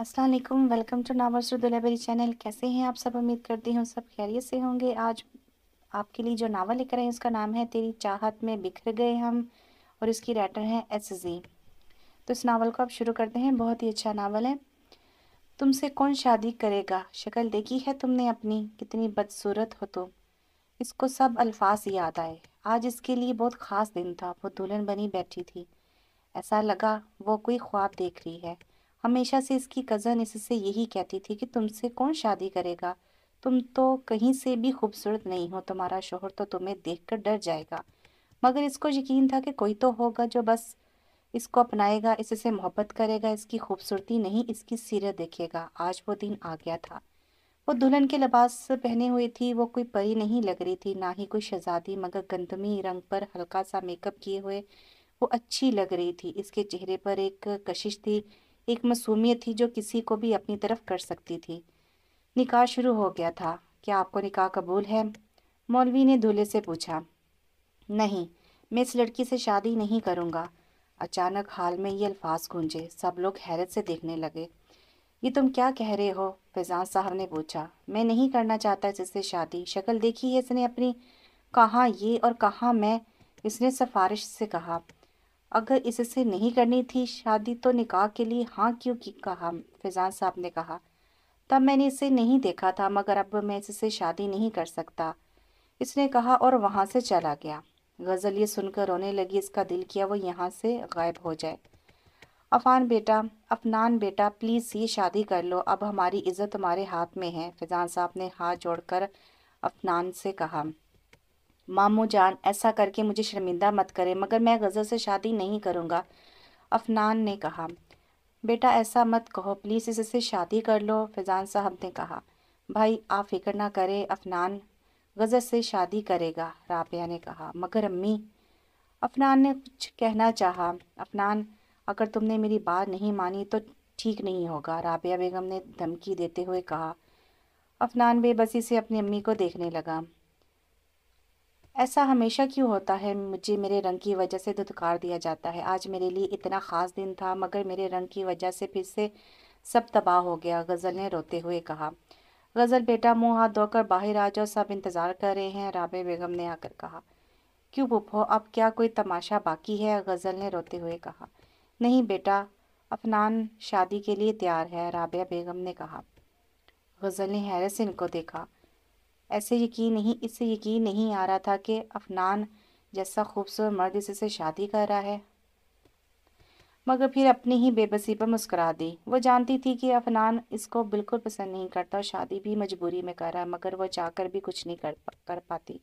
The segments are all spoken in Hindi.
अस्सलाम वेलकम टू नावर्स चैनल कैसे हैं आप सब उम्मीद करती हूँ सब खैरियत से होंगे आज आपके लिए जो नावल लेकर आए उसका नाम है तेरी चाहत में बिखर गए हम और इसकी राइटर हैं एस जी तो इस नावल को आप शुरू करते हैं बहुत ही अच्छा नावल है तुमसे कौन शादी करेगा शक्ल देखी है तुमने अपनी कितनी बदसूरत हो तुम इसको सब अल्फाज याद आए आज इसके लिए बहुत ख़ास दिन था वो दुल्हन बनी बैठी थी ऐसा लगा वो कोई ख्वाब देख रही है हमेशा से इसकी कज़न इससे यही कहती थी कि तुमसे कौन शादी करेगा तुम तो कहीं से भी खूबसूरत नहीं हो तुम्हारा शोहर तो तुम्हें कर डर जाएगा मगर इसको यकीन था कि कोई तो होगा जो बस इसको अपनाएगा इससे मोहब्बत करेगा इसकी खूबसूरती नहीं इसकी सीरत देखेगा आज वो दिन आ गया था वो दुल्हन के लिबास पहने हुए थी वो कोई परी नहीं लग रही थी ना ही कोई शहजादी मगर गंदमी रंग पर हल्का सा मेकअप किए हुए वो अच्छी लग रही थी इसके चेहरे पर एक कशिश थी एक मसूमियत थी जो किसी को भी अपनी तरफ कर सकती थी निकाह शुरू हो गया था क्या आपको निकाह कबूल है मौलवी ने दूल्हे से पूछा नहीं मैं इस लड़की से शादी नहीं करूँगा अचानक हाल में ये अल्फाज गूंजे सब लोग हैरत से देखने लगे ये तुम क्या कह रहे हो फैजान साहब ने पूछा मैं नहीं करना चाहता इससे शादी शक्ल देखी है इसने अपनी कहाँ ये और कहाँ मैं इसने सिफारिश से कहा अगर इससे नहीं करनी थी शादी तो निकाह के लिए हाँ क्यों की कहा फैज़ान साहब ने कहा तब मैंने इसे नहीं देखा था मगर अब मैं इससे शादी नहीं कर सकता इसने कहा और वहाँ से चला गया गज़ल ये सुनकर रोने लगी इसका दिल किया वो यहाँ से गायब हो जाए अफान बेटा अफनान बेटा प्लीज़ ये शादी कर लो अब हमारी इज़्ज़त तुम्हारे हाथ में है फैज़ान साहब ने हाथ जोड़कर अफनान से कहा मामू जान ऐसा करके मुझे शर्मिंदा मत करे मगर मैं गज़ल से शादी नहीं करूँगा अफनान ने कहा बेटा ऐसा मत कहो प्लीज़ इससे शादी कर लो फैज़ान साहब ने कहा भाई आप फिक्र ना करें अफनान गज़ल से शादी करेगा राबिया ने कहा मगर अम्मी अफनान ने कुछ कहना चाहा अफनान अगर तुमने मेरी बात नहीं मानी तो ठीक नहीं होगा राबिया बेगम ने धमकी देते हुए कहा अफनान बेबसी से अपनी अम्मी को देखने लगा ऐसा हमेशा क्यों होता है मुझे मेरे रंग की वजह से धुतकार दिया जाता है आज मेरे लिए इतना ख़ास दिन था मगर मेरे रंग की वजह से फिर से सब तबाह हो गया गज़ल ने रोते हुए कहा गज़ल बेटा मुँह हाथ धोकर बाहर आ जाओ सब इंतज़ार कर रहे हैं राबे बेगम ने आकर कहा क्यों पुप्पो अब क्या कोई तमाशा बाकी है गज़ल ने रोते हुए कहा नहीं बेटा अफनान शादी के लिए तैयार है राबिया बेगम ने कहा गज़ल ने हैरत से इनको देखा ऐसे यकीन नहीं इससे यकीन नहीं आ रहा था कि अफनान जैसा खूबसूरत मर्द इससे शादी कर रहा है मगर फिर अपनी ही बेबसी पर मुस्करा दी वो जानती थी कि अफनान इसको बिल्कुल पसंद नहीं करता और शादी भी मजबूरी में कर रहा है मगर वह जाकर भी कुछ नहीं कर कर पाती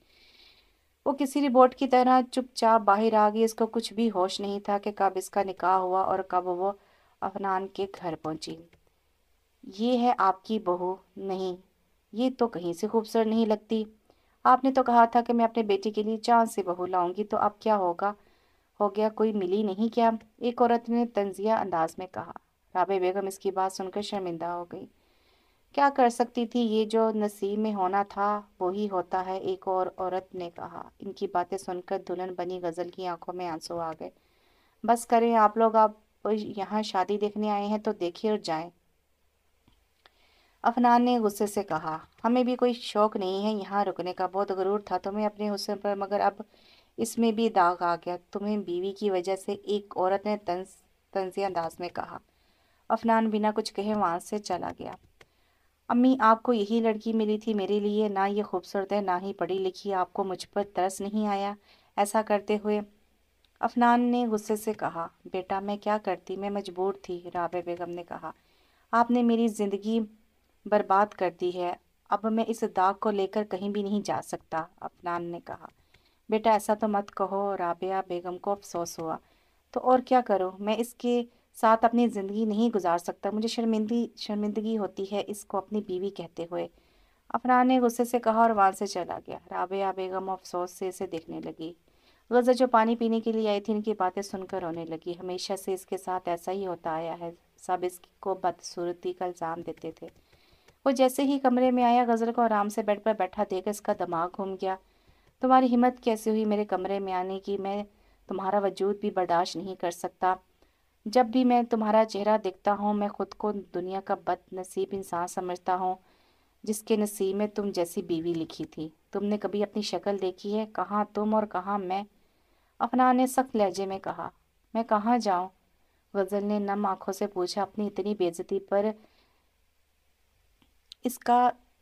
वो किसी रिबोट की तरह चुपचाप बाहर आ गई इसको कुछ भी होश नहीं था कि कब इसका निकाह हुआ और कब वो अफनान के घर पहुंची ये है आपकी बहू नहीं ये तो कहीं से खूबसूरत नहीं लगती आपने तो कहा था कि मैं अपने बेटे के लिए चांद से बहू लाऊंगी तो अब क्या होगा हो गया कोई मिली नहीं क्या एक औरत ने तंजिया अंदाज में कहा राबे बेगम इसकी बात सुनकर शर्मिंदा हो गई क्या कर सकती थी ये जो नसीब में होना था वही होता है एक और औरत ने कहा इनकी बातें सुनकर दुल्हन बनी गज़ल की आंखों में आंसू आ गए बस करें आप लोग आप यहाँ शादी देखने आए हैं तो देखिए और जाएं अफनान ने गुस्से से कहा हमें भी कोई शौक नहीं है यहाँ रुकने का बहुत गरूर था तुम्हें अपने हुसन पर मगर अब इसमें भी दाग आ गया तुम्हें बीवी की वजह से एक औरत ने तंज तंजी अंदाज में कहा अफनान बिना कुछ कहे वहाँ से चला गया अम्मी आपको यही लड़की मिली थी मेरे लिए ना ये खूबसूरत है ना ही पढ़ी लिखी आपको मुझ पर तरस नहीं आया ऐसा करते हुए अफनान ने गुस्से से कहा बेटा मैं क्या करती मैं मजबूर थी राबे बेगम ने कहा आपने मेरी ज़िंदगी बर्बाद कर दी है अब मैं इस दाग को लेकर कहीं भी नहीं जा सकता अफनान ने कहा बेटा ऐसा तो मत कहो राबिया बेगम को अफसोस हुआ तो और क्या करो मैं इसके साथ अपनी ज़िंदगी नहीं गुजार सकता मुझे शर्मिंदगी शर्मिंदगी होती है इसको अपनी बीवी कहते हुए अफनान ने गुस्से से कहा और वहाँ से चला गया राबिया बेगम अफसोस से इसे देखने लगी गजा जो पानी पीने के लिए आई थी इनकी बातें सुनकर रोने लगी हमेशा से इसके साथ ऐसा ही होता आया है सब इसको बदसूरती का इल्ज़ाम देते थे वो जैसे ही कमरे में आया गज़ल को आराम से बेड पर बैठा देख इसका दिमाग घूम गया तुम्हारी हिम्मत कैसे हुई मेरे कमरे में आने की मैं तुम्हारा वजूद भी बर्दाश्त नहीं कर सकता जब भी मैं तुम्हारा चेहरा देखता हूँ मैं ख़ुद को दुनिया का बद नसीब इंसान समझता हूँ जिसके नसीब में तुम जैसी बीवी लिखी थी तुमने कभी अपनी शक्ल देखी है कहाँ तुम और कहाँ मैं अपना ने सख्त लहजे में कहा मैं कहाँ जाऊँ गज़ल ने नम आँखों से पूछा अपनी इतनी बेजती पर इसका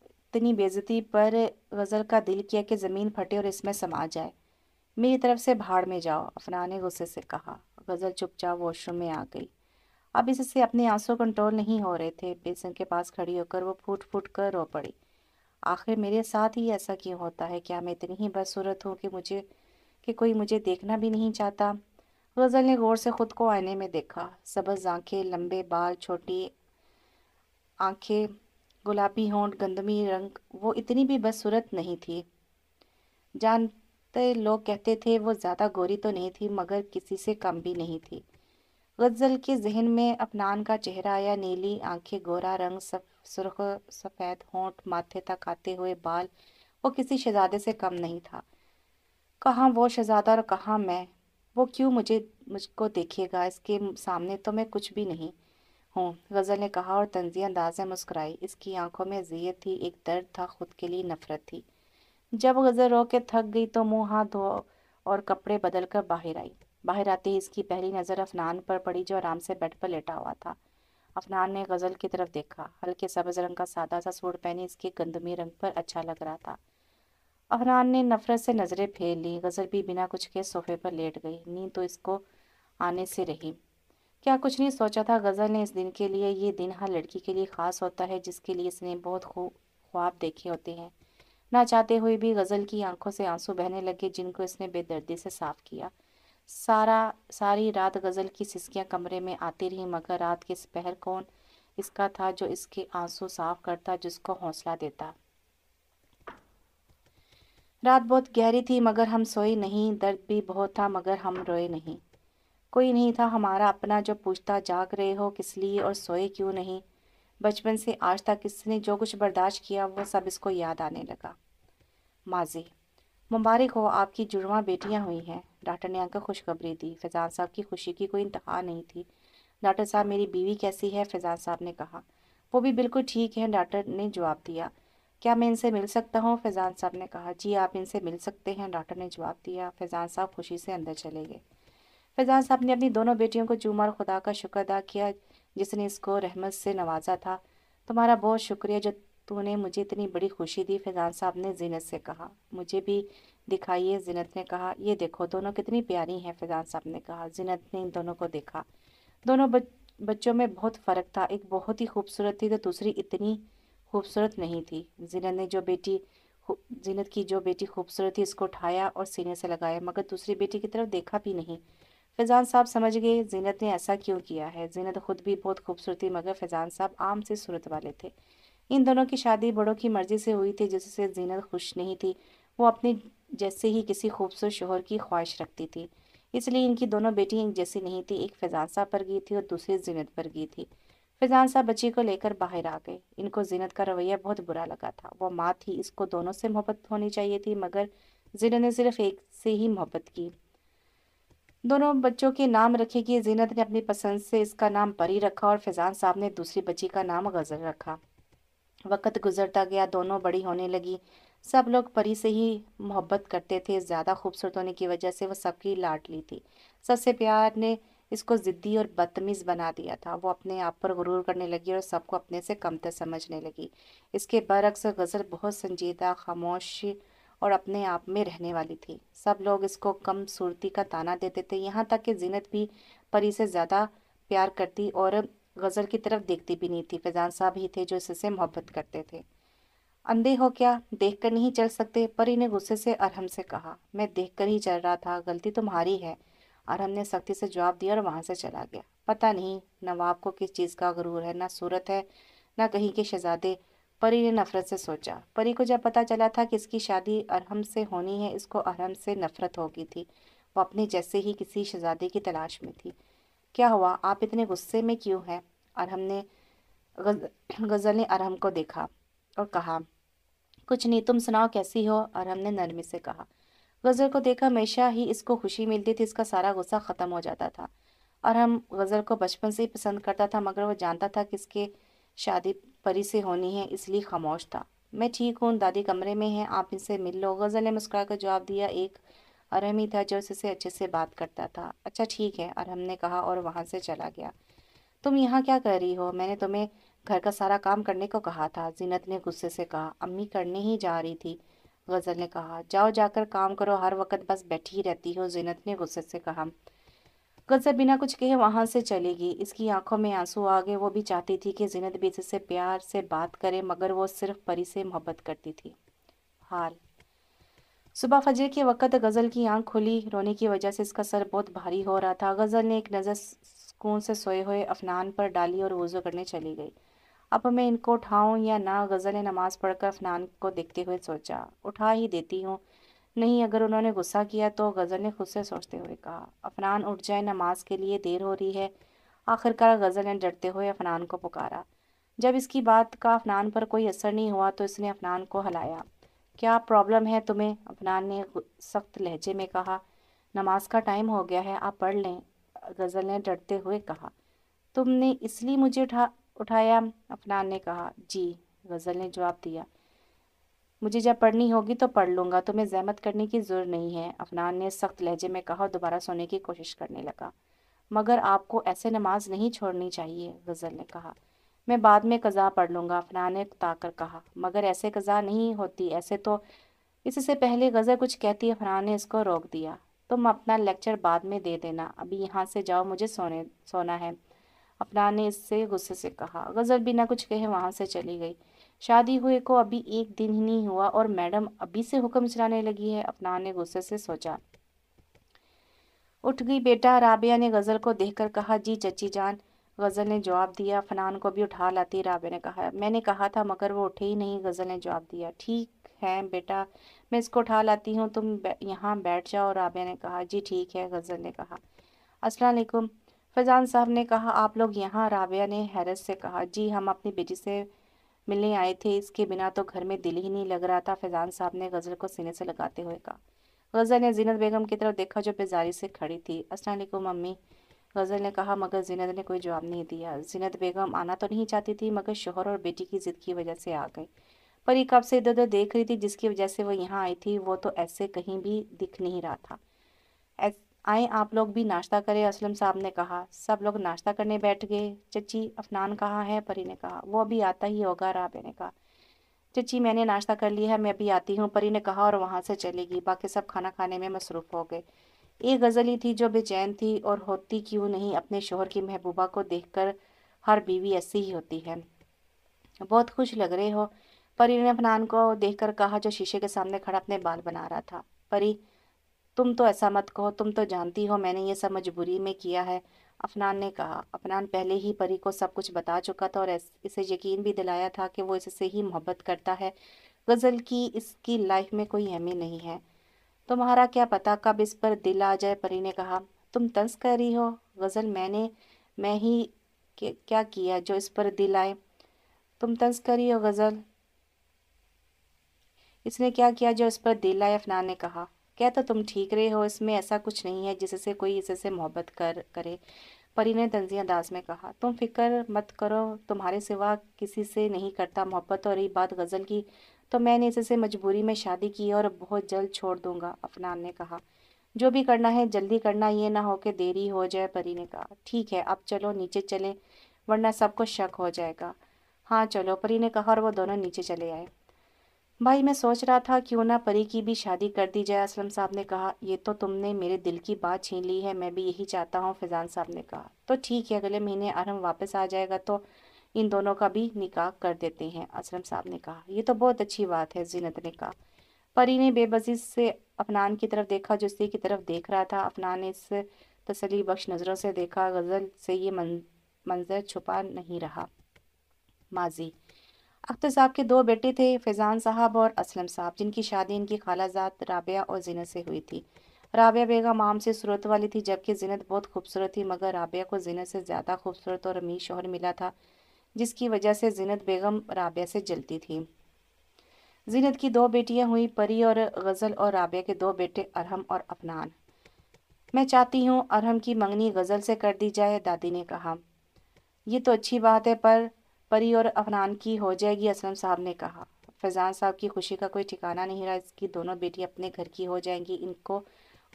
इतनी बेजती पर गज़ल का दिल किया कि ज़मीन फटे और इसमें समा जाए मेरी तरफ से भाड़ में जाओ अफना ने गुस्से से कहा गज़ल चुपचाप वॉशरूम में आ गई अब इससे अपने आंसू कंट्रोल नहीं हो रहे थे बेसन के पास खड़ी होकर वो फूट फूट कर रो पड़ी आखिर मेरे साथ ही ऐसा क्यों होता है क्या मैं इतनी ही बदसूरत हूँ कि मुझे कि कोई मुझे देखना भी नहीं चाहता गज़ल ने गौर से ख़ुद को आईने में देखा सबज़ आंखें लंबे बाल छोटी आंखें गुलाबी होंठ गंदमी रंग वो इतनी भी बदसूरत नहीं थी जानते लोग कहते थे वो ज़्यादा गोरी तो नहीं थी मगर किसी से कम भी नहीं थी गज़ल के जहन में अपनान का चेहरा या नीली आंखें गोरा रंग सफ सुर्ख सफ़ेद होंठ माथे तक आते हुए बाल वो किसी शहजादे से कम नहीं था कहाँ वो शहजादा और कहाँ मैं वो क्यों मुझे मुझको देखेगा इसके सामने तो मैं कुछ भी नहीं हूँ गज़ल ने कहा और तंजी अंदाज़ मुस्कराई इसकी आंखों में जीत थी एक दर्द था ख़ुद के लिए नफरत थी जब गज़ल रो के थक गई तो मुँह हाथ धो और कपड़े बदल कर बाहर आई बाहर आते ही इसकी पहली नज़र अफनान पर पड़ी जो आराम से बेड पर लेटा हुआ था अफनान ने गज़ल की तरफ देखा हल्के सब्ज रंग का सादा सा सूट पहने इसके गंदमी रंग पर अच्छा लग रहा था अफनान ने नफरत से नज़रें फेर ली गज़ल भी बिना कुछ के सोफे पर लेट गई नींद तो इसको आने से रही क्या कुछ नहीं सोचा था गज़ल ने इस दिन के लिए ये दिन हर लड़की के लिए ख़ास होता है जिसके लिए इसने बहुत खूब ख्वाब देखे होते हैं ना चाहते हुए भी गज़ल की आंखों से आंसू बहने लगे जिनको इसने बेदर्दी से साफ किया सारा सारी रात गज़ल की सिसकियाँ कमरे में आती रहीं मगर रात के पहर कौन इसका था जो इसके आंसू साफ करता जिसको हौसला देता रात बहुत गहरी थी मगर हम सोए नहीं दर्द भी बहुत था मगर हम रोए नहीं कोई नहीं था हमारा अपना जो पूछता जाग रहे हो किस लिए और सोए क्यों नहीं बचपन से आज तक इसने जो कुछ बर्दाश्त किया वो सब इसको याद आने लगा माजी मुबारक हो आपकी जुड़वा बेटियां हुई हैं डॉक्टर ने आकर खुशखबरी दी फैज़ान साहब की खुशी की कोई इंतहा नहीं थी डॉक्टर साहब मेरी बीवी कैसी है फैज़ान साहब ने कहा वो भी बिल्कुल ठीक है डॉक्टर ने जवाब दिया क्या मैं इनसे मिल सकता हूँ फैज़ान साहब ने कहा जी आप इनसे मिल सकते हैं डॉक्टर ने जवाब दिया फैज़ान साहब खुशी से अंदर चले गए फैज़ान साहब ने अपनी दोनों बेटियों को चूमा और खुदा का शुक्र अदा किया जिसने इसको रहमत से नवाजा था तुम्हारा बहुत शुक्रिया जो तूने मुझे इतनी बड़ी खुशी दी फैज़ान साहब ने जीनत से कहा मुझे भी दिखाइए जीनत ने कहा ये देखो दोनों कितनी प्यारी हैं फैज़ान साहब ने कहा जीनत ने इन दोनों को देखा दोनों बच्चों में बहुत फ़र्क था एक बहुत ही खूबसूरत थी तो दूसरी इतनी खूबसूरत नहीं थी जीनत ने जो बेटी जीनत की जो बेटी खूबसूरत थी उसको उठाया और सीने से लगाया मगर दूसरी बेटी की तरफ देखा भी नहीं फैज़ान साहब समझ गए जीनत ने ऐसा क्यों किया है जीनत खुद भी बहुत खूबसूरती मगर फैज़ान साहब आम से सूरत वाले थे इन दोनों की शादी बड़ों की मर्ज़ी से हुई थी जिससे जीनत खुश नहीं थी वो अपने जैसे ही किसी खूबसूरत शोहर की ख्वाहिश रखती थी इसलिए इनकी दोनों बेटियाँ एक जैसी नहीं थी एक फैज़ान साहब पर गई थी और दूसरी जीनत पर गई थी फैज़ान साहब बच्ची को लेकर बाहर आ गए इनको जीनत का रवैया बहुत बुरा लगा था वो माँ थी इसको दोनों से मोहब्बत होनी चाहिए थी मगर जीनत ने सिर्फ एक से ही मोहब्बत की दोनों बच्चों के नाम रखे जीनत ने अपनी पसंद से इसका नाम परी रखा और फैज़ान साहब ने दूसरी बच्ची का नाम गज़ल रखा वक्त गुजरता गया दोनों बड़ी होने लगी सब लोग परी से ही मोहब्बत करते थे ज़्यादा खूबसूरत होने की वजह से वह सबकी ली थी सबसे प्यार ने इसको ज़िद्दी और बदतमीज़ बना दिया था वो अपने आप पर गुरूर करने लगी और सबको अपने से कमतर समझने लगी इसके बरक्स गज़ल बहुत संजीदा खामोश और अपने आप में रहने वाली थी सब लोग इसको कम सूरती का ताना देते थे यहाँ तक कि जीनत भी परी से ज़्यादा प्यार करती और गज़ल की तरफ देखती भी नहीं थी फैज़ान साहब ही थे जो इससे मोहब्बत करते थे अंधे हो क्या देख कर नहीं चल सकते परी ने गुस्से से अरहम से कहा मैं देख कर ही चल रहा था गलती तुम्हारी है अरहम ने सख्ती से जवाब दिया और वहाँ से चला गया पता नहीं नवाब को किस चीज़ का गरूर है ना सूरत है ना कहीं के शहजादे परी ने नफरत से सोचा परी को जब पता चला था कि इसकी शादी अरहम से होनी है इसको अरहम से नफरत हो गई थी वो अपने जैसे ही किसी शहजादे की तलाश में थी क्या हुआ आप इतने गुस्से में क्यों हैं अरहम ने गज़ल ने अरहम को देखा और कहा कुछ नहीं तुम सुनाओ कैसी हो अरहम ने नरमी से कहा गज़ल को देखा हमेशा ही इसको खुशी मिलती थी इसका सारा गुस्सा ख़त्म हो जाता था अरहम गज़ल को बचपन से ही पसंद करता था मगर वो जानता था कि इसके शादी परी से होनी है इसलिए खामोश था मैं ठीक हूँ दादी कमरे में है आप इनसे मिल लो गज़ल ने मुस्कुरा कर जवाब दिया एक अरहम ही था जो इससे अच्छे से बात करता था अच्छा ठीक है अरहम ने कहा और वहाँ से चला गया तुम यहाँ क्या कर रही हो मैंने तुम्हें घर का सारा काम करने को कहा था जीनत ने गुस्से से कहा अम्मी करने ही जा रही थी गज़ल ने कहा जाओ जाकर काम करो हर वक्त बस बैठी ही रहती हो जीनत ने गुस्से से कहा गजब बिना कुछ कहे वहाँ से चली गई इसकी आंखों में आंसू आ गए वो भी चाहती थी कि जिनत भी इससे प्यार से बात करे मगर वो सिर्फ परी से मोहब्बत करती थी हाल सुबह फजर के वक़्त गज़ल की आंख खुली रोने की वजह से इसका सर बहुत भारी हो रहा था गज़ल ने एक नज़र सुकून से सोए हुए अफनान पर डाली और वज़ू करने चली गई अब मैं इनको उठाऊँ या ना गज़ल ने नमाज़ पढ़कर अफनान को देखते हुए सोचा उठा ही देती हूँ नहीं अगर उन्होंने गुस्सा किया तो गज़ल ने खुद से सोचते हुए कहा अफनान उठ जाए नमाज के लिए देर हो रही है आखिरकार गज़ल ने डरते हुए अफनान को पुकारा जब इसकी बात का अफनान पर कोई असर नहीं हुआ तो इसने अफनान को हलाया क्या प्रॉब्लम है तुम्हें अफनान ने सख्त लहजे में कहा नमाज का टाइम हो गया है आप पढ़ लें गज़ल ने डरते हुए कहा तुमने इसलिए मुझे उठा उठाया अफनान ने कहा जी गज़ल ने जवाब दिया मुझे जब पढ़नी होगी तो पढ़ लूँगा तुम्हें जहमत करने की ज़रूर नहीं है अफनान ने सख्त लहजे में कहा और दोबारा सोने की कोशिश करने लगा मगर आपको ऐसे नमाज नहीं छोड़नी चाहिए गज़ल ने कहा मैं बाद में कज़ा पढ़ लूँगा अफनान ने ताकर कहा मगर ऐसे कज़ा नहीं होती ऐसे तो इससे पहले गज़ल कुछ कहती अफनान ने इसको रोक दिया तुम अपना लेक्चर बाद में दे देना अभी यहाँ से जाओ मुझे सोने सोना है अफनान ने इससे गुस्से से कहा गज़ल बिना कुछ कहे वहाँ से चली गई शादी हुए को अभी एक दिन ही नहीं हुआ और मैडम अभी से हुक्म चलाने लगी है ने गुस्से से सोचा उठ गई बेटा राबिया ने गज़ल को देखकर कहा जी चची जान गज़ल ने जवाब दिया फनान को भी उठा लाती राबिया ने कहा मैंने कहा था मगर वो उठे ही नहीं गज़ल ने जवाब दिया ठीक है बेटा मैं इसको उठा लाती हूँ तुम यहाँ बैठ जाओ राबिया ने कहा जी ठीक है गज़ल ने कहा असलकुम फैज़ान साहब ने कहा आप लोग यहाँ राबिया ने हैरत से कहा जी हम अपनी बेटी से मिलने आए थे इसके बिना तो घर में दिल ही नहीं लग रहा था फैजान साहब ने गज़ल को सीने से लगाते हुए कहा गज़ल ने जीनत बेगम की तरफ देखा जो बेजारी से खड़ी थी असलकुम मम्मी गज़ल ने कहा मगर जीनत ने कोई जवाब नहीं दिया जीनत बेगम आना तो नहीं चाहती थी मगर शोहर और बेटी की ज़िद की वजह से आ गई परी कब से इधर उधर देख रही थी जिसकी वजह से वो यहाँ आई थी वो तो ऐसे कहीं भी दिख नहीं रहा था आए आप लोग भी नाश्ता करें असलम साहब ने कहा सब लोग नाश्ता करने बैठ गए चची अफनान कहाँ है परी ने कहा वो अभी आता ही होगा राबे ने कहा चची मैंने नाश्ता कर लिया है मैं अभी आती हूँ परी ने कहा और वहाँ से चलेगी बाकी सब खाना खाने में मसरूफ़ हो गए एक गज़ल ही थी जो बेचैन थी और होती क्यों नहीं अपने शोहर की महबूबा को देख हर बीवी ऐसी ही होती है बहुत खुश लग रहे हो परी ने अफनान को देख कहा जो शीशे के सामने खड़ा अपने बाल बना रहा था परी तुम तो ऐसा मत कहो तुम तो जानती हो मैंने ये सब मजबूरी में किया है अफनान ने कहा अफनान पहले ही परी को सब कुछ बता चुका था और इसे यकीन भी दिलाया था कि वो इससे ही मोहब्बत करता है गज़ल की इसकी लाइफ में कोई अहमी नहीं है तुम्हारा क्या पता कब इस पर दिल आ जाए परी ने कहा तुम तंस कर रही हो गज़ल मैंने मैं ही क्या किया जो इस पर दिल आए तुम तंस कर रही हो गज़ल इसने क्या किया जो इस पर दिल आए अफनान ने कहा क्या तो तुम ठीक रहे हो इसमें ऐसा कुछ नहीं है जिससे कोई इससे मोहब्बत कर करे परी ने तंजिया अंदाज में कहा तुम फिक्र मत करो तुम्हारे सिवा किसी से नहीं करता मोहब्बत और ये बात गज़ल की तो मैंने इससे मजबूरी में शादी की और बहुत जल्द छोड़ दूंगा अफनान ने कहा जो भी करना है जल्दी करना ये ना हो कि देरी हो जाए परी ने कहा ठीक है अब चलो नीचे चलें वरना सबको शक हो जाएगा हाँ चलो परी ने कहा और वो दोनों नीचे चले आए भाई मैं सोच रहा था क्यों ना परी की भी शादी कर दी जाए असलम साहब ने कहा ये तो तुमने मेरे दिल की बात छीन ली है मैं भी यही चाहता हूँ फिजान साहब ने कहा तो ठीक है अगले महीने आरम वापस आ जाएगा तो इन दोनों का भी निकाह कर देते हैं असलम साहब ने कहा यह तो बहुत अच्छी बात है जीनत ने कहा परी ने बेबसी से अफनान की तरफ देखा जो उसी की तरफ देख रहा था अफनान ने इस तसली बख्श नज़रों से देखा गज़ल से ये मंजर छुपा नहीं रहा माजी अख्तर साहब के दो बेटे थे फैज़ान साहब और असलम साहब जिनकी शादी इनकी खालाजात राबिया और जिनत से हुई थी राबिया बेगम आम से सूरत वाली थी जबकि जिनत बहुत खूबसूरत थी मगर राबिया को जिनत से ज़्यादा खूबसूरत और अमीर शोहर मिला था जिसकी वजह से जिनत बेगम राबिया से जलती थी जिनत की दो बेटियाँ हुई परी और गज़ल और राबिया के दो बेटे अरहम और अपनान मैं चाहती हूँ अरहम की मंगनी गज़ल से कर दी जाए दादी ने कहा यह तो अच्छी बात है पर परी और अफनान की हो जाएगी असलम साहब ने कहा फैज़ान साहब की खुशी का कोई ठिकाना नहीं रहा इसकी दोनों बेटी अपने घर की हो जाएंगी इनको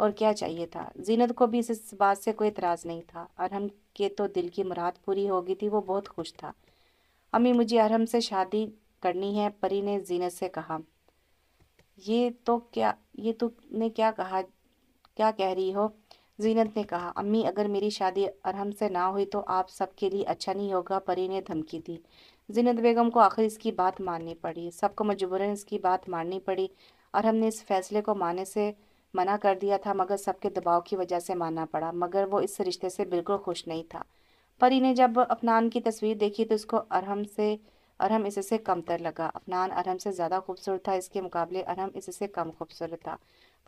और क्या चाहिए था जीनत को भी इस बात से कोई इतराज़ नहीं था अरहम के तो दिल की मुराद पूरी हो गई थी वो बहुत खुश था अम्मी मुझे अरहम से शादी करनी है परी ने जीनत से कहा ये तो क्या ये ने क्या कहा क्या कह रही हो जीनत ने कहा अम्मी अगर मेरी शादी अरहम से ना हुई तो आप सबके लिए अच्छा नहीं होगा परी ने धमकी दी जीनत बेगम को आखिर इसकी बात माननी पड़ी सबको मजबूरन इसकी बात माननी पड़ी अरहम ने इस फैसले को माने से मना कर दिया था मगर सबके दबाव की वजह से मानना पड़ा मगर वो इस रिश्ते से बिल्कुल खुश नहीं था परी ने जब अफनान की तस्वीर देखी तो उसको अरहम से अरहम इससे कमतर लगा अफनान अरहम से ज़्यादा खूबसूरत था इसके मुकाबले अरहम इससे कम खूबसूरत था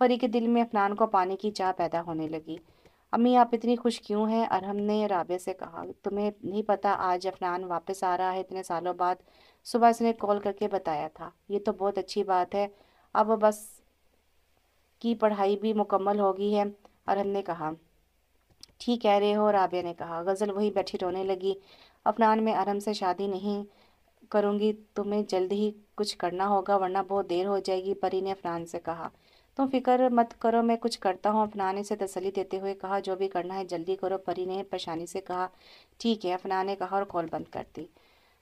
परी के दिल में अफनान को पाने की चाह पैदा होने लगी अम्मी आप इतनी खुश क्यों हैं अरहम ने राबे से कहा तुम्हें नहीं पता आज अफनान वापस आ रहा है इतने सालों बाद सुबह इसने कॉल करके बताया था ये तो बहुत अच्छी बात है अब बस की पढ़ाई भी मुकम्मल होगी है अरहम ने कहा ठीक कह रहे हो राबे ने कहा गज़ल वही बैठी रोने लगी अफनान में अरहम से शादी नहीं करूँगी तुम्हें जल्द ही कुछ करना होगा वरना बहुत देर हो जाएगी परी ने अफनान से कहा तुम फिक्र मत करो मैं कुछ करता हूँ अफनाने से तसली देते हुए कहा जो भी करना है जल्दी करो परी ने परेशानी से कहा ठीक है अफना ने कहा और कॉल बंद कर दी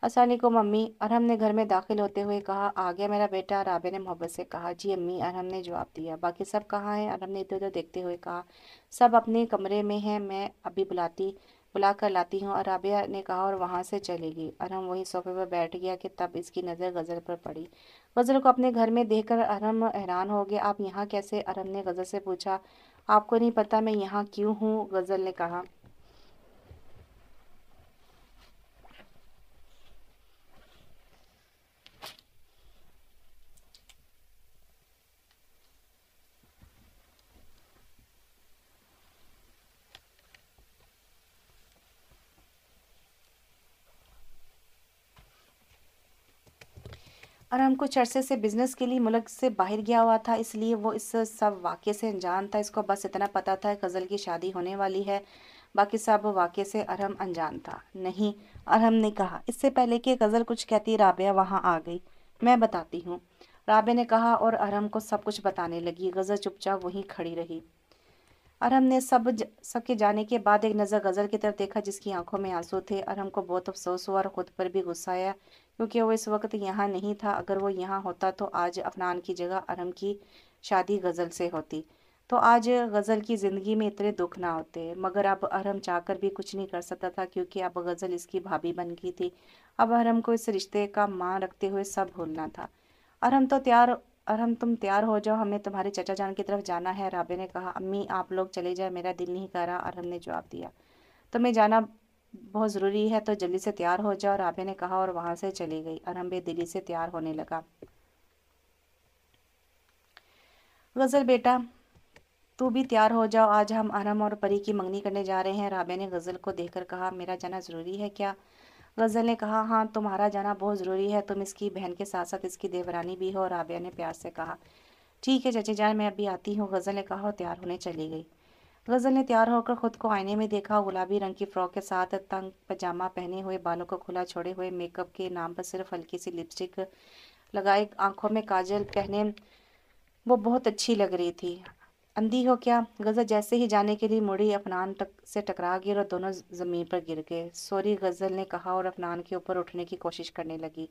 असानी को मम्मी अरहम ने घर में दाखिल होते हुए कहा आ गया मेरा बेटा राबे ने मोहब्बत से कहा जी अम्मी अरहम ने जवाब दिया बाकी सब कहाँ हैं अरहम ने इधर उधर देखते हुए कहा सब अपने कमरे में हैं मैं अभी बुलाती बुला कर लाती हूँ और राबिया ने कहा और वहाँ से चले गई अरहम वहीं सोफे पर बैठ गया कि तब इसकी नज़र गज़ल पर पड़ी गज़ल को अपने घर में देखकर अरहम हैरान हो गया आप यहाँ कैसे अरहम ने गज़ल से पूछा आपको नहीं पता मैं यहाँ क्यों हूँ गज़ल ने कहा और हम कुछ अरसे से बिज़नेस के लिए मुल्क से बाहर गया हुआ था इसलिए वो इस सब वाक़े से अनजान था इसको बस इतना पता था गज़ल की शादी होने वाली है बाकी सब वाक़े से अरहम अनजान था नहीं अरहम ने कहा इससे पहले कि गज़ल कुछ कहती राबिया वहाँ आ गई मैं बताती हूँ राबे ने कहा और अरहम को सब कुछ बताने लगी गज़ल चुपचाप वहीं खड़ी रही अरहम ने सब ज, सबके जाने के बाद एक नज़र गज़ल की तरफ देखा जिसकी आंखों में आंसू थे अरहम को बहुत अफसोस हुआ और ख़ुद पर भी गुस्सा आया क्योंकि वो इस वक्त यहाँ नहीं था अगर वो यहाँ होता तो आज अफनान की जगह अरम की शादी गज़ल से होती तो आज गज़ल की ज़िंदगी में इतने दुख ना होते मगर अब अरहम चाहकर भी कुछ नहीं कर सकता था क्योंकि अब गज़ल इसकी भाभी बन गई थी अब अरम को इस रिश्ते का मान रखते हुए सब भूलना था अरहम तो तैयार अरहम तुम तैयार हो जाओ हमें तुम्हारे चचा जान की तरफ जाना है राबे ने कहा अम्मी आप लोग चले जाए मेरा दिल नहीं कर रहा अरहम ने जवाब दिया तुम्हें जाना बहुत ज़रूरी है तो जल्दी से तैयार हो जाओ राबे ने कहा और वहाँ से चली गई और हम बेदिली से तैयार होने लगा गज़ल बेटा तू भी तैयार हो जाओ आज हम अरम और परी की मंगनी करने जा रहे हैं राबे ने गज़ल को देखकर कहा मेरा जाना ज़रूरी है क्या गज़ल ने कहा हाँ तुम्हारा जाना बहुत ज़रूरी है तुम इसकी बहन के साथ साथ इसकी देवरानी भी हो और राबे ने प्यार से कहा ठीक है चचे जान मैं अभी आती हूँ गज़ल ने कहा और तैयार होने चली गई गज़ल ने तैयार होकर खुद को आईने में देखा गुलाबी रंग की फ्रॉक के साथ तंग पजामा पहने हुए बालों को खुला छोड़े हुए मेकअप के नाम पर सिर्फ हल्की सी लिपस्टिक लगाए आंखों में काजल पहने वो बहुत अच्छी लग रही थी अंधी हो क्या गज़ल जैसे ही जाने के लिए मुड़ी अफनान तक से टकरा गई और दोनों ज़मीन पर गिर गए सॉरी गज़ल ने कहा और अफनान के ऊपर उठने की कोशिश करने लगी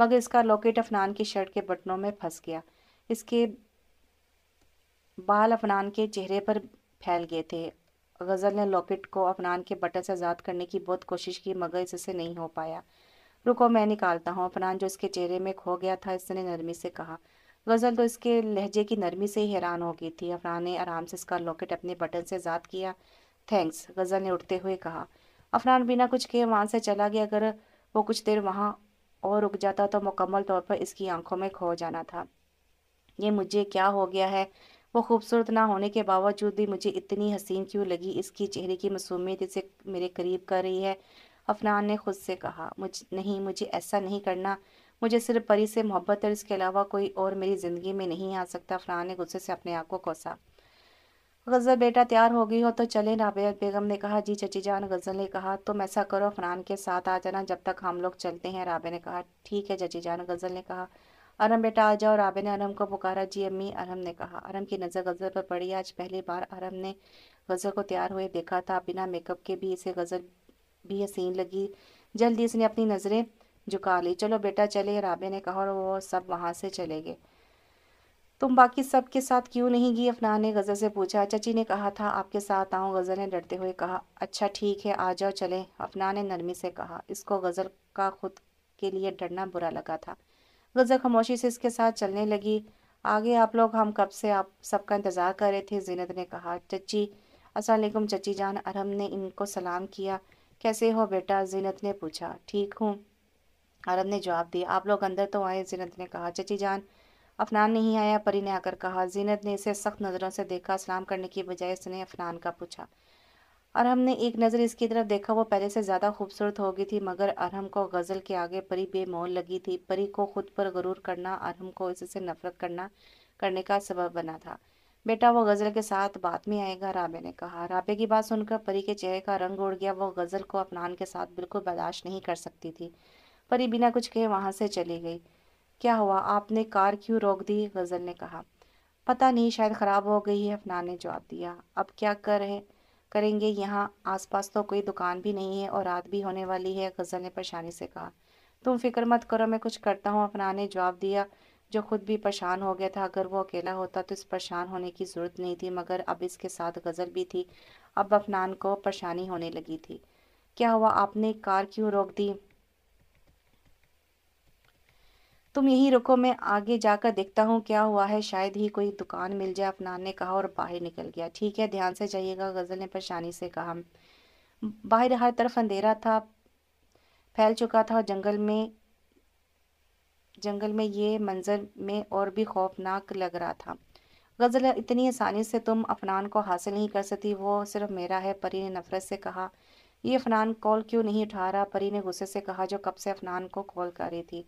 मगर इसका लॉकेट अफनान की शर्ट के बटनों में फंस गया इसके बाल अफनान के चेहरे पर फैल गए थे गज़ल ने लॉकेट को अफनान के बटन से आज़ाद करने की बहुत कोशिश की मगर इससे नहीं हो पाया रुको मैं निकालता हूँ अफनान जो इसके चेहरे में खो गया था इसने नरमी से कहा गज़ल तो इसके लहजे की नरमी से ही हैरान हो गई थी अफनान ने आराम से इसका लॉकेट अपने बटन से आज़ाद किया थैंक्स गज़ल ने उठते हुए कहा अफनान बिना कुछ किए वहाँ से चला गया अगर वो कुछ देर वहाँ और रुक जाता तो मुकम्मल तौर पर इसकी आंखों में खो जाना था ये मुझे क्या हो गया है वो खूबसूरत ना होने के बावजूद भी मुझे इतनी हसीन क्यों लगी इसकी चेहरे की मसूमियत इसे मेरे करीब कर रही है अफनान ने खुद से कहा मुझ नहीं मुझे ऐसा नहीं करना मुझे सिर्फ परी से मोहब्बत और इसके अलावा कोई और मेरी ज़िंदगी में नहीं आ सकता अफनान ने गुस्से से अपने आप को कोसा गज़ल बेटा तैयार हो गई हो तो चले राबिया बेगम ने कहा जी चची जान गज़ल ने कहा तुम ऐसा करो अफनान के साथ आ जाना जब तक हम लोग चलते हैं राबे ने कहा ठीक है चची जान गज़ल ने कहा अरम बेटा आ जाओ राबे ने अरम को पुकारा जी अम्मी अरम ने कहा अरम की नज़र गज़ल पर पड़ी आज पहली बार अरम ने गज़ल को तैयार हुए देखा था बिना मेकअप के भी इसे गज़ल भी हसीन लगी जल्दी इसने अपनी नज़रें झुका ली चलो बेटा चले राबे ने कहा और वो सब वहाँ से चले गए तुम बाकी सब के साथ क्यों नहीं गई अफना ने गज़ल से पूछा चची ने कहा था आपके साथ आऊँ गज़ल ने डरते हुए कहा अच्छा ठीक है आ जाओ चले अफना ने नरमी से कहा इसको गज़ल का खुद के लिए डरना बुरा लगा था गुलजा खामोशी से इसके साथ चलने लगी आगे आप लोग हम कब से आप सबका इंतज़ार कर रहे थे जीनत ने कहा चची असलम चची जान अरहम ने इनको सलाम किया कैसे हो बेटा जीनत ने पूछा ठीक हूँ अरहम ने जवाब दिया आप लोग अंदर तो आए जीनत ने कहा चची जान अफनान नहीं आया परी ने आकर कहा जीनत ने इसे सख्त नज़रों से देखा सलाम करने की बजाय इसने अफनान का पूछा अरहम ने एक नज़र इसकी तरफ देखा वो पहले से ज़्यादा खूबसूरत हो गई थी मगर अरहम को गज़ल के आगे परी बेमोल लगी थी परी को खुद पर गरूर करना अरहम को इससे नफरत करना करने का सबब बना था बेटा वो गज़ल के साथ बात में आएगा राबे ने कहा राबे की बात सुनकर परी के चेहरे का रंग उड़ गया वो गज़ल को अपनान के साथ बिल्कुल बर्दाश्त नहीं कर सकती थी परी बिना कुछ कहे वहाँ से चली गई क्या हुआ आपने कार क्यों रोक दी गज़ल ने कहा पता नहीं शायद ख़राब हो गई है अफनान ने जवाब दिया अब क्या कर रहे करेंगे यहाँ आसपास तो कोई दुकान भी नहीं है और रात भी होने वाली है गज़ल ने परेशानी से कहा तुम फिक्र मत करो मैं कुछ करता हूँ अफना ने जवाब दिया जो खुद भी परेशान हो गया था अगर वो अकेला होता तो इस परेशान होने की ज़रूरत नहीं थी मगर अब इसके साथ गज़ल भी थी अब अफनान को परेशानी होने लगी थी क्या हुआ आपने कार क्यों रोक दी तुम यहीं रुको मैं आगे जाकर देखता हूँ क्या हुआ है शायद ही कोई दुकान मिल जाए अपना ने कहा और बाहर निकल गया ठीक है ध्यान से जाइएगा गज़ल ने परेशानी से कहा बाहर हर तरफ अंधेरा था फैल चुका था और जंगल में जंगल में ये मंजर में और भी खौफनाक लग रहा था गज़ल इतनी आसानी से तुम अफनान को हासिल नहीं कर सकती वो सिर्फ मेरा है परी ने नफ़रत से कहा ये अफनान कॉल क्यों नहीं उठा रहा परी ने गुस्से से कहा जो कब से अफनान को कॉल कर रही थी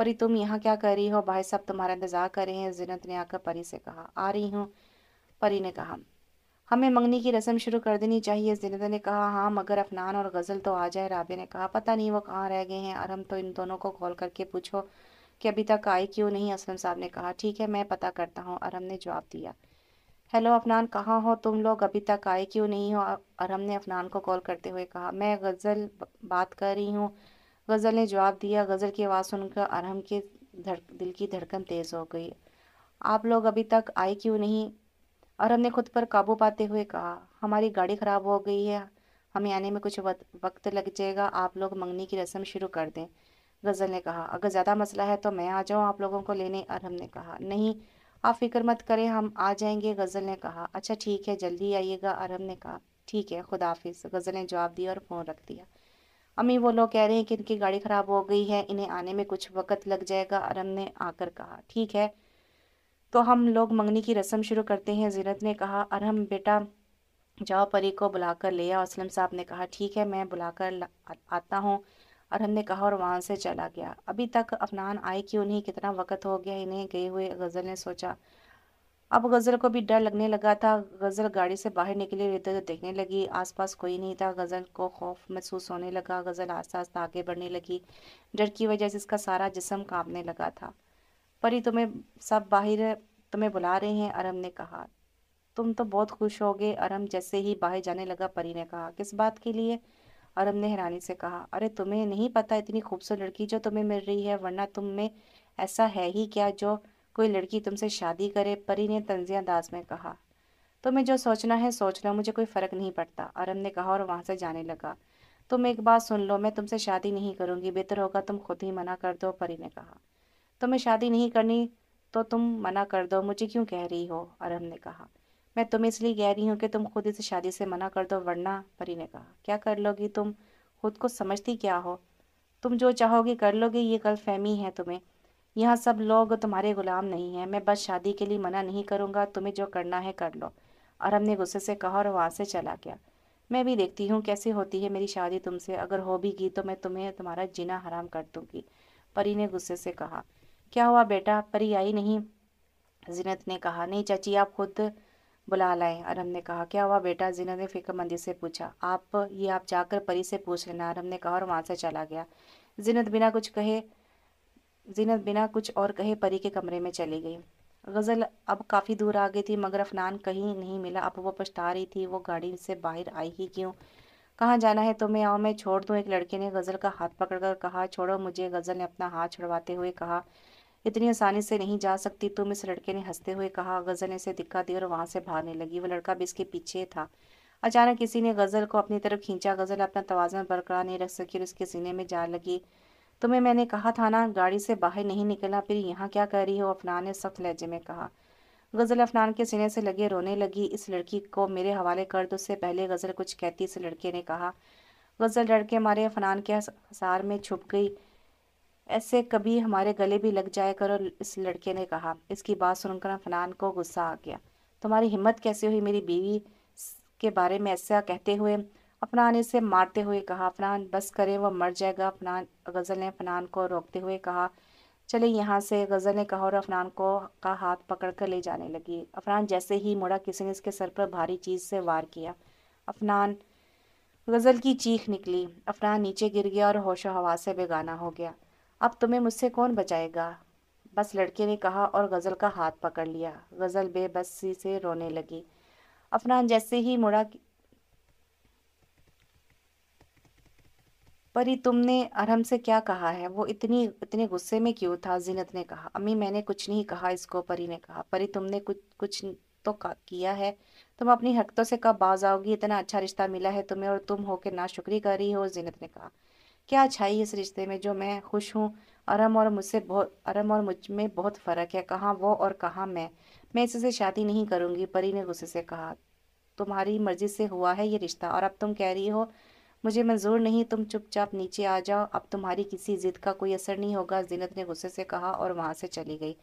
परी तुम यहाँ क्या कर रही हो भाई साहब तुम्हारा इंतज़ार कर रहे हैं जिनत ने आकर परी से कहा आ रही हूँ परी ने कहा हमें मंगनी की रस्म शुरू कर देनी चाहिए जिनत ने कहा हाँ मगर अफनान और गज़ल तो आ जाए राबे ने कहा पता नहीं वो कहाँ रह गए हैं और हम तो इन दोनों को कॉल करके पूछो कि अभी तक आए क्यों नहीं असलम साहब ने कहा ठीक है मैं पता करता हूँ अरम ने जवाब दिया हेलो अफनान कहाँ हो तुम लोग अभी तक आए क्यों नहीं हो अरम ने अफनान को कॉल करते हुए कहा मैं गज़ल बात कर रही हूँ गज़ल ने जवाब दिया गज़ल की आवाज़ सुनकर अरहम के धड़क दिल की धड़कन तेज़ हो गई आप लोग अभी तक आए क्यों नहीं अरहम ने खुद पर काबू पाते हुए कहा हमारी गाड़ी ख़राब हो गई है हमें आने में कुछ वक्त लग जाएगा आप लोग मंगनी की रस्म शुरू कर दें गज़ल ने कहा अगर ज़्यादा मसला है तो मैं आ जाऊँ आप लोगों को लेने अरहम ने कहा नहीं आप फिक्र मत करें हम आ जाएंगे गज़ल ने कहा अच्छा ठीक है जल्दी आइएगा अरहम ने कहा ठीक है खुदाफिज गज़ल ने जवाब दिया और फ़ोन रख दिया अम्मी वो लोग कह रहे हैं कि इनकी गाड़ी ख़राब हो गई है इन्हें आने में कुछ वक़्त लग जाएगा अरम ने आकर कहा ठीक है तो हम लोग मंगनी की रस्म शुरू करते हैं जीनत ने कहा अरहम बेटा जाओ परी को बुलाकर ले आओ असलम साहब ने कहा ठीक है मैं बुलाकर आता हूँ अरहम ने कहा और वहाँ से चला गया अभी तक अफनान आए कि उन्हें कितना वक़्त हो गया इन्हें गए हुए गज़ल ने सोचा अब गज़ल को भी डर लगने लगा था गज़ल गाड़ी से बाहर निकली और इधर तो देखने लगी आसपास कोई नहीं था गज़ल को खौफ महसूस होने लगा गज़ल आस्ता आस्ता आगे बढ़ने लगी डर की वजह से इसका सारा जिसम कांपने लगा था परी तुम्हें सब बाहर तुम्हें बुला रहे हैं अरम ने कहा तुम तो बहुत खुश हो गए अरम जैसे ही बाहर जाने लगा परी ने कहा किस बात के लिए अरम ने हैरानी से कहा अरे तुम्हें नहीं पता इतनी खूबसूरत लड़की जो तुम्हें मिल रही है वरना तुम में ऐसा है ही क्या जो कोई लड़की तुमसे शादी करे परी ने तंजिया अंदाज में कहा तुम्हें जो सोचना है सोच लो मुझे कोई फ़र्क नहीं पड़ता अरम ने कहा और वहाँ से जाने लगा तुम एक बात सुन लो मैं तुमसे शादी नहीं करूँगी बेहतर होगा तुम खुद ही मना कर दो परी ने कहा तुम्हें शादी नहीं करनी तो तुम मना कर दो मुझे क्यों कह रही हो अरम ने कहा मैं तुम इसलिए कह रही हूँ कि तुम खुद इस शादी से मना कर दो वरना परी ने कहा क्या कर लोगी तुम खुद को समझती क्या हो तुम जो चाहोगे कर लोगे ये गलतफहमी है तुम्हें यहाँ सब लोग तुम्हारे गुलाम नहीं हैं मैं बस शादी के लिए मना नहीं करूँगा तुम्हें जो करना है कर लो और हमने गुस्से से कहा और वहाँ से चला गया मैं भी देखती हूँ कैसे होती है मेरी शादी तुमसे अगर हो भी गई तो मैं तुम्हें तुम्हारा जीना हराम कर दूँगी परी ने गुस्से से कहा क्या हुआ बेटा परी आई नहीं जिनत ने कहा नहीं चाची आप खुद बुला लाएं अरम ने कहा क्या हुआ बेटा जिनत ने फिक्रमंदी से पूछा आप ये आप जाकर परी से पूछ लेना अरम ने कहा और वहाँ से चला गया जिनत बिना कुछ कहे जीनत बिना कुछ और कहे परी के कमरे में चली गई गज़ल अब काफ़ी दूर आ गई थी मगर अफनान कहीं नहीं मिला अब वो पछता रही थी वो गाड़ी से बाहर आई ही क्यों कहाँ जाना है तुम्हें तो आओ मैं छोड़ दूँ एक लड़के ने गज़ल का हाथ पकड़कर कहा छोड़ो मुझे गज़ल ने अपना हाथ छुड़वाते हुए कहा इतनी आसानी से नहीं जा सकती तुम इस लड़के ने हंसते हुए कहा गज़ल ने इसे दिक्कत दी और वहाँ से भागने लगी वो लड़का भी इसके पीछे था अचानक किसी ने गज़ल को अपनी तरफ खींचा गज़ल अपना तोज़न बरकरार नहीं रख सकी और उसके सीने में जा लगी तुम्हें तो मैंने कहा था ना गाड़ी से बाहर नहीं निकला फिर यहाँ क्या कर रही हो अफनान ने सख्त लहजे में कहा गज़ल अफनान के सीने से लगे रोने लगी इस लड़की को मेरे हवाले कर दो उससे पहले गज़ल कुछ कहती इस लड़के ने कहा गज़ल लड़के हमारे अफनान के हसार में छुप गई ऐसे कभी हमारे गले भी लग जाए करो इस लड़के ने कहा इसकी बात सुनकर अफनान को गुस्सा आ गया तुम्हारी हिम्मत कैसे हुई मेरी बीवी के बारे में ऐसा कहते हुए अफनान इसे मारते हुए कहा अफनान बस करे वह मर जाएगा अफनान गज़ल ने अफनान को रोकते हुए कहा चले यहाँ से गज़ल ने कहा और अफनान को का हाथ पकड़ कर ले जाने लगी अफनान जैसे ही मुड़ा किसी ने इसके सर पर भारी चीज़ से वार किया अफनान गज़ल की चीख निकली अफनान नीचे गिर गया और होशो हवा से बेगाना हो गया अब तुम्हें मुझसे कौन बचाएगा बस लड़के ने कहा और गज़ल का हाथ पकड़ लिया गज़ल बेबसी से रोने लगी अफनान जैसे ही मुड़ा परी तुमने अरहम से क्या कहा है वो इतनी इतने गुस्से में क्यों था जीनत ने कहा अम्मी मैंने कुछ नहीं कहा इसको परी ने कहा परी तुमने कुछ कुछ तो किया है तुम अपनी हरकतों से कब बाज आओगी इतना अच्छा रिश्ता मिला है तुम्हें और तुम होकर शुक्रिया कर रही हो जीनत ने कहा क्या अच्छाई इस रिश्ते में जो मैं खुश हूँ अरम और मुझसे बहुत अरम और मुझ में बहुत फ़र्क है कहाँ वो और कहाँ मैं मैं इससे शादी नहीं करूँगी परी ने गुस्से से कहा तुम्हारी मर्जी से हुआ है ये रिश्ता और अब तुम कह रही हो मुझे मंजूर नहीं तुम चुपचाप नीचे आ जाओ अब तुम्हारी किसी ज़िद का कोई असर नहीं होगा जीनत ने गुस्से से कहा और वहाँ से चली गई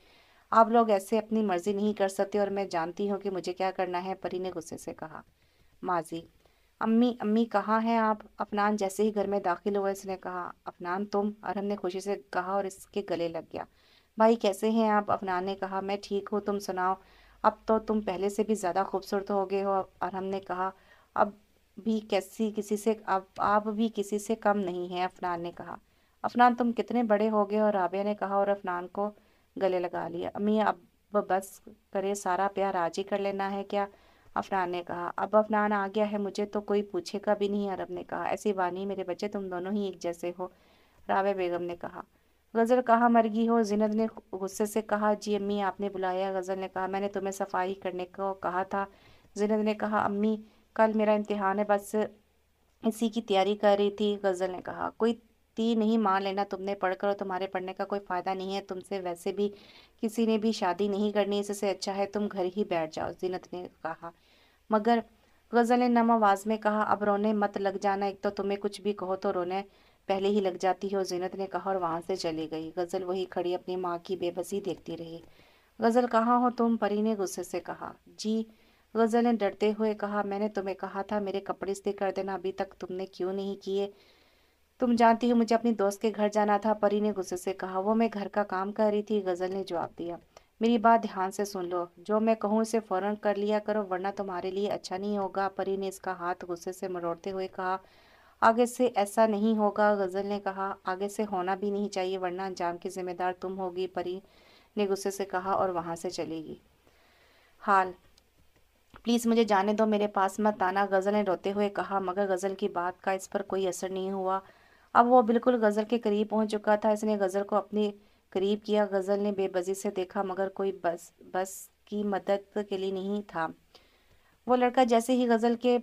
आप लोग ऐसे अपनी मर्ज़ी नहीं कर सकते और मैं जानती हूँ कि मुझे क्या करना है परी ने गुस्से से कहा माजी अम्मी अम्मी कहाँ हैं आप अफनान जैसे ही घर में दाखिल हुआ इसने कहा अफनान तुम अरहम ने खुशी से कहा और इसके गले लग गया भाई कैसे हैं आप अफनान ने कहा मैं ठीक हूँ तुम सुनाओ अब तो तुम पहले से भी ज़्यादा खूबसूरत हो गए हो अरहम ने कहा अब भी कैसी किसी से अब आप भी किसी से कम नहीं हैं अफनान ने कहा अफनान तुम कितने बड़े हो गए और राबिया ने कहा और अफनान को गले लगा लिया अम्मी अब बस करे सारा प्यार आज ही कर लेना है क्या अफनान ने कहा अब अफनान आ गया है मुझे तो कोई पूछेगा भी नहीं अरब ने कहा ऐसी वानी मेरे बच्चे तुम दोनों ही एक जैसे हो रावे बेगम ने कहा गज़ल कहाँ मर गई हो जिनद ने गुस्से से कहा जी अम्मी आपने बुलाया गज़ल ने कहा मैंने तुम्हें सफाई करने को कहा था जिनद ने कहा अम्मी कल मेरा इम्तिहान है बस इसी की तैयारी कर रही थी गज़ल ने कहा कोई ती नहीं मान लेना तुमने पढ़कर और तुम्हारे पढ़ने का कोई फ़ायदा नहीं है तुमसे वैसे भी किसी ने भी शादी नहीं करनी इससे अच्छा है तुम घर ही बैठ जाओ जीनत ने कहा मगर गज़ल ने नम आवाज़ में कहा अब रोने मत लग जाना एक तो तुम्हें कुछ भी कहो तो रोने पहले ही लग जाती हो जीनत ने कहा और वहाँ से चली गई गज़ल वही खड़ी अपनी माँ की बेबसी देखती रही गज़ल कहाँ हो तुम परी ने गुस्से से कहा जी गज़ल ने डरते हुए कहा मैंने तुम्हें कहा था मेरे कपड़े इस्ते कर देना अभी तक तुमने क्यों नहीं किए तुम जानती हो मुझे अपनी दोस्त के घर जाना था परी ने गुस्से से कहा वो मैं घर का काम कर रही थी गज़ल ने जवाब दिया मेरी बात ध्यान से सुन लो जो मैं कहूँ उसे फ़ौरन कर लिया करो वरना तुम्हारे लिए अच्छा नहीं होगा परी ने इसका हाथ गुस्से से मरोड़ते हुए कहा आगे से ऐसा नहीं होगा गज़ल ने कहा आगे से होना भी नहीं चाहिए वरना अंजाम की जिम्मेदार तुम होगी परी ने गुस्से से कहा और वहाँ से चलेगी हाल प्लीज़ मुझे जाने दो मेरे पास मत आना गज़ल ने रोते हुए कहा मगर गज़ल की बात का इस पर कोई असर नहीं हुआ अब वो बिल्कुल गज़ल के करीब पहुंच चुका था इसने गज़ल को अपने करीब किया गज़ल ने बेबजी से देखा मगर कोई बस बस की मदद के लिए नहीं था वो लड़का जैसे ही गज़ल के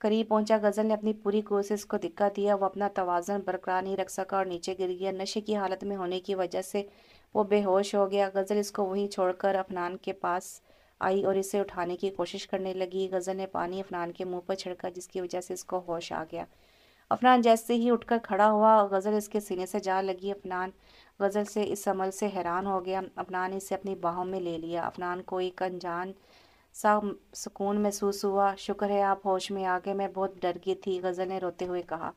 करीब पहुंचा गज़ल ने अपनी पूरी कोशिश को दिखा दिया वो अपना तोज़न बरकरार नहीं रख सका और नीचे गिर गया नशे की हालत में होने की वजह से वो बेहोश हो गया गज़ल इसको वहीं छोड़कर अफनान के पास आई और इसे उठाने की कोशिश करने लगी गज़ल ने पानी अफनान के मुंह पर छिड़का जिसकी वजह से इसको होश आ गया अफनान जैसे ही उठकर खड़ा हुआ और गज़ल इसके सीने से जा लगी अफनान गज़ल से इस अमल से हैरान हो गया अफनान इसे अपनी बाहों में ले लिया अफनान को एक अनजान सा सुकून महसूस हुआ शुक्र है आप होश में आ गए मैं बहुत डर गई थी गज़ल ने रोते हुए कहा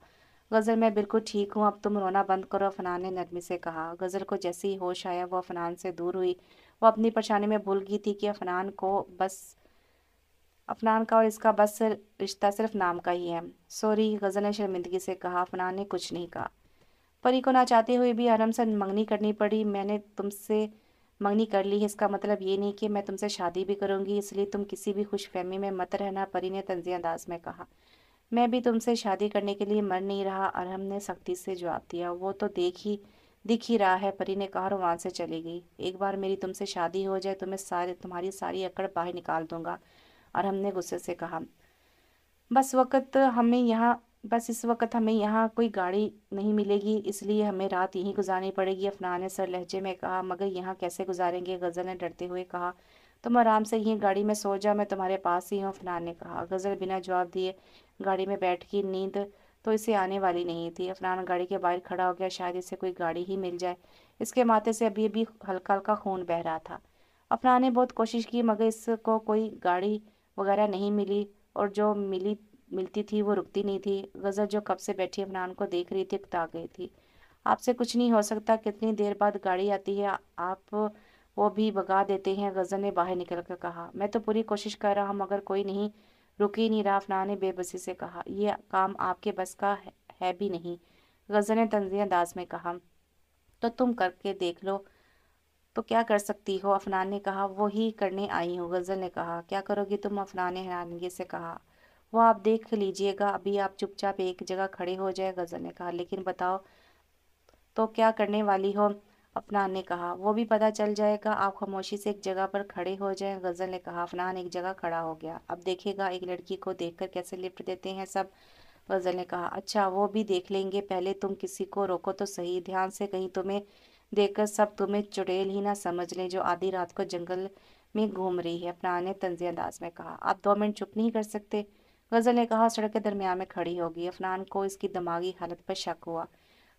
गज़ल मैं बिल्कुल ठीक हूँ अब तुम रोना बंद करो अफनान ने नरमी से कहा गज़ल को जैसे ही होश आया वो अफनान से दूर हुई वो अपनी परेशानी में भूल गई थी कि अफनान को बस अफनान का और इसका बस रिश्ता सिर्फ नाम का ही है सॉरी गज़ल ने शर्मिंदगी से कहा अफनान ने कुछ नहीं कहा परी को ना चाहते हुए भी आराम से मंगनी करनी पड़ी मैंने तुमसे मंगनी कर ली है इसका मतलब ये नहीं कि मैं तुमसे शादी भी करूँगी इसलिए तुम किसी भी खुशफहमी में मत रहना परी ने तंजी अंदाज में कहा मैं भी तुमसे शादी करने के लिए मर नहीं रहा अरहम ने सख्ती से जवाब दिया वो तो देख ही दिख ही रहा है परी ने कहा और वहाँ से चली गई एक बार मेरी तुमसे शादी हो जाए तो मैं सारे तुम्हारी सारी अकड़ बाहर निकाल दूंगा और हमने गुस्से से कहा बस वक्त हमें यहाँ बस इस वक्त हमें यहाँ कोई गाड़ी नहीं मिलेगी इसलिए हमें रात यहीं गुजारनी पड़ेगी अफनान ने सर लहजे में कहा मगर यहाँ कैसे गुजारेंगे गज़ल ने डरते हुए कहा तुम आराम से यहीं गाड़ी में सो जाओ मैं तुम्हारे पास ही हूँ अफनान ने कहा गज़ल बिना जवाब दिए गाड़ी में बैठ के नींद तो इसे आने वाली नहीं थी अफनान गाड़ी के बाहर खड़ा हो गया शायद इसे कोई गाड़ी ही मिल जाए इसके माथे से अभी भी हल्का हल्का खून बह रहा था अफनान ने बहुत कोशिश की मगर इसको कोई गाड़ी वगैरह नहीं मिली और जो मिली मिलती थी वो रुकती नहीं थी गज़ल जो कब से बैठी अफनान को देख रही थी उकता तो गई थी आपसे कुछ नहीं हो सकता कितनी देर बाद गाड़ी आती है आप वो भी भगा देते हैं गज़ल ने बाहर निकल कर कहा मैं तो पूरी कोशिश कर रहा हूँ मगर कोई नहीं रुकी नहीं राफना ने बेबसी से कहा यह काम आपके बस का है, है भी नहीं गज़ल ने तंजी अंदाज में कहा तो तुम करके देख लो तो क्या कर सकती हो अफनान ने कहा वो ही करने आई हूँ गज़ल ने कहा क्या करोगी तुम अफनान ने हैरानगी से कहा वो आप देख लीजिएगा अभी आप चुपचाप एक जगह खड़े हो जाए गज़ल ने कहा लेकिन बताओ तो क्या करने वाली हो ने कहा वो भी पता चल जाएगा आप खामोशी से एक जगह पर खड़े हो जाएं गज़ल ने कहा अफनान एक जगह खड़ा हो गया अब देखेगा एक लड़की को देखकर कैसे लिफ्ट देते हैं सब गज़ल ने कहा अच्छा वो भी देख लेंगे पहले तुम किसी को रोको तो सही ध्यान से कहीं तुम्हें देखकर सब तुम्हें चुड़ैल ही ना समझ लें जो आधी रात को जंगल में घूम रही है अपना आने तंजी अंदाज में कहा आप दो मिनट चुप नहीं कर सकते गज़ल ने कहा सड़क के दरमियान में खड़ी होगी अफनान को इसकी दिमागी हालत पर शक हुआ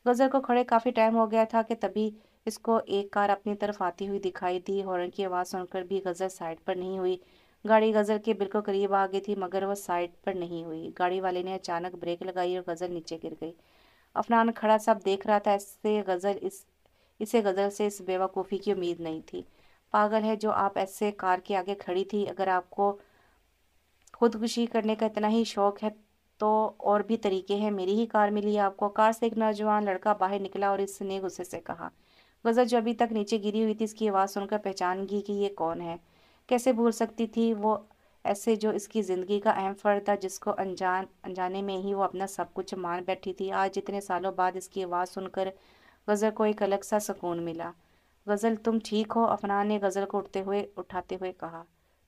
गज़ल को खड़े काफ़ी टाइम हो गया था कि तभी इसको एक कार अपनी तरफ आती हुई दिखाई दी हॉर्न की आवाज़ सुनकर भी गज़ल साइड पर नहीं हुई गाड़ी गज़ल के बिल्कुल करीब आ गई थी मगर वह साइड पर नहीं हुई गाड़ी वाले ने अचानक ब्रेक लगाई और गज़ल नीचे गिर गई अफनान खड़ा सब देख रहा था इससे गज़ल इस इसे गज़ल से इस बेवकूफ़ी की उम्मीद नहीं थी पागल है जो आप ऐसे कार के आगे खड़ी थी अगर आपको खुदकुशी करने का इतना ही शौक है तो और भी तरीके हैं मेरी ही कार मिली आपको कार से एक नौजवान लड़का बाहर निकला और इसने गुस्से से कहा गज़ल जो अभी तक नीचे गिरी हुई थी इसकी आवाज़ सुनकर पहचान गई कि ये कौन है कैसे भूल सकती थी वो ऐसे जो इसकी ज़िंदगी का अहम फर्द था जिसको अनजान अनजाने में ही वो अपना सब कुछ मान बैठी थी आज इतने सालों बाद इसकी आवाज़ सुनकर गज़ल को एक अलग सा सुकून मिला गज़ल तुम ठीक हो अफनान ने गज़ल को उठते हुए उठाते हुए कहा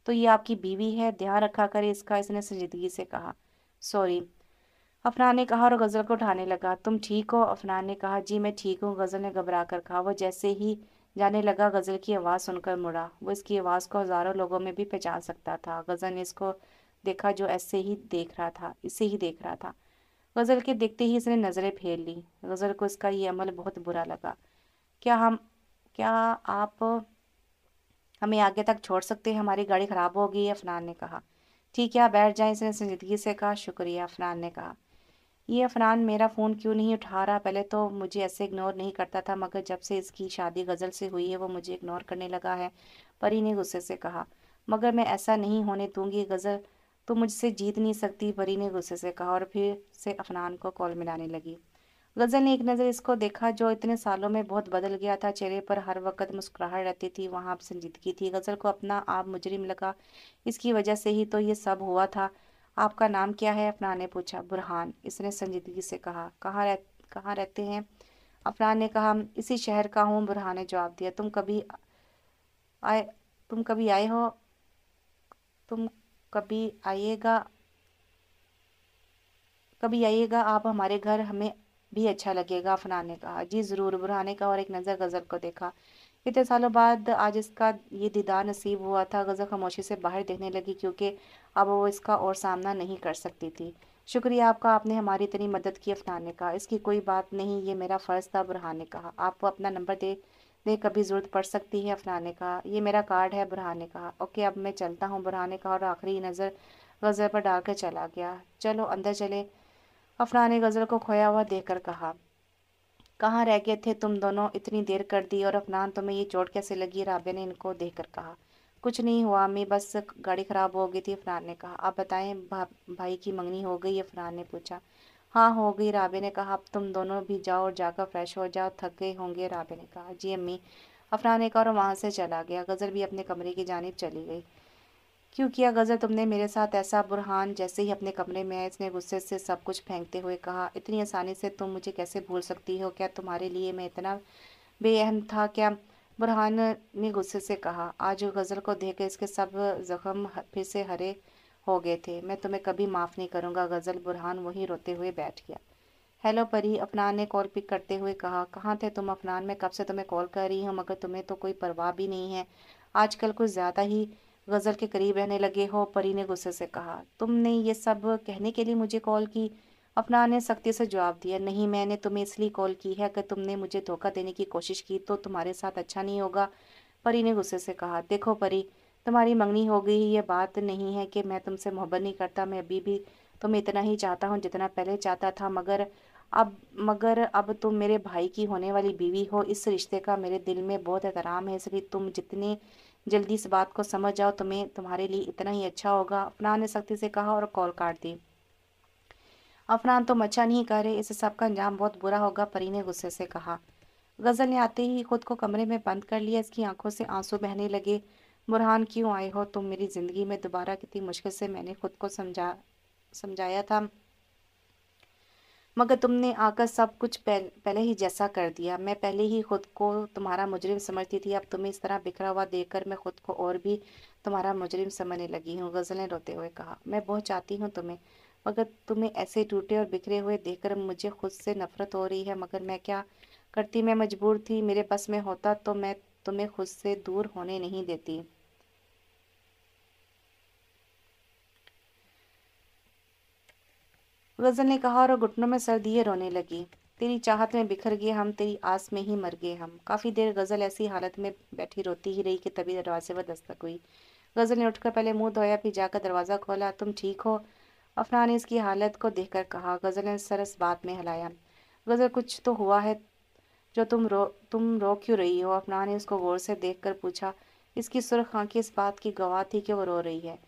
तो ये आपकी बीवी है ध्यान रखा कर इसका इसने संजीदगी से कहा सॉरी अफनान ने कहा और गज़ल को उठाने लगा तुम ठीक हो अफनान ने कहा जी मैं ठीक हूँ गज़ल ने घबरा कर कहा वो जैसे ही जाने लगा गज़ल की आवाज़ सुनकर मुड़ा वो इसकी आवाज़ को हज़ारों लोगों में भी पहचान सकता था गज़ल ने इसको देखा जो ऐसे ही देख रहा था इसे ही देख रहा था गज़ल के देखते ही इसने नज़रें फेर ली गज़ल को इसका ये अमल बहुत बुरा लगा क्या हम क्या आप हमें आगे तक छोड़ सकते हैं हमारी गाड़ी ख़राब हो गई है अफनान ने कहा ठीक है आप बैठ जाएं इसने संजीदगी से कहा शुक्रिया अफनान ने कहा ये अफरान मेरा फ़ोन क्यों नहीं उठा रहा पहले तो मुझे ऐसे इग्नोर नहीं करता था मगर जब से इसकी शादी गज़ल से हुई है वो मुझे इग्नोर करने लगा है परी ने गुस्से से कहा मगर मैं ऐसा नहीं होने दूंगी गज़ल तो मुझसे जीत नहीं सकती परी ने गुस्से से कहा और फिर से अफनान को कॉल मिलाने लगी गज़ल ने एक नज़र इसको देखा जो इतने सालों में बहुत बदल गया था चेहरे पर हर वक्त मुस्कुराहट रहती थी वहाँ संजीदगी थी गज़ल को अपना आप मुजरिम लगा इसकी वजह से ही तो ये सब हुआ था आपका नाम क्या है अफनान ने पूछा बुरहान इसने संजीदगी से कहा कहाँ रह कहाँ रहते हैं अफनान ने कहा इसी शहर का हूँ बुरहान ने जवाब दिया तुम कभी आए तुम कभी आए हो तुम कभी आइएगा कभी आइएगा आप हमारे घर हमें भी अच्छा लगेगा अफनान ने कहा जी ज़रूर बुरहान ने कहा और एक नज़र गज़ल को देखा इतने सालों बाद आज इसका ये दीदार नसीब हुआ था गज़ल खामोशी से बाहर देखने लगी क्योंकि अब वो इसका और सामना नहीं कर सकती थी शुक्रिया आपका आपने हमारी इतनी मदद की अफनान ने कहा इसकी कोई बात नहीं ये मेरा फ़र्ज़ था बुरहान ने कहा आपको अपना नंबर दे दे कभी ज़रूरत पड़ सकती है अफनान ने कहा ये मेरा कार्ड है बुरहान ने कहा ओके अब मैं चलता हूँ बुरहान ने कहा और आखिरी नज़र गज़ल पर डाल कर चला गया चलो अंदर चले अफना ने गज़ल को खोया हुआ देख कर कहा कहाँ रह गए थे तुम दोनों इतनी देर कर दी और अफनान तुम्हें तो ये चोट कैसे लगी राबे ने इनको देख कर कहा कुछ नहीं हुआ मैं बस गाड़ी ख़राब हो गई थी अफरान ने कहा आप बताएं भा, भाई की मंगनी हो गई फरहान ने पूछा हाँ हो गई राबे ने कहा अब तुम दोनों भी जाओ और जाकर फ्रेश हो जाओ थक गए होंगे राबे ने कहा जी अम्मी अफरान ने कहा और वहाँ से चला गया गज़र भी अपने कमरे की जानब चली गई क्यों किया गज़र तुमने मेरे साथ ऐसा बुरहान जैसे ही अपने कमरे में आए इसने गुस्से से सब कुछ फेंकते हुए कहा इतनी आसानी से तुम मुझे कैसे भूल सकती हो क्या तुम्हारे लिए मैं इतना बेअहम था क्या बुरहान ने गुस्से से कहा आज गज़ल को देकर इसके सब जख्म फिर से हरे हो गए थे मैं तुम्हें कभी माफ़ नहीं करूँगा गज़ल बुरहान वहीं रोते हुए बैठ गया हेलो परी अफनान ने कॉल पिक करते हुए कहा कहाँ थे तुम अफनान मैं कब से तुम्हें कॉल कर रही हूँ मगर तुम्हें तो कोई परवाह भी नहीं है आजकल कुछ ज़्यादा ही गज़ल के करीब रहने लगे हो परी ने गुस्से से कहा तुमने ये सब कहने के लिए मुझे कॉल की अपना ने सख्ती से जवाब दिया नहीं मैंने तुम्हें इसलिए कॉल की है अगर तुमने मुझे धोखा देने की कोशिश की तो तुम्हारे साथ अच्छा नहीं होगा परी ने गुस्से से कहा देखो परी तुम्हारी मंगनी हो गई ये बात नहीं है कि मैं तुमसे मोहब्बत नहीं करता मैं अभी भी तुम्हें इतना ही चाहता हूँ जितना पहले चाहता था मगर अब मगर अब तुम मेरे भाई की होने वाली बीवी हो इस रिश्ते का मेरे दिल में बहुत एहतराम है इसलिए तुम जितने जल्दी इस बात को समझ जाओ तुम्हें तुम्हारे लिए इतना ही अच्छा होगा अपना ने सख्ती से कहा और कॉल काट दी अफरान तो मचा नहीं कर इस इसे सबका अंजाम बहुत बुरा होगा परी ने गुस्से से कहा गज़ल ने आते ही खुद को कमरे में बंद कर लिया इसकी आंखों से आंसू बहने लगे बुरहान क्यों आए हो तुम मेरी ज़िंदगी में दोबारा कितनी मुश्किल से मैंने खुद को समझा समझाया था मगर तुमने आकर सब कुछ पहले ही जैसा कर दिया मैं पहले ही खुद को तुम्हारा मुजरिम समझती थी अब तुम्हें इस तरह बिखरा हुआ देखकर मैं खुद को और भी तुम्हारा मुजरिम समझने लगी हूँ गज़ल ने रोते हुए कहा मैं बहुत चाहती हूँ तुम्हें मगर तुम्हें ऐसे टूटे और बिखरे हुए देखकर मुझे खुद से नफरत हो रही है मगर मैं क्या करती मैं मजबूर थी मेरे बस में होता तो मैं तुम्हें खुद से दूर होने नहीं देती गजल ने कहा और घुटनों में सर दिए रोने लगी तेरी चाहत में बिखर गए हम तेरी आस में ही मर गए हम काफ़ी देर गज़ल ऐसी हालत में बैठी रोती ही रही कि तभी दरवाजे पर दस्तक हुई गज़ल ने उठकर पहले मुंह धोया फिर जाकर दरवाज़ा खोला तुम ठीक हो अफना ने इसकी हालत को देखकर कहा गज़ल ने सरस बात में हिलाया गज़ल कुछ तो हुआ है जो तुम रो तुम रो क्यों रही हो अफना ने उसको गौर से देख कर पूछा इसकी सुर्ख आंखें इस बात की गवाह थी कि वो रो रही है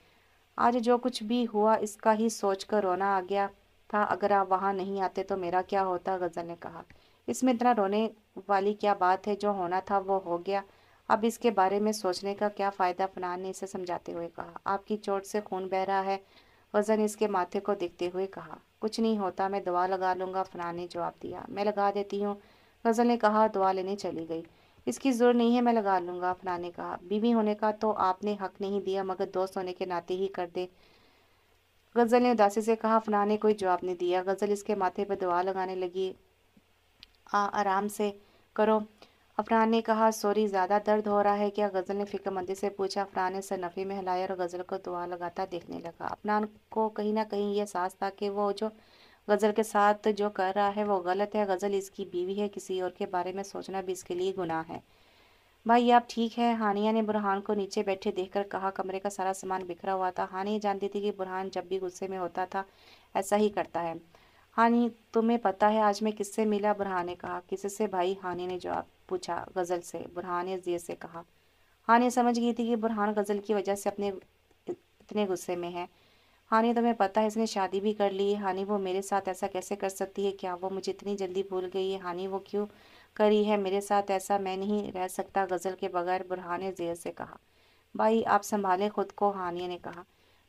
आज जो कुछ भी हुआ इसका ही सोच कर रोना आ गया था अगर आप वहाँ नहीं आते तो मेरा क्या होता गज़ल ने कहा इसमें इतना रोने वाली क्या बात है जो होना था वो हो गया अब इसके बारे में सोचने का क्या फ़ायदा अफनान ने इसे समझाते हुए कहा आपकी चोट से खून बह रहा है वजन इसके माथे को देखते हुए कहा कुछ नहीं होता मैं दवा लगा लूंगा फना ने जवाब दिया मैं लगा देती हूँ गज़ल ने कहा दवा लेने चली गई इसकी जोर नहीं है मैं लगा लूंगा फना ने कहा बीवी होने का तो आपने हक नहीं दिया मगर दोस्त होने के नाते ही कर दे गज़ल ने उदासी से कहा फना ने कोई जवाब नहीं दिया गज़ल इसके माथे पर दवा लगाने लगी आ आराम से करो अफरान ने कहा सॉरी ज़्यादा दर्द हो रहा है क्या गज़ल ने फिक्रमंदी से पूछा अफरान ने नफ़ी में हिलाया और गज़ल को दुआ लगाता देखने लगा अफरान को कहीं ना कहीं यह सास था कि वो जो गज़ल के साथ जो कर रहा है वो गलत है गज़ल इसकी बीवी है किसी और के बारे में सोचना भी इसके लिए गुनाह है भाई आप ठीक है हानिया ने बुरहान को नीचे बैठे कर कहा कमरे का सारा सामान बिखरा हुआ था हानिया जानती थी कि बुरहान जब भी गुस्से में होता था ऐसा ही करता है हानि तुम्हें पता है आज मैं किससे मिला बुरहान ने कहा किससे भाई हानि ने जवाब पूछा गज़ल से बुरहान ने जिए से कहा हानिया समझ गई थी कि बुरहान गज़ल की वजह से अपने इतने गुस्से में है हानि तुम्हें पता है इसने शादी भी कर ली है हानि वो मेरे साथ ऐसा कैसे कर सकती है क्या वो मुझे इतनी जल्दी भूल गई है हानि वो क्यों करी है मेरे साथ ऐसा मैं नहीं रह सकता गज़ल के बगैर बुरहान ने जेर से कहा भाई आप संभालें खुद को हानिया ने कहा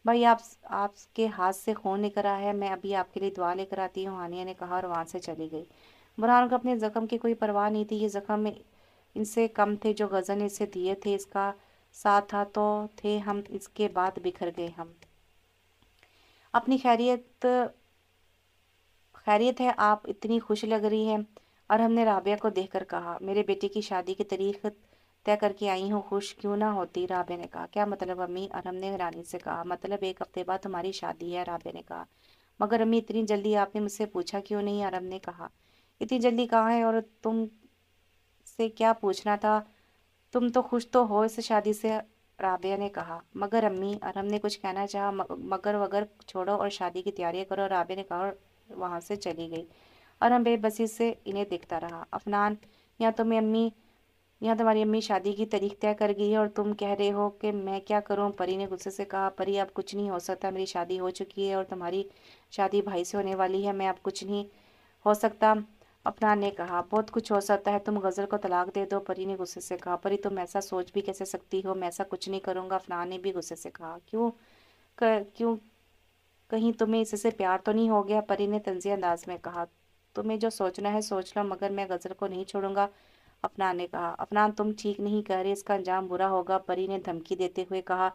भाई आप आपके हाथ से खून निकला है मैं अभी आपके लिए दुआ लेकर आती हूँ हानिया ने कहा और वहाँ से चली गई बुरहान को अपने ज़ख्म की कोई परवाह नहीं थी ये ज़ख्म इनसे कम थे जो गजन इसे दिए थे इसका साथ था तो थे हम इसके बाद बिखर गए हम अपनी खैरियत खैरियत है आप इतनी खुश लग रही हैं और हमने राबिया को देखकर कहा मेरे बेटे की शादी की तारीख तय करके आई हूँ खुश क्यों ना होती राबिया ने कहा क्या मतलब अम्मी और हमने रानी से कहा मतलब एक हफ्ते बाद हमारी शादी है राबिया ने कहा मगर अम्मी इतनी जल्दी आपने मुझसे पूछा क्यों नहीं और हमने कहा इतनी जल्दी कहाँ है और तुम से क्या पूछना था तुम तो खुश तो हो इस शादी से राबिया ने कहा मगर अम्मी अरम ने कुछ कहना चाहा मगर वगर छोड़ो और शादी की तैयारी करो और राबिया ने कहा और वहाँ से चली गई अरम बेबसी से इन्हें देखता रहा अफनान या तुम्हें अम्मी या तुम्हारी अम्मी शादी की तारीख तय कर गई है और तुम कह रहे हो कि मैं क्या करूँ परी ने गुस्से से कहा परी अब कुछ नहीं हो सकता मेरी शादी हो चुकी है और तुम्हारी शादी भाई से होने वाली है मैं अब कुछ नहीं हो सकता अपना ने कहा बहुत कुछ हो सकता है तुम गज़ल को तलाक दे दो परी ने गुस्से से कहा परी तुम ऐसा सोच भी कैसे सकती हो मैं ऐसा कुछ नहीं करूँगा अपना ने भी गुस्से से कहा क्यों क्यों कहीं तुम्हें इससे प्यार तो नहीं हो गया परी ने तंजी अंदाज में कहा तुम्हें जो सोचना है सोच लो मगर मैं गज़ल को नहीं छोड़ूंगा अपना ने कहा अपना तुम ठीक नहीं कह रहे इसका अंजाम बुरा होगा परी ने धमकी देते हुए कहा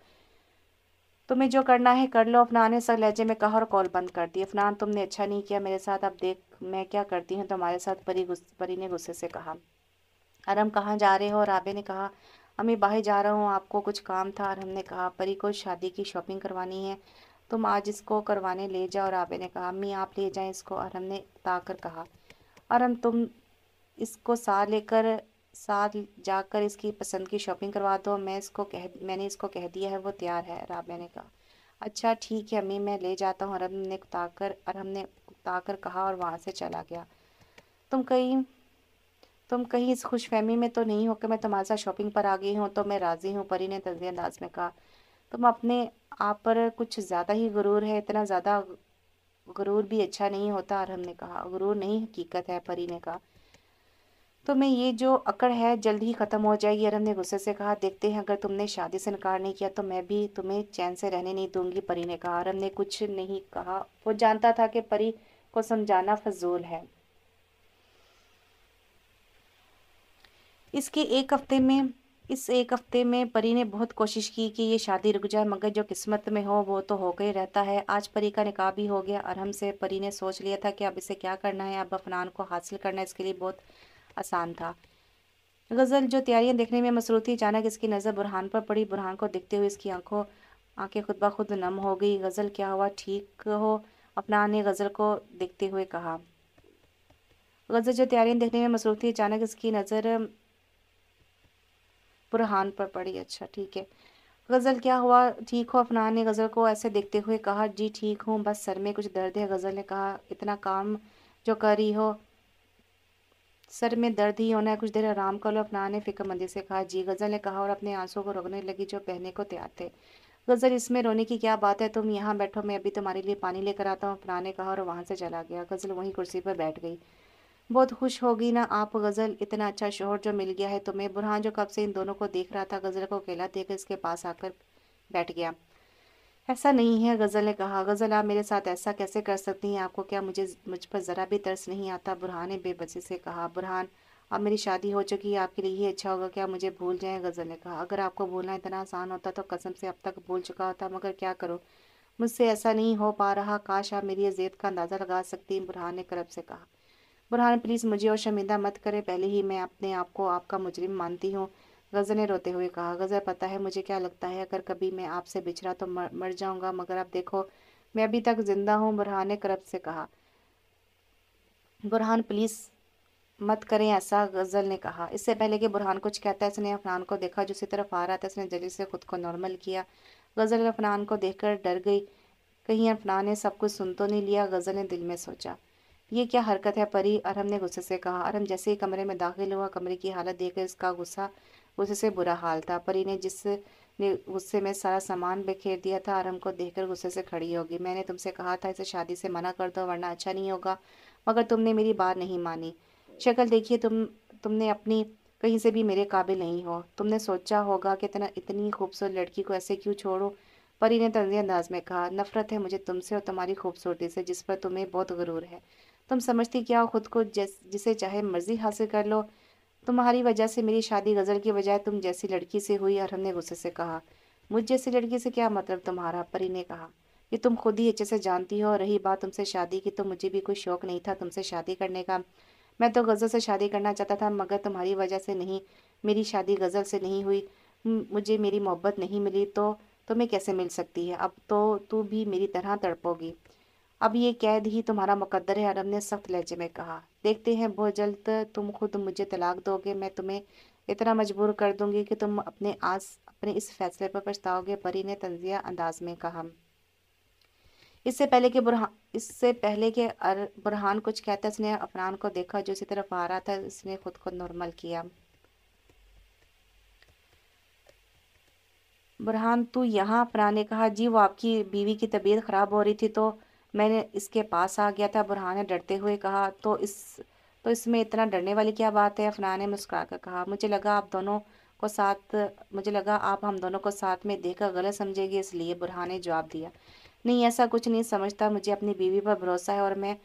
तुम्हें जो करना है कर लो अफनान ने सर लहजे में कहा और कॉल बंद कर दी अफनान तुमने अच्छा नहीं किया मेरे साथ अब देख मैं क्या करती हूँ तुम्हारे साथ परी गुस, परी ने गुस्से से कहा अरम कहाँ जा रहे हो और आबे ने कहा अम्मी बाहर जा रहा हूँ आपको कुछ काम था और हमने कहा परी को शादी की शॉपिंग करवानी है तुम आज इसको करवाने ले जाओ और आबे ने कहा अम्मी आप ले जाएं इसको और हमने ताकर कहा अरम तुम इसको साथ लेकर साथ जाकर इसकी पसंद की शॉपिंग करवा दो मैं इसको कह मैंने इसको कह दिया है वो तैयार है राबिया ने कहा अच्छा ठीक है अम्मी मैं ले जाता हूँ अरहम ने कुताकर अरहम ने कर कहा और वहाँ से चला गया तुम कहीं तुम कहीं इस खुशफहमी में तो नहीं हो कि मैं तुम्हारे साथ शॉपिंग पर आ गई हूँ तो मैं राज़ी हूँ परी ने तजी अंदाज में कहा तुम अपने आप पर कुछ ज़्यादा ही गुरूर है इतना ज़्यादा गुरूर भी अच्छा नहीं होता अरहम ने कहा गुरूर नहीं हकीकत है परी ने कहा तो मैं ये जो अकड़ है जल्द ही ख़त्म हो जाएगी अरम ने गुस्से से कहा देखते हैं अगर तुमने शादी से इनकार नहीं किया तो मैं भी तुम्हें चैन से रहने नहीं दूंगी परी ने कहा अरम ने कुछ नहीं कहा वो जानता था कि परी को समझाना फजूल है इसके एक हफ्ते में इस एक हफ्ते में परी ने बहुत कोशिश की कि ये शादी रुक जाए मगर जो किस्मत में हो वो तो हो ही रहता है आज परी का निकाह भी हो गया अरहम से परी ने सोच लिया था कि अब इसे क्या करना है अब अफनान को हासिल करना इसके लिए बहुत आसान था गज़ल जो तैयारियां देखने में मसरूत थी अचानक इसकी नज़र बुरहान पर पड़ी बुरहान को देखते हुए इसकी आंखों आंखें खुद ब खुद नम हो गई गज़ल क्या हुआ ठीक हो अपना ने गज़ल को देखते हुए कहा गज़ल जो तैयारियां देखने में मसरूफ थी अचानक इसकी नज़र बुरहान पर पड़ी अच्छा ठीक है गज़ल क्या हुआ ठीक हो अपना ने गज़ल को ऐसे देखते हुए कहा जी ठीक हूँ बस सर में कुछ दर्द है गज़ल ने कहा इतना काम जो कर रही हो सर में दर्द ही होना है कुछ देर आराम कर लो अपना ने फिक्रमंदी से कहा जी गज़ल ने कहा और अपने आंसू को रोकने लगी जो पहने को तैयार थे गज़ल इसमें रोने की क्या बात है तुम यहाँ बैठो मैं अभी तुम्हारे लिए पानी लेकर आता हूँ अपना ने कहा और वहाँ से चला गया गज़ल वहीं कुर्सी पर बैठ गई बहुत खुश होगी ना आप गज़ल इतना अच्छा शोहर जो मिल गया है तुम्हें बुरहान जो कब से इन दोनों को देख रहा था गज़ल को अकेला देख इसके पास आकर बैठ गया ऐसा नहीं है गज़ल ने कहा गज़ल आप मेरे साथ ऐसा कैसे कर सकती हैं आपको क्या मुझे मुझ पर ज़रा भी तरस नहीं आता बुरहान ने बेबसी से कहा बुरहान अब मेरी शादी हो चुकी है आपके लिए ही अच्छा होगा क्या मुझे भूल जाए गज़ल ने कहा अगर आपको भूलना इतना आसान होता तो कसम से अब तक भूल चुका होता मगर क्या करो मुझसे ऐसा नहीं हो पा रहा काश आप मेरी अजीत का अंदाज़ा लगा सकती हैं बुरहान ने करब से कहा बुरहान प्लीज़ मुझे और शर्मिंदा मत करें पहले ही मैं अपने आप को आपका मुजरिम मानती हूँ गज़ ने रोते हुए कहा गज़र पता है मुझे क्या लगता है अगर कभी मैं आपसे बिछड़ा तो मर, मर जाऊंगा मगर आप देखो मैं अभी तक ज़िंदा हूँ बुरहान ने करब से कहा बुरहान प्लीज़ मत करें ऐसा गज़ल ने कहा इससे पहले कि बुरहान कुछ कहता है इसने अफनान को देखा जिसकी तरफ आ रहा था इसने जल्दी से खुद को नॉर्मल किया गज़ल अफनान को देखकर डर गई कहीं अफनान ने सब कुछ सुन तो नहीं लिया गज़ल ने दिल में सोचा ये क्या हरकत है परी अरहम ने गुस्से से कहा अरहम जैसे ही कमरे में दाखिल हुआ कमरे की हालत देखकर इसका गुस्सा उससे बुरा हाल था परी ने जिस ने गुस्से में सारा सामान बिखेर दिया था आरम को देखकर गुस्से से खड़ी होगी मैंने तुमसे कहा था इसे शादी से मना कर दो वरना अच्छा नहीं होगा मगर तुमने मेरी बात नहीं मानी शक्ल देखिए तुम तुमने अपनी कहीं से भी मेरे काबिल नहीं हो तुमने सोचा होगा कि इतना इतनी खूबसूरत लड़की को ऐसे क्यों छोड़ो परी ने तंजी अंदाज में कहा नफरत है मुझे तुमसे और तुम्हारी खूबसूरती से जिस पर तुम्हें बहुत गरूर है तुम समझती क्या हो खुद को जिस जिसे चाहे मर्जी हासिल कर लो तुम्हारी वजह से मेरी शादी गज़ल की बजाय तुम जैसी लड़की से हुई और हमने गुस्से से कहा मुझ जैसी लड़की से क्या मतलब तुम्हारा परी ने कहा कि तुम खुद ही अच्छे से जानती हो और रही बात तुमसे शादी की तो मुझे भी कोई शौक नहीं था तुमसे शादी करने का मैं तो गज़ल से शादी करना चाहता था मगर तुम्हारी वजह से नहीं मेरी शादी गज़ल से नहीं हुई मुझे मेरी मोहब्बत नहीं मिली तो तुम्हें कैसे मिल सकती है अब तो तू भी मेरी तरह तड़पोगी अब ये कैद ही तुम्हारा मुकद्दर है अरब ने सख्त लहजे में कहा देखते हैं बहुत जल्द तुम खुद मुझे तलाक दोगे मैं तुम्हें इतना मजबूर कर दूंगी कि तुम अपने आस अपने इस फैसले पर पछताओगे परी ने तंजिया अंदाज में कहा इससे पहले कि बुरहान इससे पहले कि बुरहान कुछ कहता उसने अफरान को देखा जो इसी तरफ आ रहा था उसने खुद को नॉर्मल किया बुरहान तू यहाँ अफरान ने कहा जी वो आपकी बीवी की तबीयत ख़राब हो रही थी तो मैंने इसके पास आ गया था बुरहान ने डरते हुए कहा तो इस तो इसमें इतना डरने वाली क्या बात है अफनान ने मुस्कुरा कर कहा मुझे लगा आप दोनों को साथ मुझे लगा आप हम दोनों को साथ में देखकर गलत समझेगी इसलिए बुरहान ने जवाब दिया नहीं ऐसा कुछ नहीं समझता मुझे अपनी बीवी पर भरोसा है और मैं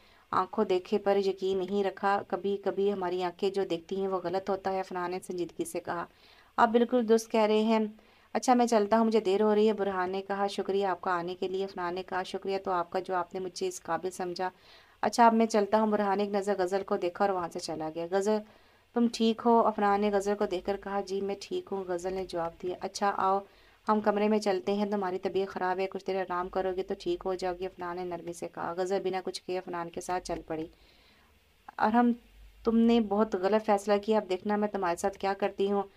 आंखों देखे पर यकीन नहीं रखा कभी कभी हमारी आंखें जो देखती हैं वो गलत होता है अफनान ने संजीदगी से कहा आप बिल्कुल दुरुस्त कह रहे हैं अच्छा मैं चलता हूँ मुझे देर हो रही है बुरहान ने कहा शुक्रिया आपका आने के लिए अफनान ने कहा शुक्रिया तो आपका जो आपने मुझे इस काबिल समझा अच्छा अब मैं चलता हूँ बुरहान एक नज़र गज़ल को देखा और वहाँ से चला गया गज़ल तुम ठीक हो अफनान ने गज़ल को देखकर कहा जी मैं ठीक हूँ गज़ल ने जवाब दिया अच्छा आओ हम कमरे में चलते हैं तुम्हारी तबीयत ख़राब है कुछ देर आराम करोगे तो ठीक हो जाओगी अफनान ने नरमी से कहा गज़ल बिना कुछ किए अफनान के साथ चल पड़ी और हम तुमने बहुत गलत फ़ैसला किया अब देखना मैं तुम्हारे साथ क्या करती हूँ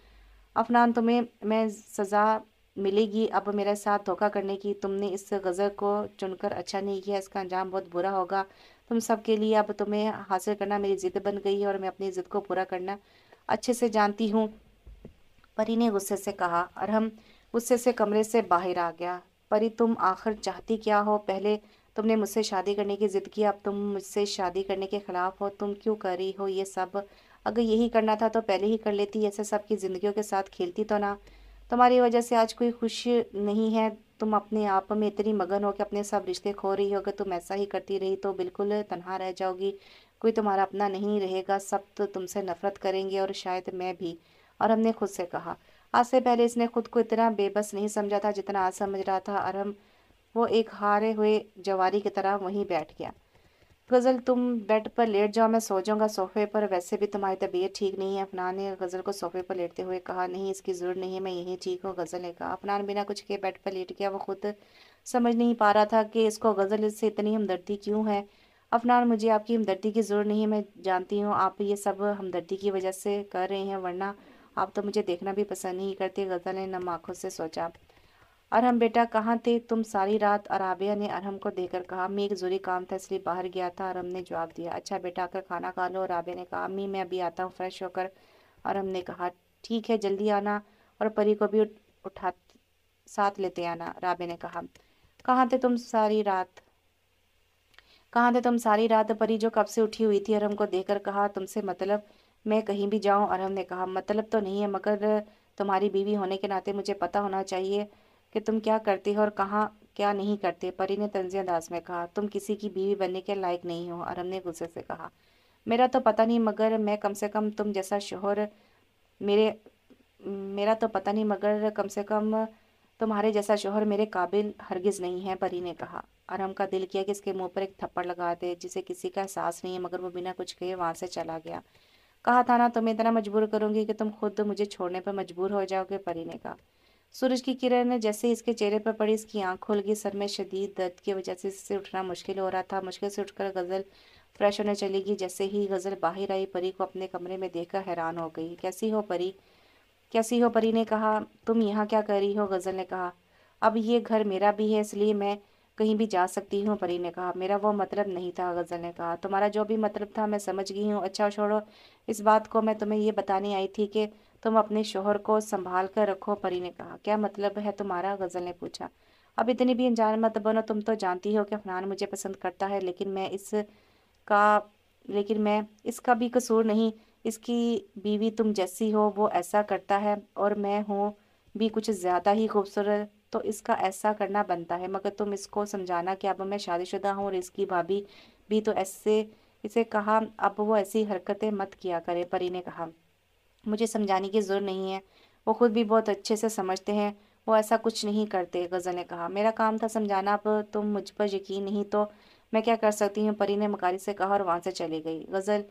अफनान तुम्हें मैं सज़ा मिलेगी अब मेरे साथ धोखा करने की तुमने इस गज़ल को चुनकर अच्छा नहीं किया इसका अंजाम बहुत बुरा होगा तुम सब के लिए अब तुम्हें हासिल करना मेरी ज़िद बन गई है और मैं अपनी ज़िद को पूरा करना अच्छे से जानती हूँ परी ने गुस्से से कहा और हम गुस्से से कमरे से बाहर आ गया परी तुम आखिर चाहती क्या हो पहले तुमने मुझसे शादी करने की ज़िद की अब तुम मुझसे शादी करने के ख़िलाफ़ हो तुम क्यों कर रही हो ये सब अगर यही करना था तो पहले ही कर लेती ऐसे सबकी ज़िंदगियों के साथ खेलती तो ना तुम्हारी वजह से आज कोई खुश नहीं है तुम अपने आप में इतनी मगन हो कि अपने सब रिश्ते खो रही हो अगर तुम ऐसा ही करती रही तो बिल्कुल तनहा रह जाओगी कोई तुम्हारा अपना नहीं रहेगा सब तो तुमसे नफरत करेंगे और शायद मैं भी और हमने खुद से कहा आज से पहले इसने खुद को इतना बेबस नहीं समझा था जितना आज समझ रहा था और हम वो एक हारे हुए जवारी की तरह वहीं बैठ गया गज़ल तुम बेड पर लेट जाओ मैं सो जाऊँगा सोफ़े पर वैसे भी तुम्हारी तबीयत ठीक नहीं है अफनान ने गज़ल को सोफ़े पर लेटते हुए कहा नहीं इसकी ज़रूरत नहीं है मैं यहीं ठीक हूँ गज़ल ने कहा अफनान बिना कुछ के बेड पर लेट गया वो खुद समझ नहीं पा रहा था कि इसको गज़ल से इतनी हमदर्दी क्यों है अफनान मुझे आपकी हमदर्दी की ज़रूरत नहीं है मैं जानती हूँ आप ये सब हमदर्दी की वजह से कर रहे हैं वरना आप तो मुझे देखना भी पसंद नहीं करते गज़ल ने नम आँखों से सोचा अरहम बेटा कहाँ थे तुम सारी रात अराबिया ने अरहम को देकर कहा मैं एक जरूरी काम था इसलिए बाहर गया था अरहम ने जवाब दिया अच्छा बेटा आकर खाना खा लो अराबिया ने कहा अम्मी मैं अभी आता हूँ फ्रेश होकर अरहम ने कहा ठीक है जल्दी आना और परी को भी उठा साथ लेते आना राबे ने कहा कहाँ थे तुम सारी रात कहाँ थे तुम सारी रात तो परी जो कब से उठी हुई थी अरहम को देकर कहा तुमसे मतलब मैं कहीं भी जाऊँ अरहम ने कहा मतलब तो नहीं है मगर तुम्हारी बीवी होने के नाते मुझे पता होना चाहिए कि तुम क्या करते हो और कहाँ क्या नहीं करते परी ने तंजी अंदाज में कहा तुम किसी की बीवी बनने के लायक नहीं हो अरम ने गुस्से से कहा मेरा तो पता नहीं मगर मैं कम से कम तुम जैसा शोहर मेरे मेरा तो पता नहीं मगर कम से कम तुम्हारे जैसा शोहर मेरे काबिल हरगिज़ नहीं है परी ने कहा अरहम का दिल किया कि इसके मुंह पर एक थप्पड़ लगा दे जिसे किसी का एहसास नहीं है मगर वो बिना कुछ कहे वहाँ से चला गया कहा था ना तुम्हें इतना मजबूर करूँगी कि तुम खुद मुझे छोड़ने पर मजबूर हो जाओगे परी ने कहा सूरज की किरण जैसे ही इसके चेहरे पर पड़ी इसकी आंख खुल गई सर में शदीद दर्द की वजह से इससे उठना मुश्किल हो रहा था मुश्किल से उठकर गज़ल फ्रेश होने चली गई जैसे ही गज़ल बाहर आई परी को अपने कमरे में देखकर हैरान हो गई कैसी हो परी कैसी हो परी ने कहा तुम यहाँ क्या कर रही हो गज़ल ने कहा अब ये घर मेरा भी है इसलिए मैं कहीं भी जा सकती हूँ परी ने कहा मेरा वो मतलब नहीं था गज़ल ने कहा तुम्हारा जो भी मतलब था मैं समझ गई हूँ अच्छा छोड़ो इस बात को मैं तुम्हें ये बताने आई थी कि तुम अपने शोहर को संभाल कर रखो परी ने कहा क्या मतलब है तुम्हारा गज़ल ने पूछा अब इतनी भी अनजान मत बनो तुम तो जानती हो कि अफनान मुझे पसंद करता है लेकिन मैं इसका लेकिन मैं इसका भी कसूर नहीं इसकी बीवी तुम जैसी हो वो ऐसा करता है और मैं हूँ भी कुछ ज़्यादा ही खूबसूरत तो इसका ऐसा करना बनता है मगर तुम इसको समझाना कि अब मैं शादीशुदा हूँ और इसकी भाभी भी तो ऐसे इसे कहा अब वो ऐसी हरकतें मत किया करे परी ने कहा मुझे समझाने की ज़रूरत नहीं है वो खुद भी बहुत अच्छे से समझते हैं वो ऐसा कुछ नहीं करते गज़ल ने कहा मेरा काम था समझाना अब तुम मुझ पर यकीन नहीं तो मैं क्या कर सकती हूँ परी ने मकारी से कहा और वहाँ से चली गई गज़ल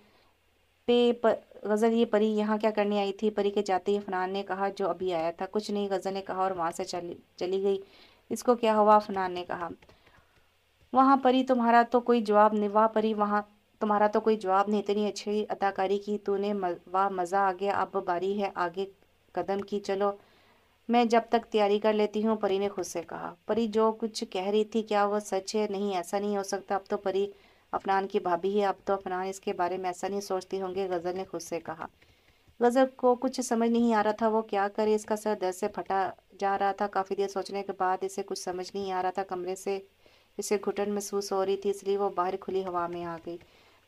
पे पर, गज़ल ये परी यहाँ क्या करने आई थी परी के जाते ही फनान ने कहा जो अभी आया था कुछ नहीं गज़ल ने कहा और वहाँ से चली चली गई इसको क्या हुआ फनान ने कहा वहाँ परी तुम्हारा तो कोई जवाब नहीं वाह परी वहाँ तुम्हारा तो कोई जवाब नहीं इतनी अच्छी अदाकारी की तूने वाह मज़ा आ गया अब बारी है आगे कदम की चलो मैं जब तक तैयारी कर लेती हूँ परी ने खुद से कहा परी जो कुछ कह रही थी क्या वो सच है नहीं ऐसा नहीं हो सकता अब तो परी अफनान की भाभी है अब तो अफनान इसके बारे में ऐसा नहीं सोचती होंगे गज़ल ने खुद से कहा गज़ल को कुछ समझ नहीं आ रहा था वो क्या करे इसका सर दर्द से फटा जा रहा था काफ़ी देर सोचने के बाद इसे कुछ समझ नहीं आ रहा था कमरे से इसे घुटन महसूस हो रही थी इसलिए वो बाहर खुली हवा में आ गई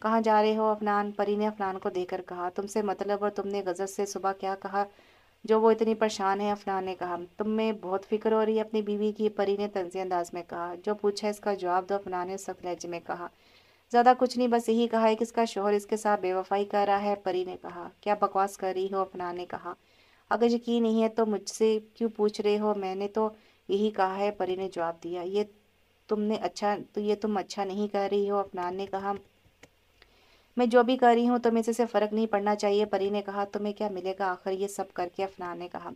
कहाँ जा रहे हो अफनान परी ने अफनान को देकर कहा तुमसे मतलब और तुमने गज़ल से सुबह क्या कहा जो वो इतनी परेशान है अफनान ने कहा तुम में बहुत फिक्र हो रही है अपनी बीवी की परी ने तंजी अंदाज में कहा जो पूछा इसका जवाब दो अफनान ने सख्त लहजे में कहा ज़्यादा कुछ नहीं बस यही कहा है कि इसका शोहर इसके साथ बेवफाई कर रहा है परी ने कहा क्या बकवास कर रही हो अफनान ने कहा अगर यकीन नहीं है तो मुझसे क्यों पूछ रहे हो मैंने तो यही कहा है परी ने जवाब दिया ये तुमने अच्छा तो ये तुम अच्छा नहीं कर रही हो अफनान ने कहा मैं जो भी कर रही हूँ तुम्हें इससे फ़र्क नहीं पड़ना चाहिए परी ने कहा तुम्हें क्या मिलेगा आखिर ये सब करके अफनान ने कहा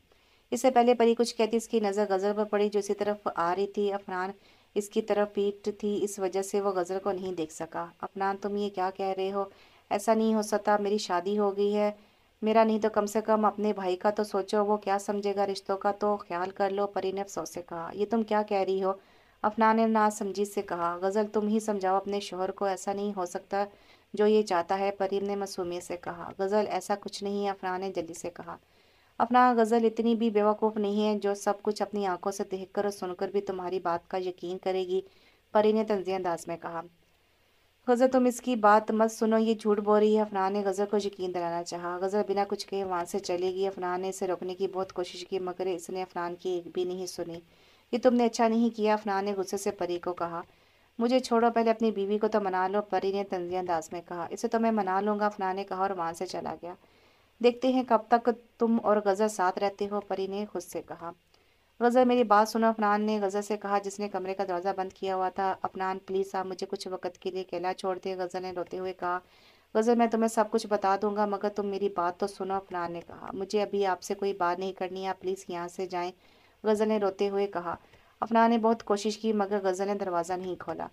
इससे पहले परी कुछ कहती इसकी नज़र गज़ल पर पड़ी जो इसी तरफ आ रही थी अफनान इसकी तरफ पीट थी इस वजह से वो गज़ल को नहीं देख सका अफनान तुम ये क्या कह रहे हो ऐसा नहीं हो सकता मेरी शादी हो गई है मेरा नहीं तो कम से कम अपने भाई का तो सोचो वो क्या समझेगा रिश्तों का तो ख्याल कर लो परी ने अफसोस से कहा ये तुम क्या कह रही हो अफनान ने ना समझी से कहा गज़ल तुम ही समझाओ अपने शोहर को ऐसा नहीं हो सकता जो ये चाहता है परीम ने मसूमियत से कहा गज़ल ऐसा कुछ नहीं है अफरा ने जल्दी से कहा अपना गज़ल इतनी भी बेवकूफ़ नहीं है जो सब कुछ अपनी आंखों से देख कर और सुनकर भी तुम्हारी बात का यकीन करेगी परी ने तंजी अंदाज में कहा गज़ल तुम इसकी बात मत सुनो ये झूठ बोल रही है अफनान ने गज़ल को यकीन दिलाना चाहा गज़ल बिना कुछ कहे वहाँ से चलेगी अफनान ने इसे रोकने की बहुत कोशिश की मगर इसने अफनान की एक भी नहीं सुनी ये तुमने अच्छा नहीं किया अफनान ने गुस्से से परी को कहा मुझे छोड़ो पहले अपनी बीवी को तो मना लो परी ने तंजी अंदाज में कहा इसे तो मैं मना लूँगा फना ने कहा और वहाँ से चला गया देखते हैं कब तक तुम और गज़र साथ रहते हो परी ने खुद से कहा गज़र मेरी बात सुनो अफनान ने गज़र से कहा जिसने कमरे का दरवाज़ा बंद किया हुआ था अफनान प्लीज़ आप मुझे कुछ वक्त के लिए अकेला छोड़ दे गज़र ने रोते हुए कहा गज़र मैं तुम्हें सब कुछ बता दूंगा मगर तुम मेरी बात तो सुनो अफनान ने कहा मुझे अभी आपसे कोई बात नहीं करनी आप प्लीज़ यहाँ से जाएँ गज़ल ने रोते हुए कहा अफनान ने बहुत कोशिश की मगर गज़ल ने दरवाज़ा नहीं खोला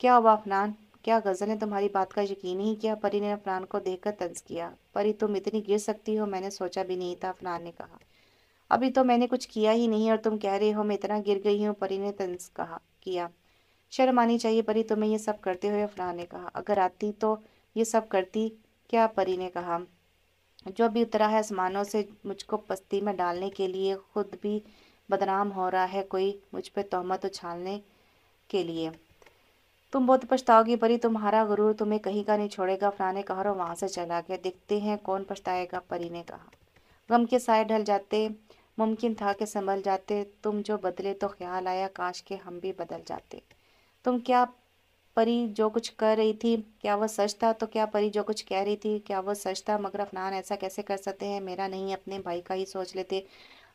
क्या हुआ अफनान क्या गज़ल ने तुम्हारी बात का यकीन नहीं किया परी ने अफनान को देखकर तंज किया परी तुम इतनी गिर सकती हो मैंने सोचा भी नहीं था अफनान ने कहा अभी तो मैंने कुछ किया ही नहीं और तुम कह रहे हो मैं इतना गिर गई हूँ परी ने तंज कहा किया शर्म आनी चाहिए परी तुम्हें यह सब करते हुए अफनान ने कहा अगर आती तो ये सब करती क्या परी ने कहा जो भी उतरा है आसमानों से मुझको पस्ती में डालने के लिए खुद भी बदनाम हो रहा है कोई मुझ पर तोहमत उछालने तो के लिए तुम बहुत पछताओगी परी तुम्हारा गुरूर तुम्हें कहीं का नहीं छोड़ेगा फ्रा ने कहा और वहाँ से चला गया देखते हैं कौन पछताएगा परी ने कहा गम के साए ढल जाते मुमकिन था कि संभल जाते तुम जो बदले तो ख्याल आया काश के हम भी बदल जाते तुम क्या परी जो कुछ कर रही थी क्या वह सच था तो क्या परी जो कुछ कह रही थी क्या वह सच था मगर अफनान ऐसा कैसे कर सकते हैं मेरा नहीं अपने भाई का ही सोच लेते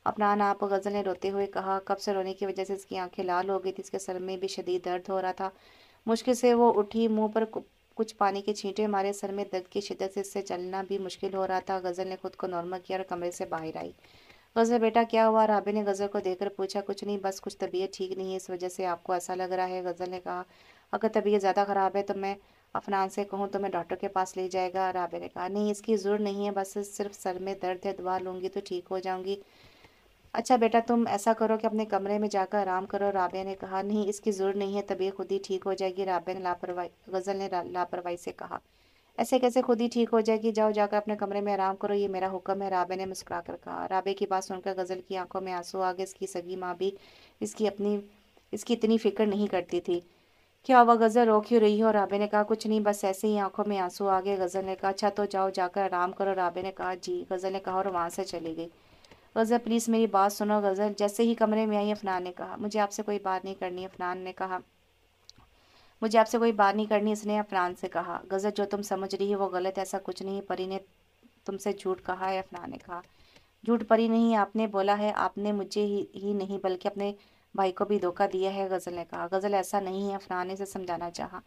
अपना ना आप गज़ल ने रोते हुए कहा कब से रोने की वजह से इसकी आंखें लाल हो गई थी इसके सर में भी शदीद दर्द हो रहा था मुश्किल से वो उठी मुंह पर कुछ पानी के छींटे मारे सर में दर्द की शिदत से इससे चलना भी मुश्किल हो रहा था गज़ल ने खुद को नॉर्मल किया और कमरे से बाहर आई गज़ल बेटा क्या हुआ राबे ने गज़ल को देखकर पूछा कुछ नहीं बस कुछ तबीयत ठीक नहीं है इस वजह से आपको ऐसा लग रहा है गज़ल ने कहा अगर तबीयत ज़्यादा ख़राब है तो मैं अफनान से कहूँ तो मैं डॉक्टर के पास ले जाएगा राबे ने कहा नहीं इसकी ज़रूर नहीं है बस सिर्फ सर में दर्द है दुआ लूँगी तो ठीक हो जाऊँगी अच्छा बेटा तुम ऐसा करो कि अपने कमरे में जाकर आराम करो राबे ने कहा नहीं इसकी ज़रूरत नहीं है तबीयत खुद ही ठीक हो जाएगी राबे ने लापरवाही गज़ल ने लापरवाही से कहा ऐसे कैसे खुद ही ठीक हो जाएगी जाओ जाकर अपने कमरे में आराम करो ये मेरा हुक्म है राबे ने मुस्कुरा कर कहा राबे की बात सुनकर गज़ल की आंखों में आंसू आ गए इसकी सगी माँ भी इसकी अपनी इसकी इतनी फिक्र नहीं करती थी क्या वह गज़ल रो क्यों रही है और राबे ने कहा कुछ नहीं बस ऐसे ही आंखों में आंसू आ गए गज़ल ने कहा अच्छा तो जाओ जाकर आराम करो राबे ने कहा जी गज़ल ने कहा और वहाँ से चली गई गज़ल प्लीज़ मेरी बात सुनो गज़ल जैसे ही कमरे में आई अफनान ने कहा मुझे आपसे कोई बात नहीं करनी अफनान ने कहा मुझे आपसे कोई बात नहीं करनी इसने अफनान से कहा गज़ल जो तुम समझ रही है वो गलत ऐसा कुछ नहीं परी ने तुमसे झूठ कहा है अफनान ने कहा झूठ परी नहीं आपने बोला है आपने मुझे ही, ही नहीं बल्कि अपने भाई को भी धोखा दिया है गज़ल ने कहा गज़ल ऐसा नहीं है अफनान ने इसे समझाना चाहा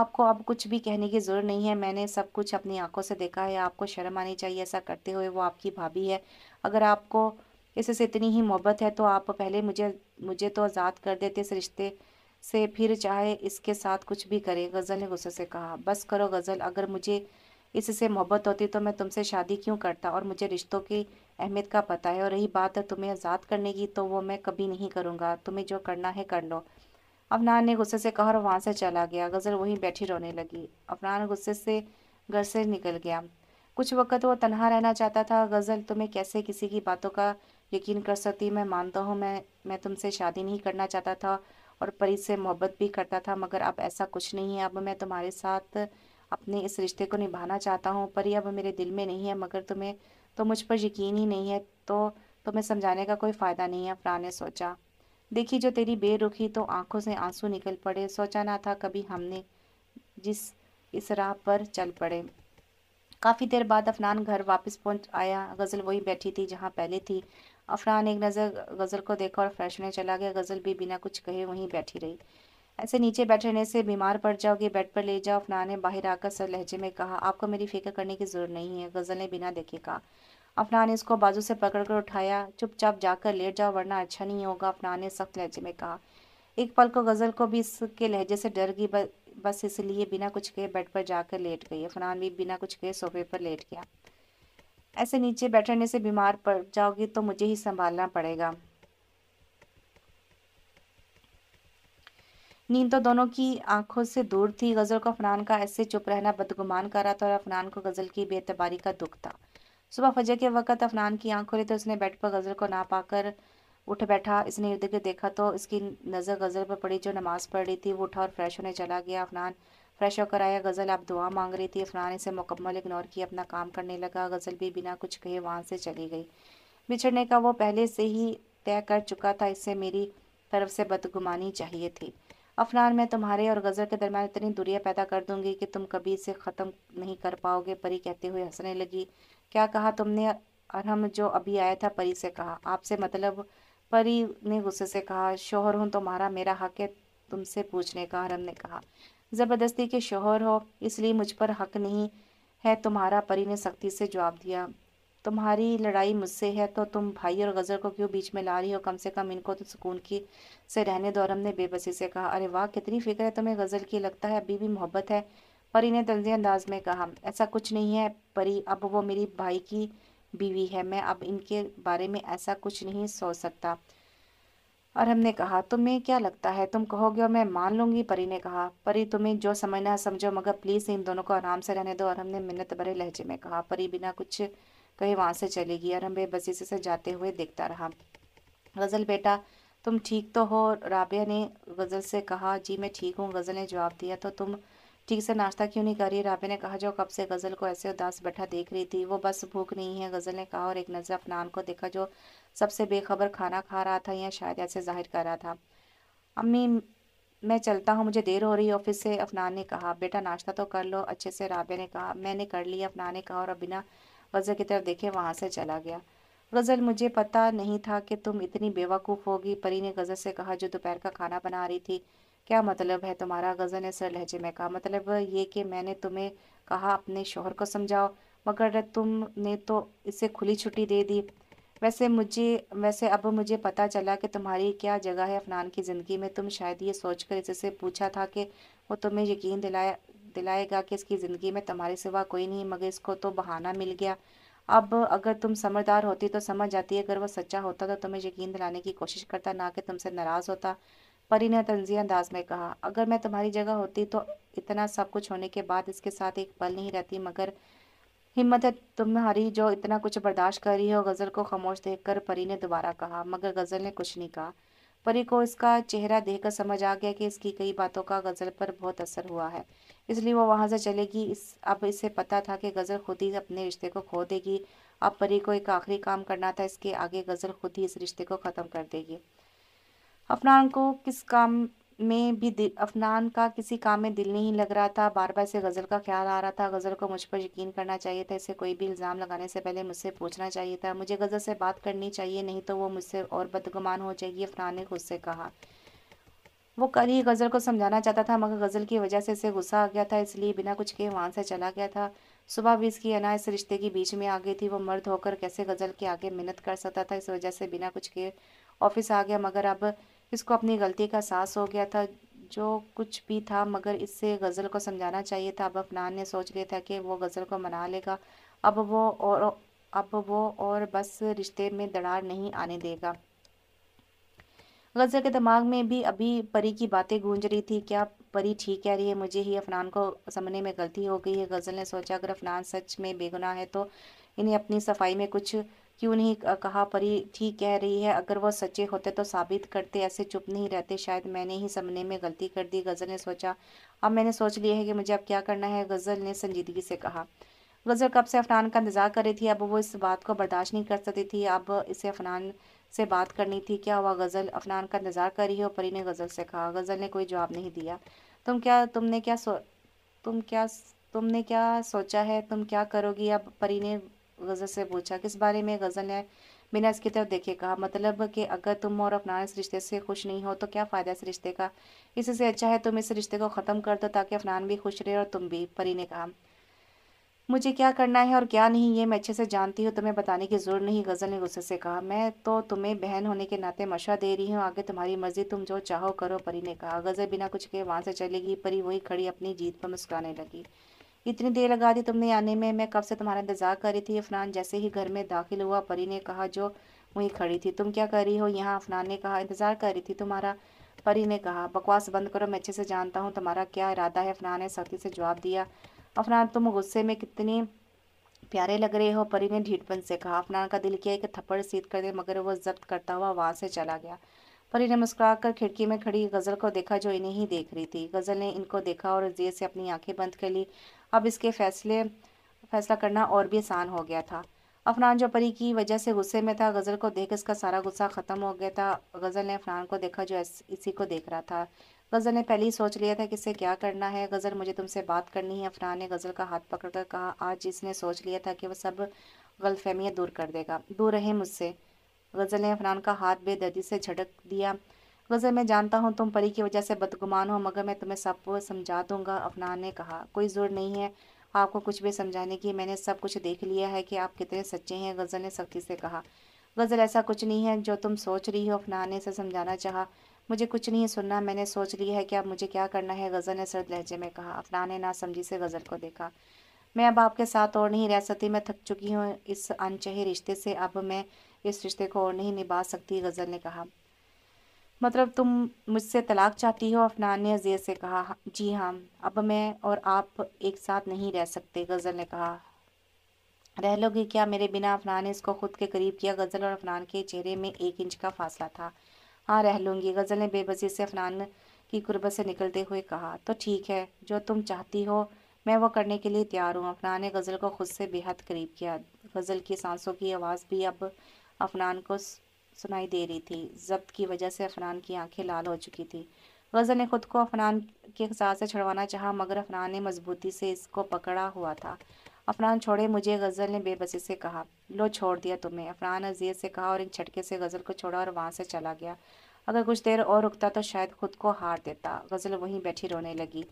आपको अब कुछ भी कहने की ज़रूरत नहीं है मैंने सब कुछ अपनी आंखों से देखा है आपको शर्म आनी चाहिए ऐसा करते हुए वो आपकी भाभी है अगर आपको इससे इतनी ही मोहब्बत है तो आप पहले मुझे मुझे तो आज़ाद कर देते इस रिश्ते से फिर चाहे इसके साथ कुछ भी करें गज़ल ने गुस्से से कहा बस करो गज़ल अगर मुझे इससे मोहब्बत होती तो मैं तुमसे शादी क्यों करता और मुझे रिश्तों की अहमियत का पता है और रही बात है तुम्हें आज़ाद करने की तो वो मैं कभी नहीं करूँगा तुम्हें जो करना है कर लो अफनान ने गुस्से से कहा और वहाँ से चला गया गज़ल वहीं बैठी रोने लगी अफनान गुस्से से घर से निकल गया कुछ वक्त वो तनहा रहना चाहता था गज़ल तुम्हें कैसे किसी की बातों का यकीन कर सकती मैं मानता हूँ मैं मैं तुमसे शादी नहीं करना चाहता था और परी से मोहब्बत भी करता था मगर अब ऐसा कुछ नहीं है अब मैं तुम्हारे साथ अपने इस रिश्ते को निभाना चाहता हूँ परी अब मेरे दिल में नहीं है मगर तुम्हें तो मुझ पर यकीन ही नहीं है तो तुम्हें समझाने का कोई फ़ायदा नहीं है अफरा ने सोचा देखी जो तेरी बेरुखी तो आंखों से आंसू निकल पड़े सोचा ना था कभी हमने जिस इस राह पर चल पड़े काफ़ी देर बाद अफनान घर वापस पहुंच आया गज़ल वही बैठी थी जहां पहले थी अफनान एक नज़र गज़ल को देखा और फ्रेश होने चला गया गज़ल भी बिना कुछ कहे वहीं बैठी रही ऐसे नीचे बैठने से बीमार पड़ जाओगे बेड पर ले जाओ अफनान ने बाहर आकर सर लहजे में कहा आपको मेरी फिक्र करने की ज़रूरत नहीं है गज़ल ने बिना देखे कहा अफनान ने उसको बाजू से पकड़ उठाया चुपचाप जाकर लेट जाओ वरना अच्छा नहीं होगा अफनान ने सख्त लहजे में कहा एक पल को गज़ल को भी इसके लहजे से डर गई बस इसलिए बिना कुछ कहे बेड पर जाकर लेट गई फरहान भी बिना कुछ कहे सोफे पर लेट गया ऐसे नीचे बैठने से बीमार पड़ जाओगी तो मुझे ही संभालना पड़ेगा नींद तो दोनों की आंखों से दूर थी गज़ल को अफनान का ऐसे चुप रहना बदगुमान कर रहा था और अफनान को गज़ल की बेतबारी का दुख था सुबह फजर के वक्त अफनान की आंख खुली तो उसने बेड पर गज़ल को ना पाकर उठ बैठा इसने इर्द गिर्द देखा तो इसकी नज़र गज़ल पर पड़ी जो नमाज़ पढ़ रही थी वो उठा और फ्रेश होने चला गया अफनान फ्रेश होकर आया गज़ल आप दुआ मांग रही थी अफनान इसे मुकम्मल इग्नोर किया अपना काम करने लगा गज़ल भी बिना कुछ कहे वहाँ से चली गई बिछड़ने का वो पहले से ही तय कर चुका था इससे मेरी तरफ से बदगुमानी चाहिए थी अफनान मैं तुम्हारे और गज़ल के दरमियान इतनी दूरियाँ पैदा कर दूंगी कि तुम कभी इसे ख़त्म नहीं कर पाओगे परी कहते हुए हंसने लगी क्या कहा तुमने अरहम जो अभी आया था परी से कहा आपसे मतलब परी ने गुस्से से कहा शोहर हूँ तुम्हारा तो मेरा हक है तुमसे पूछने का हरम ने कहा ज़बरदस्ती के शोहर हो इसलिए मुझ पर हक नहीं है तुम्हारा परी ने सख्ती से जवाब दिया तुम्हारी लड़ाई मुझसे है तो तुम भाई और गज़र को क्यों बीच में ला रही हो कम से कम इनको तो सुकून की से रहने दो ने बेबसी से कहा अरे वाह कितनी फिक्र है तुम्हें गज़ल की लगता है अभी भी मोहब्बत है परी ने तंजी अंदाज में कहा ऐसा कुछ नहीं है परी अब वो मेरी भाई की बीवी है मैं अब इनके बारे में ऐसा कुछ नहीं सोच सकता और हमने कहा तुम्हें क्या लगता है तुम कहोगे और मैं मान लूंगी परी ने कहा परी तुम्हें जो समझना है समझो मगर प्लीज़ इन दोनों को आराम से रहने दो और हमने मिन्नत भरे लहजे में कहा परी बिना कुछ कहे वहाँ से चलेगी और हम बेबसी से जाते हुए देखता रहा गज़ल बेटा तुम ठीक तो हो राबिया ने गज़ल से कहा जी मैं ठीक हूँ गज़ल ने जवाब दिया तो तुम ठीक से नाश्ता क्यों नहीं कर रही राबे ने कहा जो कब से गज़ल को ऐसे उदास बैठा देख रही थी वो बस भूख नहीं है गज़ल ने कहा और एक नज़र अफनान को देखा जो सबसे बेखबर खाना खा रहा था या शायद ऐसे जाहिर कर रहा था अम्मी मैं चलता हूँ मुझे देर हो रही है ऑफिस से अफनान ने कहा बेटा नाश्ता तो कर लो अच्छे से राबे ने कहा मैंने कर लिया अफनान ने कहा और बिना गज़ल की तरफ देखे वहाँ से चला गया गज़ल मुझे पता नहीं था कि तुम इतनी बेवकूफ़ होगी परी ने गज़ल से कहा जो दोपहर का खाना बना रही थी क्या मतलब है तुम्हारा गज़न सर लहजे में कहा मतलब ये कि मैंने तुम्हें कहा अपने शोहर को समझाओ मगर तुमने तो इसे खुली छुट्टी दे दी वैसे मुझे वैसे अब मुझे पता चला कि तुम्हारी क्या जगह है अफनान की ज़िंदगी में तुम शायद ये सोचकर इससे पूछा था कि वो तुम्हें यकीन दिलाया दिलाएगा कि इसकी ज़िंदगी में तुम्हारे सिवा कोई नहीं मगर इसको तो बहाना मिल गया अब अगर तुम समझदार होती तो समझ जाती अगर वो सच्चा होता तो तुम्हें यकीन दिलाने की कोशिश करता ना कि तुमसे नाराज़ होता परी ने तंजी अंदाज में कहा अगर मैं तुम्हारी जगह होती तो इतना सब कुछ होने के बाद इसके साथ एक पल नहीं रहती मगर हिम्मत है तुम्हारी जो इतना कुछ बर्दाश्त कर रही हो गज़ल को खामोश देखकर परी ने दोबारा कहा मगर गज़ल ने कुछ नहीं कहा परी को इसका चेहरा देखकर समझ आ गया कि इसकी कई बातों का गज़ल पर बहुत असर हुआ है इसलिए वो वहाँ से चलेगी इस अब इसे पता था कि गज़ल खुद ही अपने रिश्ते को खो देगी अब परी को एक आखिरी काम करना था इसके आगे गज़ल खुद ही इस रिश्ते को ख़त्म कर देगी अफनान को किस काम में भी दिल अफनान का किसी काम में दिल नहीं लग रहा था बार बार से गज़ल का ख्याल आ रहा था गज़ल को मुझ पर यकीन करना चाहिए था इसे कोई भी इल्ज़ाम लगाने से पहले मुझसे पूछना चाहिए था मुझे गज़ल से बात करनी चाहिए नहीं तो वो मुझसे और बदगुमान हो जाएगी अफनान ने खुद से कहा वो कल ही गज़ल को समझाना चाहता था मगर गज़ल की वजह से इसे गुस्सा आ गया था इसलिए बिना कुछ के वहाँ से चला गया था सुबह भी इसकी अना इस रिश्ते के बीच में आ गई थी वो मर्द होकर कैसे गज़ल के आगे मेहनत कर सकता था इस वजह से बिना कुछ के ऑफिस आ गया मगर अब इसको अपनी गलती का एहसास हो गया था जो कुछ भी था मगर इससे गज़ल को समझाना चाहिए था अब अफनान ने सोच लिया था कि वो गज़ल को मना लेगा अब वो और अब वो और बस रिश्ते में दरार नहीं आने देगा गज़ल के दिमाग में भी अभी परी की बातें गूंज रही थी क्या परी ठीक कह रही है मुझे ही अफनान को समझने में गलती हो गई है गज़ल ने सोचा अगर अफनान सच में बेगुनाह है तो इन्हें अपनी सफाई में कुछ कि उन्हें कहा परी ठीक कह रही है अगर वह सच्चे होते तो साबित करते ऐसे चुप नहीं रहते शायद मैंने ही समने में गलती कर दी गज़ल ने सोचा अब मैंने सोच लिया है कि मुझे अब क्या करना है गज़ल ने संजीदगी से कहा गज़ल कब से अफनान का इंतज़ार कर रही थी अब वो इस बात को बर्दाश्त नहीं कर सकती थी अब इसे अफनान से बात करनी थी क्या हुआ गज़ल अफनान का इंतज़ार कर रही है और परी ने गज़ल से कहा गज़ल ने कोई जवाब नहीं दिया तुम क्या तुमने क्या सो तुम क्या तुमने क्या सोचा है तुम क्या करोगी अब परी ने गज़ल से पूछा किस बारे में गज़ल है बिना इसकी तरफ देखे कहा मतलब कि अगर तुम और अफनान इस रिश्ते से खुश नहीं हो तो क्या फ़ायदा इस रिश्ते का इससे अच्छा है तुम इस रिश्ते को ख़त्म कर दो ताकि अफनान भी खुश रहे और तुम भी परी ने कहा मुझे क्या करना है और क्या नहीं ये मैं अच्छे से जानती हूँ तुम्हें बताने की ज़रूरत नहीं गज़ल ने गुस्से से कहा मैं तो तुम्हें बहन होने के नाते मशा दे रही हूँ आगे तुम्हारी मर्ज़ी तुम जो चाहो करो परी ने कहा गज़ल बिना कुछ के वहाँ से चलेगी परी वही खड़ी अपनी जीत पर मुस्कुराने लगी कितनी देर लगा दी तुमने आने में मैं कब से तुम्हारा इंतज़ार कर रही थी अफनान जैसे ही घर में दाखिल हुआ परी ने कहा जो वहीं खड़ी थी तुम क्या कर रही हो यहाँ अफनान ने कहा इंतज़ार कर रही थी तुम्हारा परी ने कहा बकवास बंद करो मैं अच्छे से जानता हूँ तुम्हारा क्या इरादा है अफनान ने सख्ती से जवाब दिया अफनान तुम गुस्से में कितनी प्यारे लग रहे हो परी ने ढीठपन से कहा अफनान का दिल किया एक थप्पड़ सीध कर दे मगर वो जब्त करता हुआ वहाँ से चला गया परी ने मुस्कुराकर खिड़की में खड़ी गज़ल को देखा जो इन्हें ही देख रही थी गज़ल ने इनको देखा और जेर से अपनी आंखें बंद कर ली अब इसके फैसले फैसला करना और भी आसान हो गया था अफरान जो परी की वजह से गुस्से में था गज़ल को देख इसका सारा गुस्सा ख़त्म हो गया था गज़ल ने अफरान को देखा जो इसी को देख रहा था गज़ल ने पहले ही सोच लिया था कि इसे क्या करना है गज़ल मुझे तुमसे बात करनी है अफरान ने गज़ल का हाथ पकड़कर कहा आज इसने सोच लिया था कि वह सब गलतफहमियाँ दूर कर देगा दूर रहे मुझसे गज़ल ने अफनान का हाथ बेदर्दी से झटक दिया गज़ल मैं जानता हूँ तुम परी की वजह से बदगुमान हो मगर मैं तुम्हें सब समझा दूंगा अफनान ने कहा कोई ज़ोर नहीं है आपको कुछ भी समझाने की मैंने सब कुछ देख लिया है कि आप कितने सच्चे हैं गज़ल ने सख्ती से कहा गज़ल ऐसा कुछ नहीं है जो तुम सोच रही हो अफनान ने से समझाना चाहा मुझे कुछ नहीं सुनना मैंने सोच लिया है कि अब मुझे क्या करना है गज़ल ने सर्द लहजे में कहा अफनान ने ना समझी से गज़ल को देखा मैं अब आपके साथ और नहीं रह सकती मैं थक चुकी हूँ इस अनचहे रिश्ते से अब मैं इस रिश्ते को और नहीं निभा सकती गज़ल ने कहा मतलब तुम मुझसे तलाक चाहती हो अफनान ने अजीज़ से कहा हाँ, जी हाँ अब मैं और आप एक साथ नहीं रह सकते गज़ल ने कहा रह लोगे क्या मेरे बिना अफनान ने इसको खुद के करीब किया गज़ल और अफनान के चेहरे में एक इंच का फासला था हाँ रह लूँगी गज़ल ने बेबसी से अफनान की कुर्बत से निकलते हुए कहा तो ठीक है जो तुम चाहती हो मैं वो करने के लिए तैयार हूँ अफनान ने गज़ल को खुद से बेहद करीब किया गज़ल की सांसों की आवाज़ भी अब अफनान को सुनाई दे रही थी जब्त की वजह से अफनान की आंखें लाल हो चुकी थी गज़ल ने खुद को अफनान के साथ से छुड़वाना चाहा मगर अफनान ने मजबूती से इसको पकड़ा हुआ था अफनान छोड़े मुझे गज़ल ने बेबसी से कहा लो छोड़ दिया तुम्हें अफनान अजीज से कहा और एक झटके से गज़ल को छोड़ा और वहाँ से चला गया अगर कुछ देर और रुकता तो शायद खुद को हार देता गज़ल वहीं बैठी रोने लगी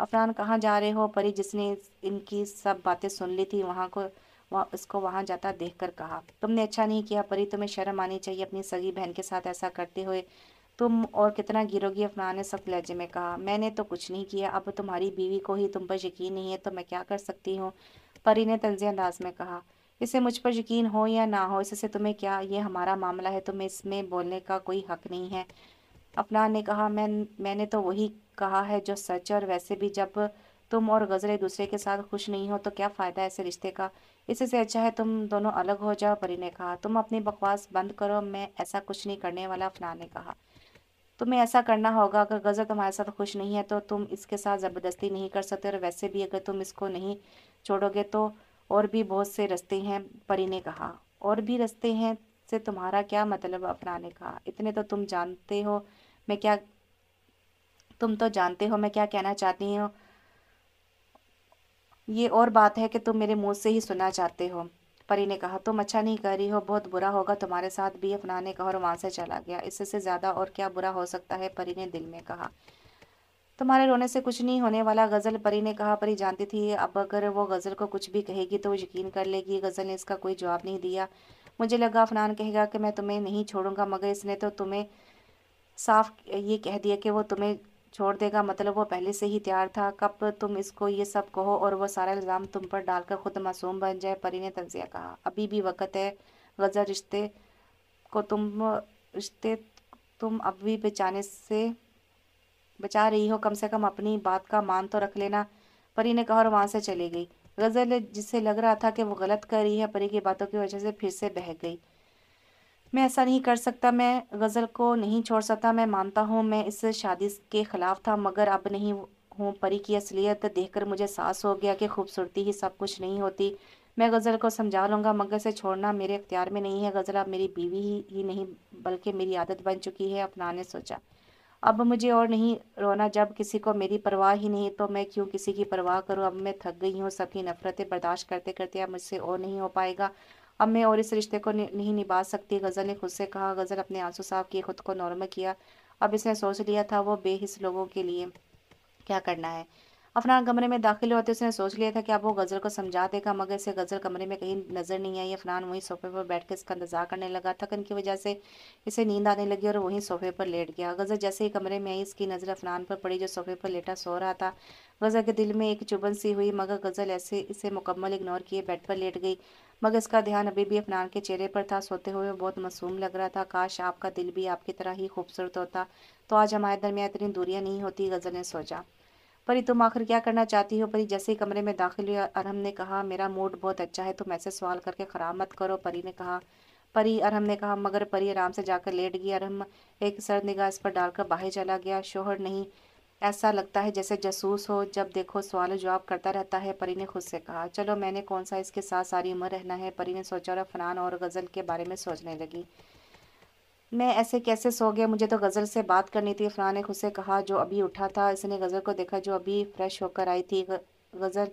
अफनान कहाँ जा रहे हो परी जिसने इनकी सब बातें सुन ली थी वहाँ को वहाँ उसको वहाँ जाता कर कहा तुमने अच्छा नहीं किया परी तुम्हें शर्म आनी चाहिए अपनी सगी बहन के साथ ऐसा करते हुए तुम और कितना गिरोगी अपना ने सब लहजे में कहा मैंने तो कुछ नहीं किया अब तुम्हारी बीवी को ही तुम पर यकीन नहीं है तो मैं क्या कर सकती हूँ परी ने तंजी अंदाज में कहा इसे मुझ पर यकीन हो या ना हो इससे तुम्हें क्या ये हमारा मामला है तुम्हें इसमें बोलने का कोई हक नहीं है अपना ने कहा मैं मैंने तो वही कहा है जो सच और वैसे भी जब तुम और गज़रे दूसरे के साथ खुश नहीं हो तो क्या फ़ायदा है ऐसे रिश्ते का इससे अच्छा है तुम दोनों अलग हो जाओ परी ने कहा तुम अपनी बकवास बंद करो मैं ऐसा कुछ नहीं करने वाला अफना ने कहा तुम्हें ऐसा करना होगा अगर गज़ल तुम्हारे साथ खुश नहीं है तो तुम इसके साथ ज़बरदस्ती नहीं कर सकते और वैसे भी अगर तुम इसको नहीं छोड़ोगे तो और भी बहुत से रस्ते हैं परी ने कहा और भी रस्ते हैं से तुम्हारा क्या मतलब अपनाने कहा इतने तो तुम जानते हो मैं क्या तुम तो जानते हो मैं क्या कहना चाहती हूँ ये और बात है कि तुम मेरे मुंह से ही सुनना चाहते हो परी ने कहा तुम अच्छा नहीं कर रही हो बहुत बुरा होगा तुम्हारे साथ भी अपनाने का और वहाँ से चला गया इससे ज़्यादा और क्या बुरा हो सकता है परी ने दिल में कहा तुम्हारे रोने से कुछ नहीं होने वाला गज़ल परी ने कहा परी जानती थी अब अगर वो गज़ल को कुछ भी कहेगी तो वो यकीन कर लेगी गज़ल ने इसका कोई जवाब नहीं दिया मुझे लगा अफनान कहेगा कि मैं तुम्हें नहीं छोड़ूंगा मगर इसने तो तुम्हें साफ ये कह दिया कि वो तुम्हें छोड़ देगा मतलब वो पहले से ही तैयार था कब तुम इसको ये सब कहो और वह सारा इल्ज़ाम तुम पर डालकर ख़ुद मासूम बन जाए परी ने तंजिया कहा अभी भी वक़्त है गज़ा रिश्ते को तुम रिश्ते तुम अब भी बचाने से बचा रही हो कम से कम अपनी बात का मान तो रख लेना परी ने कहा और वहाँ से चली गई गज़ल जिससे लग रहा था कि वो गलत कर रही है परी की बातों की वजह से फिर से बह गई मैं ऐसा नहीं कर सकता मैं गज़ल को नहीं छोड़ सकता मैं मानता हूँ मैं इस शादी के ख़िलाफ़ था मगर अब नहीं हूँ परी की असलियत देखकर मुझे सास हो गया कि खूबसूरती ही सब कुछ नहीं होती मैं गज़ल को समझा लूँगा मगर से छोड़ना मेरे अख्तियार में नहीं है गज़ल अब मेरी बीवी ही, ही नहीं बल्कि मेरी आदत बन चुकी है अपना ने सोचा अब मुझे और नहीं रोना जब किसी को मेरी परवाह ही नहीं तो मैं क्यों किसी की परवाह करूँ अब मैं थक गई हूँ सबकी नफ़रतें बर्दाश्त करते करते अब मुझसे और नहीं हो पाएगा अब मैं और इस रिश्ते को नहीं निभा सकती गज़ल ने खुद से कहा गज़ल अपने आंसू साफ किए खुद को नॉर्मल किया अब इसने सोच लिया था वो बेहिस लोगों के लिए क्या करना है अफनान कमरे में दाखिल होते उसने सोच लिया था कि अब वो गज़ल को समझा देगा मगर इसे गज़ल कमरे में कहीं नज़र नहीं आई अफनान वहीं सोफे पर बैठ कर इसका इंतजार करने लगा थकन की वजह से इसे नींद आने लगी और वहीं सोफे पर लेट गया गज़ल जैसे ही कमरे में आई इसकी नज़र अफनान पर पड़ी जो सोफे पर लेटा सो रहा था गज़ल के दिल में एक चुभन सी हुई मगर गज़ल ऐसे इसे मुकम्मल इग्नोर किए बेड पर लेट गई मगर इसका ध्यान अभी भी अफनान के चेहरे पर था सोते हुए बहुत मासूम लग रहा था काश आपका दिल भी आपकी तरह ही खूबसूरत होता तो आज हमारे दरमियान इतनी दूरियाँ नहीं होती गज़ल ने सोचा परी तुम आखिर क्या करना चाहती हो परी जैसे ही कमरे में दाखिल हुई अरहम ने कहा मेरा मूड बहुत अच्छा है तुम ऐसे सवाल करके ख़राब मत करो परी ने कहा परी अरहम ने कहा मगर परी आराम से जाकर लेट गई अरहम एक सर निगाह इस पर डालकर बाहर चला गया शोहर नहीं ऐसा लगता है जैसे जासूस हो जब देखो सवाल जवाब करता रहता है परी ने खुद से कहा चलो मैंने कौन सा इसके साथ सारी उम्र रहना है परी ने सोचा और फनान और गज़ल के बारे में सोचने लगी मैं ऐसे कैसे सो गया मुझे तो गज़ल से बात करनी थी फरहान ने खुद से कहा जो अभी उठा था इसने गज़ल को देखा जो अभी फ्रेश होकर आई थी गज़ल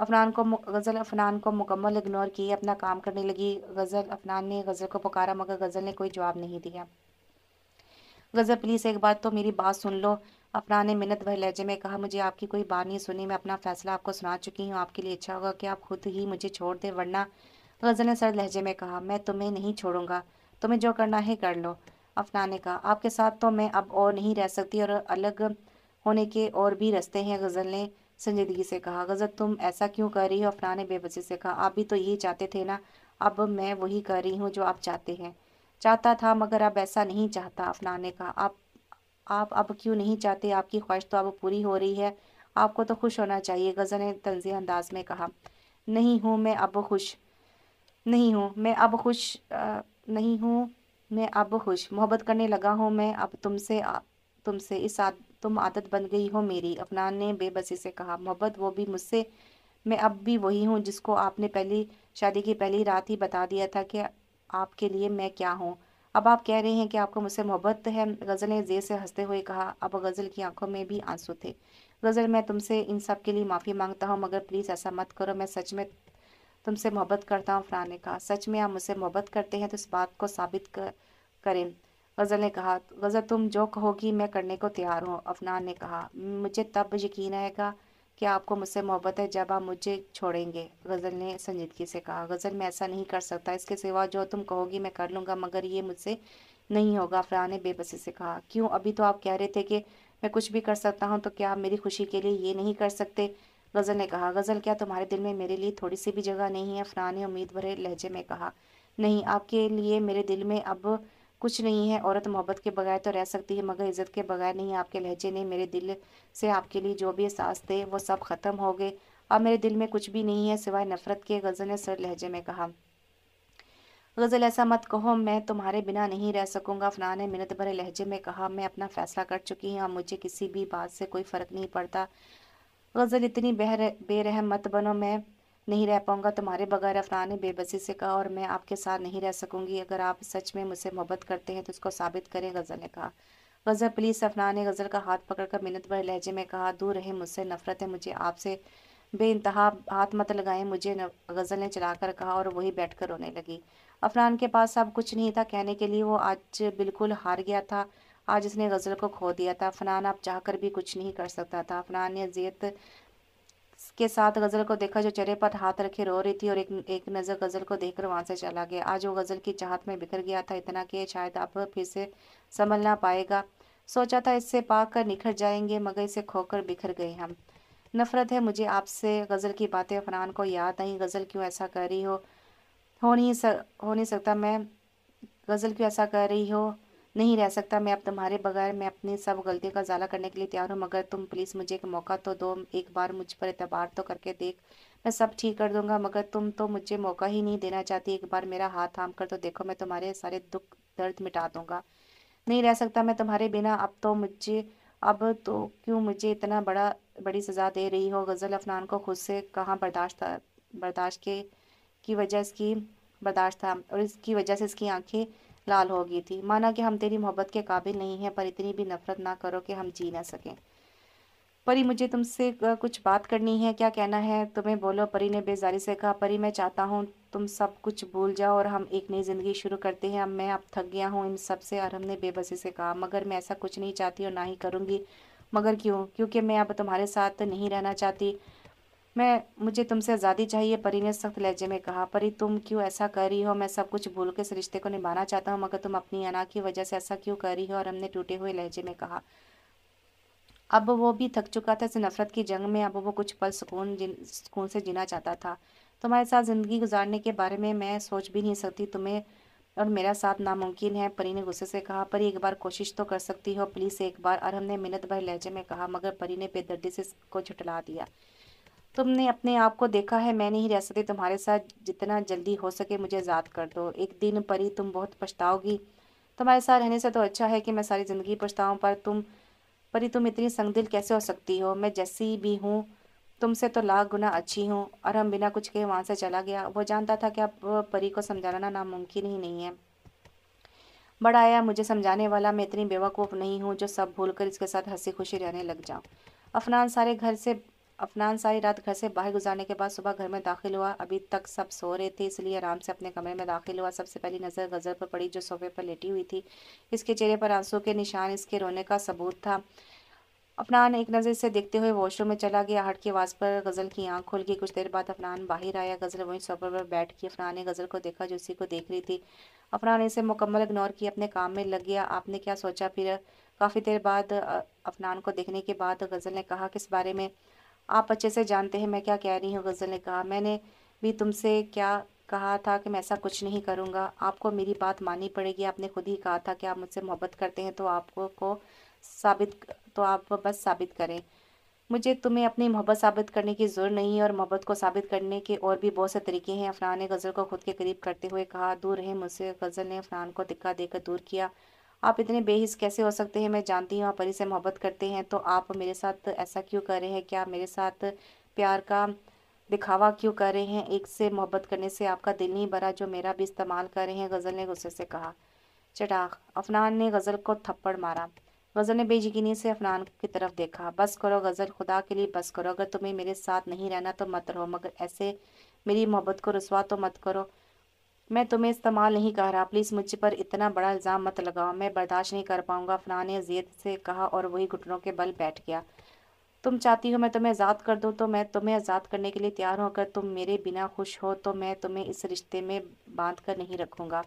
अफनान को गज़ल अफनान को मुकम्मल इग्नोर की अपना काम करने लगी गज़ल अफनान ने गज़ल को पुकारा मगर गज़ल ने कोई जवाब नहीं दिया गज़ल प्लीज़ एक बार तो मेरी बात सुन लो अपना ने मिन्नत भर लहजे में कहा मुझे आपकी कोई बात नहीं सुनी मैं अपना फैसला आपको सुना चुकी हूँ आपके लिए अच्छा होगा कि आप खुद ही मुझे छोड़ दें वरना गज़ल ने सर लहजे में कहा मैं तुम्हें नहीं छोड़ूंगा तुम्हें जो करना है कर लो अफना ने कहा आपके साथ तो मैं अब और नहीं रह सकती और अलग होने के और भी रस्ते हैं गज़ल ने संजीदगी से कहा गज़ल तुम ऐसा क्यों कर रही हो अफना ने बेबसी से कहा आप भी तो यही चाहते थे ना अब मैं वही कर रही हूँ जो आप चाहते हैं चाहता था मगर अब ऐसा नहीं चाहता अफना ने कहा आप आप अब क्यों नहीं चाहते आपकी ख्वाहिश तो अब पूरी हो रही है आपको तो खुश होना चाहिए गज़ल ने तंजी अंदाज में कहा नहीं हूँ मैं अब खुश नहीं हूँ मैं अब खुश आ, नहीं हूँ मैं अब खुश मोहब्बत करने लगा हूँ मैं अब तुमसे तुमसे इस आद, तुम आदत बन गई हो मेरी अफनान ने बेबसी से कहा मोहब्बत वो भी मुझसे मैं अब भी वही हूँ जिसको आपने पहली शादी की पहली रात ही बता दिया था कि आपके लिए मैं क्या हूँ अब आप कह रहे हैं कि आपको मुझसे मोहब्बत है गज़ल ने जेर से हंसते हुए कहा अब गज़ल की आंखों में भी आंसू थे गज़ल मैं तुमसे इन सब के लिए माफ़ी मांगता हूँ मगर प्लीज़ ऐसा मत करो मैं सच में तुमसे मोहब्बत करता हूँ फ़रहान ने कहा सच में आप मुझसे मोहब्बत करते हैं तो इस बात को साबित कर, करें गज़ल ने कहा गज़ल तुम जो कहोगी मैं करने को तैयार हूँ अफनान ने कहा मुझे तब यकीन आएगा क्या आपको मुझसे मोहब्बत है जब आप मुझे छोड़ेंगे गज़ल ने संजीदगी से कहा गज़ल मैं ऐसा नहीं कर सकता इसके सिवा जो तुम कहोगी मैं कर लूँगा मगर ये मुझसे नहीं होगा अफरा ने बेबसी से कहा क्यों अभी तो आप कह रहे थे कि मैं कुछ भी कर सकता हूँ तो क्या आप मेरी खुशी के लिए ये नहीं कर सकते गज़ल ने कहा गज़ल क्या तुम्हारे दिल में मेरे लिए थोड़ी सी भी जगह नहीं है अफरा ने उम्मीद भरे लहजे में कहा नहीं आपके लिए मेरे दिल में अब कुछ नहीं है औरत मोहब्बत के बगैर तो रह सकती है मगर इज्जत के बगैर नहीं आपके लहजे ने मेरे दिल से आपके लिए जो भी एहसास थे वो सब ख़त्म हो गए अब मेरे दिल में कुछ भी नहीं है सिवाय नफरत के गज़ल ने सर लहजे में कहा गज़ल ऐसा मत कहो मैं तुम्हारे बिना नहीं रह सकूंगा अफना ने मिनत भरे लहजे में कहा मैं अपना फ़ैसला कर चुकी हूँ मुझे किसी भी बात से कोई फ़र्क नहीं पड़ता गज़ल इतनी बेहर बेरहम मत बनो मैं नहीं रह पाऊंगा तुम्हारे बगैर अफरान ने बेबसी से कहा और मैं आपके साथ नहीं रह सकूँगी अगर आप सच में मुझसे मोहब्बत करते हैं तो उसको साबित करें गज़ल ने कहा गज़ल प्लीज़ अफरान ने गज़ल का हाथ पकड़कर मिनत भर लहजे में कहा दूर रहे मुझसे नफरत है मुझे आपसे बे इंतहा हाथ मत लगाएं मुझे गज़ल ने चलाकर कहा और वही कर रोने लगी अफरान के पास अब कुछ नहीं था कहने के लिए वो आज बिल्कुल हार गया था आज इसने गज़ल को खो दिया था अफनान अब चाह कर भी कुछ नहीं कर सकता था अफनान ने जियत के साथ गज़ल को देखा जो चेहरे पर हाथ रखे रो रही थी और एक एक नज़र गज़ल को देखकर वहाँ से चला गया आज वो गज़ल की चाहत में बिखर गया था इतना कि शायद अब फिर से संभल ना पाएगा सोचा था इससे पा कर निखर जाएंगे मगर इसे खोकर बिखर गए हम नफरत है मुझे आपसे गज़ल की बातें फरहान को याद नहीं गज़ल क्यों ऐसा कर रही हो हो नहीं सक हो नहीं सकता मैं गज़ल क्यों ऐसा कर रही हो नहीं रह सकता मैं अब तुम्हारे बगैर मैं अपनी सब गलतियों का जाला करने के लिए तैयार हूँ मगर तुम प्लीज़ मुझे एक मौका तो दो एक बार मुझ पर एतबार तो करके देख मैं सब ठीक कर दूंगा मगर तुम तो मुझे मौका ही नहीं देना चाहती एक बार मेरा हाथ थाम कर तो देखो मैं तुम्हारे सारे दुख दर्द मिटा दूंगा नहीं रह सकता मैं तुम्हारे बिना अब तो मुझे अब तो क्यों मुझे इतना बड़ा बड़ी सज़ा दे रही हो गज़ल अफनान को खुद से कहाँ बर्दाश्त बर्दाश्त के की वजह इसकी बर्दाश्त था और इसकी वजह से इसकी आंखें लाल हो गई थी माना कि हम तेरी मोहब्बत के काबिल नहीं हैं पर इतनी भी नफरत ना करो कि हम जी ना सकें परी मुझे तुमसे कुछ बात करनी है क्या कहना है तुम्हें बोलो परी ने बेजारी से कहा परी मैं चाहता हूँ तुम सब कुछ भूल जाओ और हम एक नई ज़िंदगी शुरू करते हैं अब मैं अब थक गया हूँ इन सब से और हमने बेबसी से कहा मगर मैं ऐसा कुछ नहीं चाहती और ना ही करूँगी मगर क्यों क्योंकि मैं अब तुम्हारे साथ नहीं रहना चाहती मैं मुझे तुमसे आज़ादी चाहिए परी ने सख्त लहजे में कहा परी तुम क्यों ऐसा कर रही हो मैं सब कुछ भूल के इस रिश्ते को निभाना चाहता हूँ मगर तुम अपनी अना की वजह से ऐसा क्यों कर रही हो और हमने टूटे हुए लहजे में कहा अब वो भी थक चुका था इस नफरत की जंग में अब वो कुछ पल सुकून जिन सुकून से जीना चाहता था तुम्हारे साथ ज़िंदगी गुजारने के बारे में मैं सोच भी नहीं सकती तुम्हें और मेरा साथ नामुमकिन है परी ने गुस्से से कहा परी एक बार कोशिश तो कर सकती हो प्लीज़ एक बार और हमने मिनत भर लहजे में कहा मगर परी ने बेदर्दी से इसको झुटला दिया तुमने अपने आप को देखा है मैं नहीं रह सकती तुम्हारे साथ जितना जल्दी हो सके मुझे आज़ाद कर दो एक दिन परी तुम बहुत पछताओगी तुम्हारे साथ रहने से तो अच्छा है कि मैं सारी ज़िंदगी पछताऊँ पर तुम परी तुम इतनी संगदिल कैसे हो सकती हो मैं जैसी भी हूँ तुमसे तो लाख गुना अच्छी हूँ और हम बिना कुछ के वहाँ से चला गया वो जानता था कि अब परी को समझाना नामुमकिन ही नहीं है बड़ा आया मुझे समझाने वाला मैं इतनी बेवकूफ़ नहीं हूँ जो सब भूल कर इसके साथ हंसी खुशी रहने लग जाऊँ अफनान सारे घर से अफनान सारी रात घर से बाहर गुजारने के बाद सुबह घर में दाखिल हुआ अभी तक सब सो रहे थे इसलिए आराम से अपने कमरे में दाखिल हुआ सबसे पहली नज़र गज़ल पर पड़ी जो सोफे पर लेटी हुई थी इसके चेहरे पर आंसू के निशान इसके रोने का सबूत था अफनान एक नज़र से देखते हुए वॉशरूम में चला गया हट की आवाज़ पर गज़ल की आंख खुल गई कुछ देर बाद अफनान बाहर आया गज़ल वहीं सोफे पर बैठ के अफनान ने गज़ल को देखा जो उसी को देख रही थी अफनान ने इसे मुकम्मल इग्नोर किया अपने काम में लग गया आपने क्या सोचा फिर काफ़ी देर बाद अफनान को देखने के बाद गज़ल ने कहा किस बारे में आप अच्छे से जानते हैं मैं क्या कह रही हूँ गज़ल ने कहा मैंने भी तुमसे क्या कहा था कि मैं ऐसा कुछ नहीं करूँगा आपको मेरी बात माननी पड़ेगी आपने खुद ही कहा था कि आप मुझसे मोहब्बत करते हैं तो आपको को साबित तो आप बस साबित करें मुझे तुम्हें अपनी मोहब्बत साबित करने की ज़रूरत नहीं है और मोहब्बत को साबित करने के और भी बहुत से तरीके हैं अफरान ने गज़ल को खुद के करीब करते हुए कहा दूर है मुझसे गज़ल ने अफरान को धिक्का देकर दूर किया आप इतने बेहिस कैसे हो सकते हैं मैं जानती हूँ आप परी से मोहब्बत करते हैं तो आप मेरे साथ ऐसा क्यों कर रहे हैं क्या मेरे साथ प्यार का दिखावा क्यों कर रहे हैं एक से मोहब्बत करने से आपका दिल नहीं भरा जो मेरा भी इस्तेमाल कर रहे हैं गज़ल ने गुस्से से कहा चटाख अफनान ने गज़ल को थप्पड़ मारा गज़ल ने बेजगिनी से अफनान की तरफ देखा बस करो गज़ल खुदा के लिए बस करो अगर तुम्हें मेरे साथ नहीं रहना तो मत रहो मगर ऐसे मेरी मोहब्बत को रसवा तो मत करो मैं तुम्हें इस्तेमाल नहीं कर रहा प्लीज़ मुझ पर इतना बड़ा इल्ज़ाम मत लगाओ मैं बर्दाश्त नहीं कर पाऊँगा फ़लाँ ने जेद से कहा और वही घुटनों के बल बैठ गया तुम चाहती हो मैं तुम्हें आज़ाद कर दूँ तो मैं तुम्हें आज़ाद करने के लिए तैयार हूँ अगर तुम मेरे बिना खुश हो तो मैं तुम्हें इस रिश्ते में बांध कर नहीं रखूँगा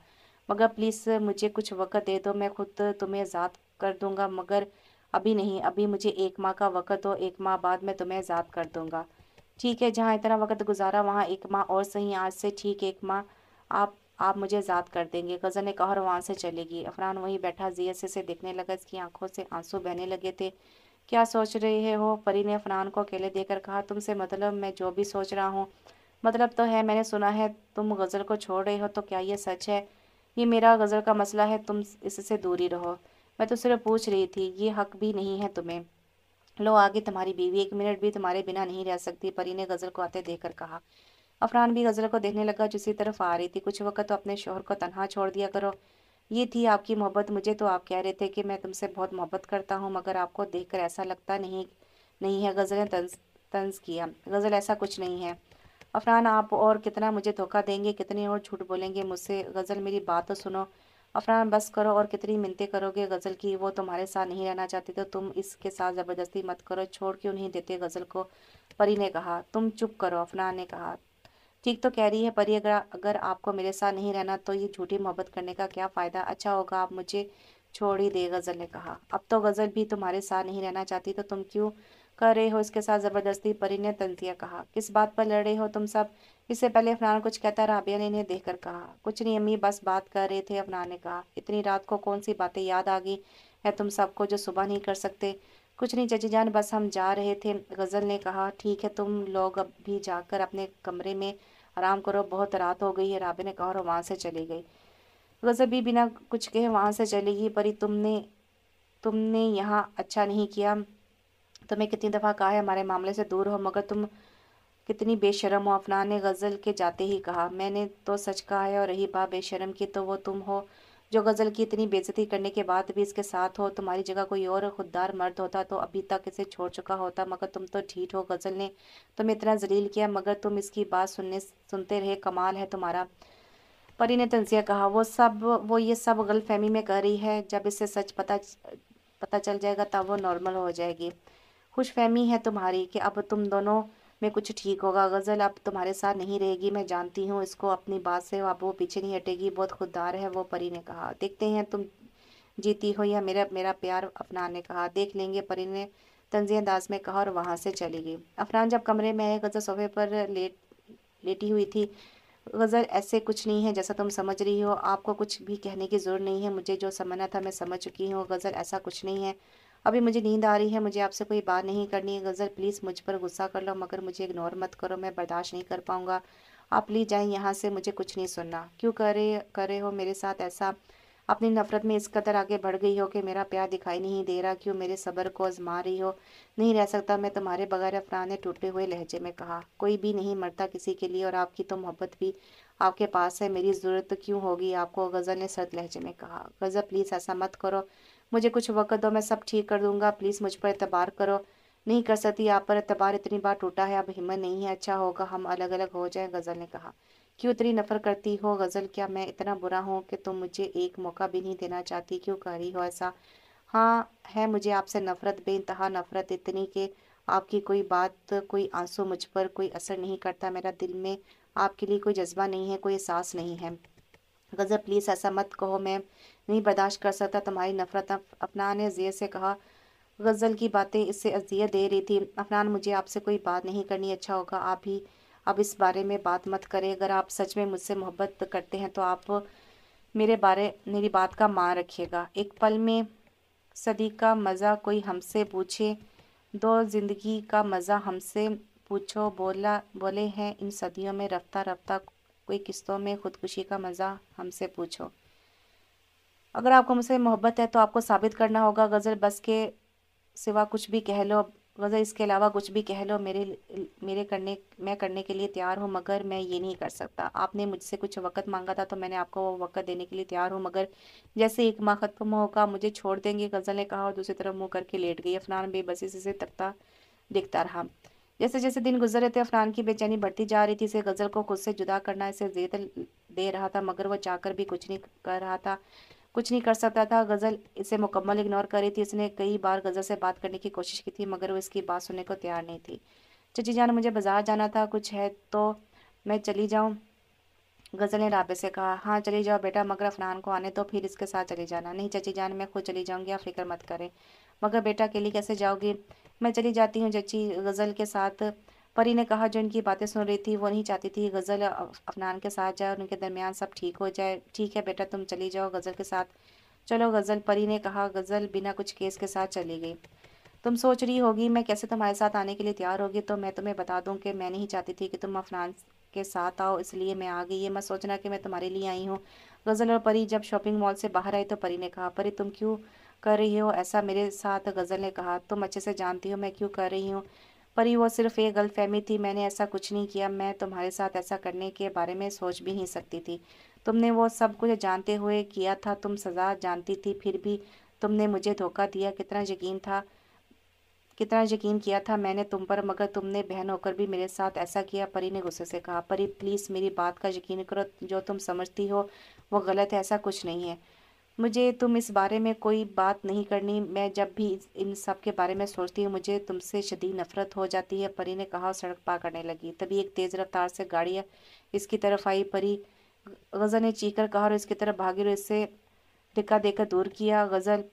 मगर प्लीज़ मुझे कुछ वक़्त दे दो मैं खुद तुम्हें आज़ाद कर दूँगा मगर अभी नहीं अभी मुझे एक माह का वक़्त दो एक माह बाद मैं तुम्हें आज़ाद कर दूँगा ठीक है जहाँ इतना वक़्त गुजारा वहाँ एक माह और सही आज से ठीक एक माह आप आप मुझे आज़ाद कर देंगे गज़ल ने कहा और वहाँ से चलेगी अफरान वहीं बैठा जिया से, से देखने लगा इसकी आंखों से आंसू बहने लगे थे क्या सोच रहे हो परी ने अफरान को अकेले देकर कहा तुमसे मतलब मैं जो भी सोच रहा हूँ मतलब तो है मैंने सुना है तुम गज़ल को छोड़ रहे हो तो क्या ये सच है ये मेरा गज़ल का मसला है तुम इससे दूरी रहो मैं तो सिर्फ पूछ रही थी ये हक भी नहीं है तुम्हें लो आगे तुम्हारी बीवी एक मिनट भी तुम्हारे बिना नहीं रह सकती परी ने गज़ल को आते देख कहा अफरान भी गज़ल को देखने लगा जिसकी तरफ आ रही थी कुछ वक्त तो अपने शोहर को तनहा छोड़ दिया करो ये थी आपकी मोहब्बत मुझे तो आप कह रहे थे कि मैं तुमसे बहुत मोहब्बत करता हूँ मगर आपको देख ऐसा लगता नहीं नहीं है गज़ल ने तंज तंज किया गज़ल ऐसा कुछ नहीं है अफरान आप और कितना मुझे धोखा देंगे कितने और झूठ बोलेंगे मुझसे गज़ल मेरी बात तो सुनो अफरान बस करो और कितनी मिनतें करोगे गज़ल की वो तुम्हारे साथ नहीं रहना चाहती तो तुम इसके साथ ज़बरदस्ती मत करो छोड़ क्यों नहीं देते गज़ल को परी ने कहा तुम चुप करो अफरान ने कहा ठीक तो कह रही है परी अगर अगर आपको मेरे साथ नहीं रहना तो ये झूठी मोहब्बत करने का क्या फ़ायदा अच्छा होगा आप मुझे छोड़ ही दे गज़ल ने कहा अब तो गज़ल भी तुम्हारे साथ नहीं रहना चाहती तो तुम क्यों कर रहे हो इसके साथ ज़बरदस्ती परी ने तंतिया कहा किस बात पर लड़ रहे हो तुम सब इससे पहले अफनान कुछ कहता राबिया ने इन्हें कर कहा कुछ नहीं अम्मी बस बात कर रहे थे अफनान ने कहा इतनी रात को कौन सी बातें याद आ गई है तुम सबको जो सुबह नहीं कर सकते कुछ नहीं चची जान बस हम जा रहे थे गज़ल ने कहा ठीक है तुम लोग अब भी जाकर अपने कमरे में आराम करो बहुत रात हो गई है राबे ने कहा और वहाँ से चली गई भी बिना कुछ कहे वहाँ से चली गई परी तुमने तुमने यहाँ अच्छा नहीं किया तुम्हें कितनी दफ़ा कहा है हमारे मामले से दूर हो मगर तुम कितनी बेशरम हो अफना ने गज़ल के जाते ही कहा मैंने तो सच कहा है और रही बा बेशरम की तो वो तुम हो जो गज़ल की इतनी बेजती करने के बाद भी इसके साथ हो तुम्हारी जगह कोई और खुददार मर्द होता तो अभी तक इसे छोड़ चुका होता मगर तुम तो ठीक हो गज़ल ने तुम इतना जलील किया मगर तुम इसकी बात सुनने सुनते रहे कमाल है तुम्हारा परी ने तंजिया कहा वो सब वो ये सब फहमी में कर रही है जब इसे सच पता पता चल जाएगा तब वो नॉर्मल हो जाएगी खुश फहमी है तुम्हारी कि अब तुम दोनों में कुछ ठीक होगा गज़ल अब तुम्हारे साथ नहीं रहेगी मैं जानती हूँ इसको अपनी बात से अब वो पीछे नहीं हटेगी बहुत खुददार है वो परी ने कहा देखते हैं तुम जीती हो या मेरा मेरा प्यार अपना ने कहा देख लेंगे परी ने तंजी अंदाज में कहा और वहाँ से चली गई अफरान जब कमरे में आए गज़ल सोफे पर लेट लेटी हुई थी गज़ल ऐसे कुछ नहीं है जैसा तुम समझ रही हो आपको कुछ भी कहने की ज़रूरत नहीं है मुझे जो समझना था मैं समझ चुकी हूँ गज़ल ऐसा कुछ नहीं है अभी मुझे नींद आ रही है मुझे आपसे कोई बात नहीं करनी है गज़ल प्लीज़ मुझ पर गुस्सा कर लो मगर मुझे इग्नोर मत करो मैं बर्दाश्त नहीं कर पाऊँगा आप प्लीज़ जाएँ यहाँ से मुझे कुछ नहीं सुनना क्यों करे करे हो मेरे साथ ऐसा अपनी नफ़रत में इस कदर आगे बढ़ गई हो कि मेरा प्यार दिखाई नहीं दे रहा क्यों मेरे सब्र को आजमा रही हो नहीं रह सकता मैं तुम्हारे बगैर अफरान ने टूटे हुए लहजे में कहा कोई भी नहीं मरता किसी के लिए और आपकी तो मोहब्बत भी आपके पास है मेरी ज़रूरत तो क्यों होगी आपको गज़ल ने सर्द लहजे में कहा गज़ल प्लीज़ ऐसा मत करो मुझे कुछ वक्त दो मैं सब ठीक कर दूंगा प्लीज़ मुझ पर एतबार करो नहीं कर सकती आप पर एतबार इतनी बार टूटा है अब हिम्मत नहीं है अच्छा होगा हम अलग अलग हो जाएं गज़ल ने कहा क्यों इतनी नफर करती हो गज़ल क्या मैं इतना बुरा हूँ कि तुम मुझे एक मौका भी नहीं देना चाहती क्यों कह रही हो ऐसा हाँ है मुझे आपसे नफ़रत बेानतहा नफ़रत इतनी कि आपकी कोई बात कोई आंसू मुझ पर कोई असर नहीं करता मेरा दिल में आपके लिए कोई जज्बा नहीं है कोई एहसास नहीं है गज़ल प्लीज़ ऐसा मत कहो मैम नहीं बर्दाश्त कर सकता तुम्हारी नफरत अफनान ने जेर से कहा गज़ल की बातें इससे अजियत दे रही थी अफनान मुझे आपसे कोई बात नहीं करनी अच्छा होगा आप ही अब इस बारे में बात मत करें अगर आप सच में मुझसे मोहब्बत करते हैं तो आप मेरे बारे मेरी बात का मान रखिएगा एक पल में सदी का मज़ा कोई हमसे पूछे दो ज़िंदगी का मज़ा हमसे पूछो बोला बोले हैं इन सदियों में रफ्ता रफ्ता कोई किस्तों में ख़ुदकुशी का मज़ा हमसे पूछो अगर आपको मुझसे मोहब्बत है तो आपको साबित करना होगा गज़ल बस के सिवा कुछ भी कह लो गज़ल इसके अलावा कुछ भी कह लो मेरे मेरे करने मैं करने के लिए तैयार हूँ मगर मैं ये नहीं कर सकता आपने मुझसे कुछ वक़्त मांगा था तो मैंने आपको वो वक़्त देने के लिए तैयार हूँ मगर जैसे एक माह ख़त्म होगा मुझे छोड़ देंगे गज़ल ने कहा और दूसरी तरफ मुँह करके लेट गई अफनान बेबसी से तकता दिखता रहा जैसे जैसे दिन गुजर रहे थे अफनान की बेचैनी बढ़ती जा रही थी इसे गज़ल को खुद से जुदा करना इसे जेद दे रहा था मगर वह चाहकर भी कुछ नहीं कर रहा था कुछ नहीं कर सकता था गज़ल इसे मुकम्मल इग्नोर कर रही थी इसने कई बार गज़ल से बात करने की कोशिश की थी मगर वो इसकी बात सुनने को तैयार नहीं थी चची जान मुझे बाज़ार जाना था कुछ है तो मैं चली जाऊँ गज़ल ने राबे से कहा हाँ चली जाओ बेटा मगर अफनान को आने तो फिर इसके साथ चली जाना नहीं चची जान मैं खुद चली जाऊँगी आप फिक्र मत करें मगर बेटा अकेली कैसे जाओगी मैं चली जाती हूँ चची गज़ल के साथ परी ने कहा जो इनकी बातें सुन रही थी वो नहीं चाहती थी गज़ल अफनान के साथ जाए और उनके दरमियान सब ठीक हो जाए ठीक है बेटा तुम चली जाओ गज़ल के साथ चलो गज़ल परी ने कहा गज़ल बिना कुछ केस के साथ चली गई तुम सोच रही होगी मैं कैसे तुम्हारे साथ आने के लिए तैयार होगी तो मैं तुम्हें बता दूँ कि मैं नहीं चाहती थी कि तुम अफनान के साथ आओ इसलिए मैं आ गई ये मैं सोचना कि मैं तुम्हारे लिए आई हूँ गज़ल और परी जब शॉपिंग मॉल से बाहर आई तो परी ने कहा परी तुम क्यों कर रही हो ऐसा मेरे साथ गज़ल ने कहा तुम अच्छे से जानती हो मैं क्यों कर रही हूँ पर ही वो सिर्फ़ एक गलतफहमी थी मैंने ऐसा कुछ नहीं किया मैं तुम्हारे साथ ऐसा करने के बारे में सोच भी नहीं सकती थी तुमने वो सब कुछ जानते हुए किया था तुम सज़ा जानती थी फिर भी तुमने मुझे धोखा दिया कितना यकीन था कितना यकीन किया था मैंने तुम पर मगर तुमने बहन होकर भी मेरे साथ ऐसा किया परी ने गुस्से से कहा परी प्लीज़ मेरी बात का यकीन करो जो तुम समझती हो वो गलत है ऐसा कुछ नहीं है मुझे तुम इस बारे में कोई बात नहीं करनी मैं जब भी इन सब के बारे में सोचती हूँ मुझे तुमसे शदी नफरत हो जाती है परी ने कहा और सड़क पार करने लगी तभी एक तेज़ रफ्तार से गाड़ी इसकी तरफ आई परी गजा ने चीख कर कहा और इसकी तरफ भागी और इससे धिक्का देकर दूर किया गज़ल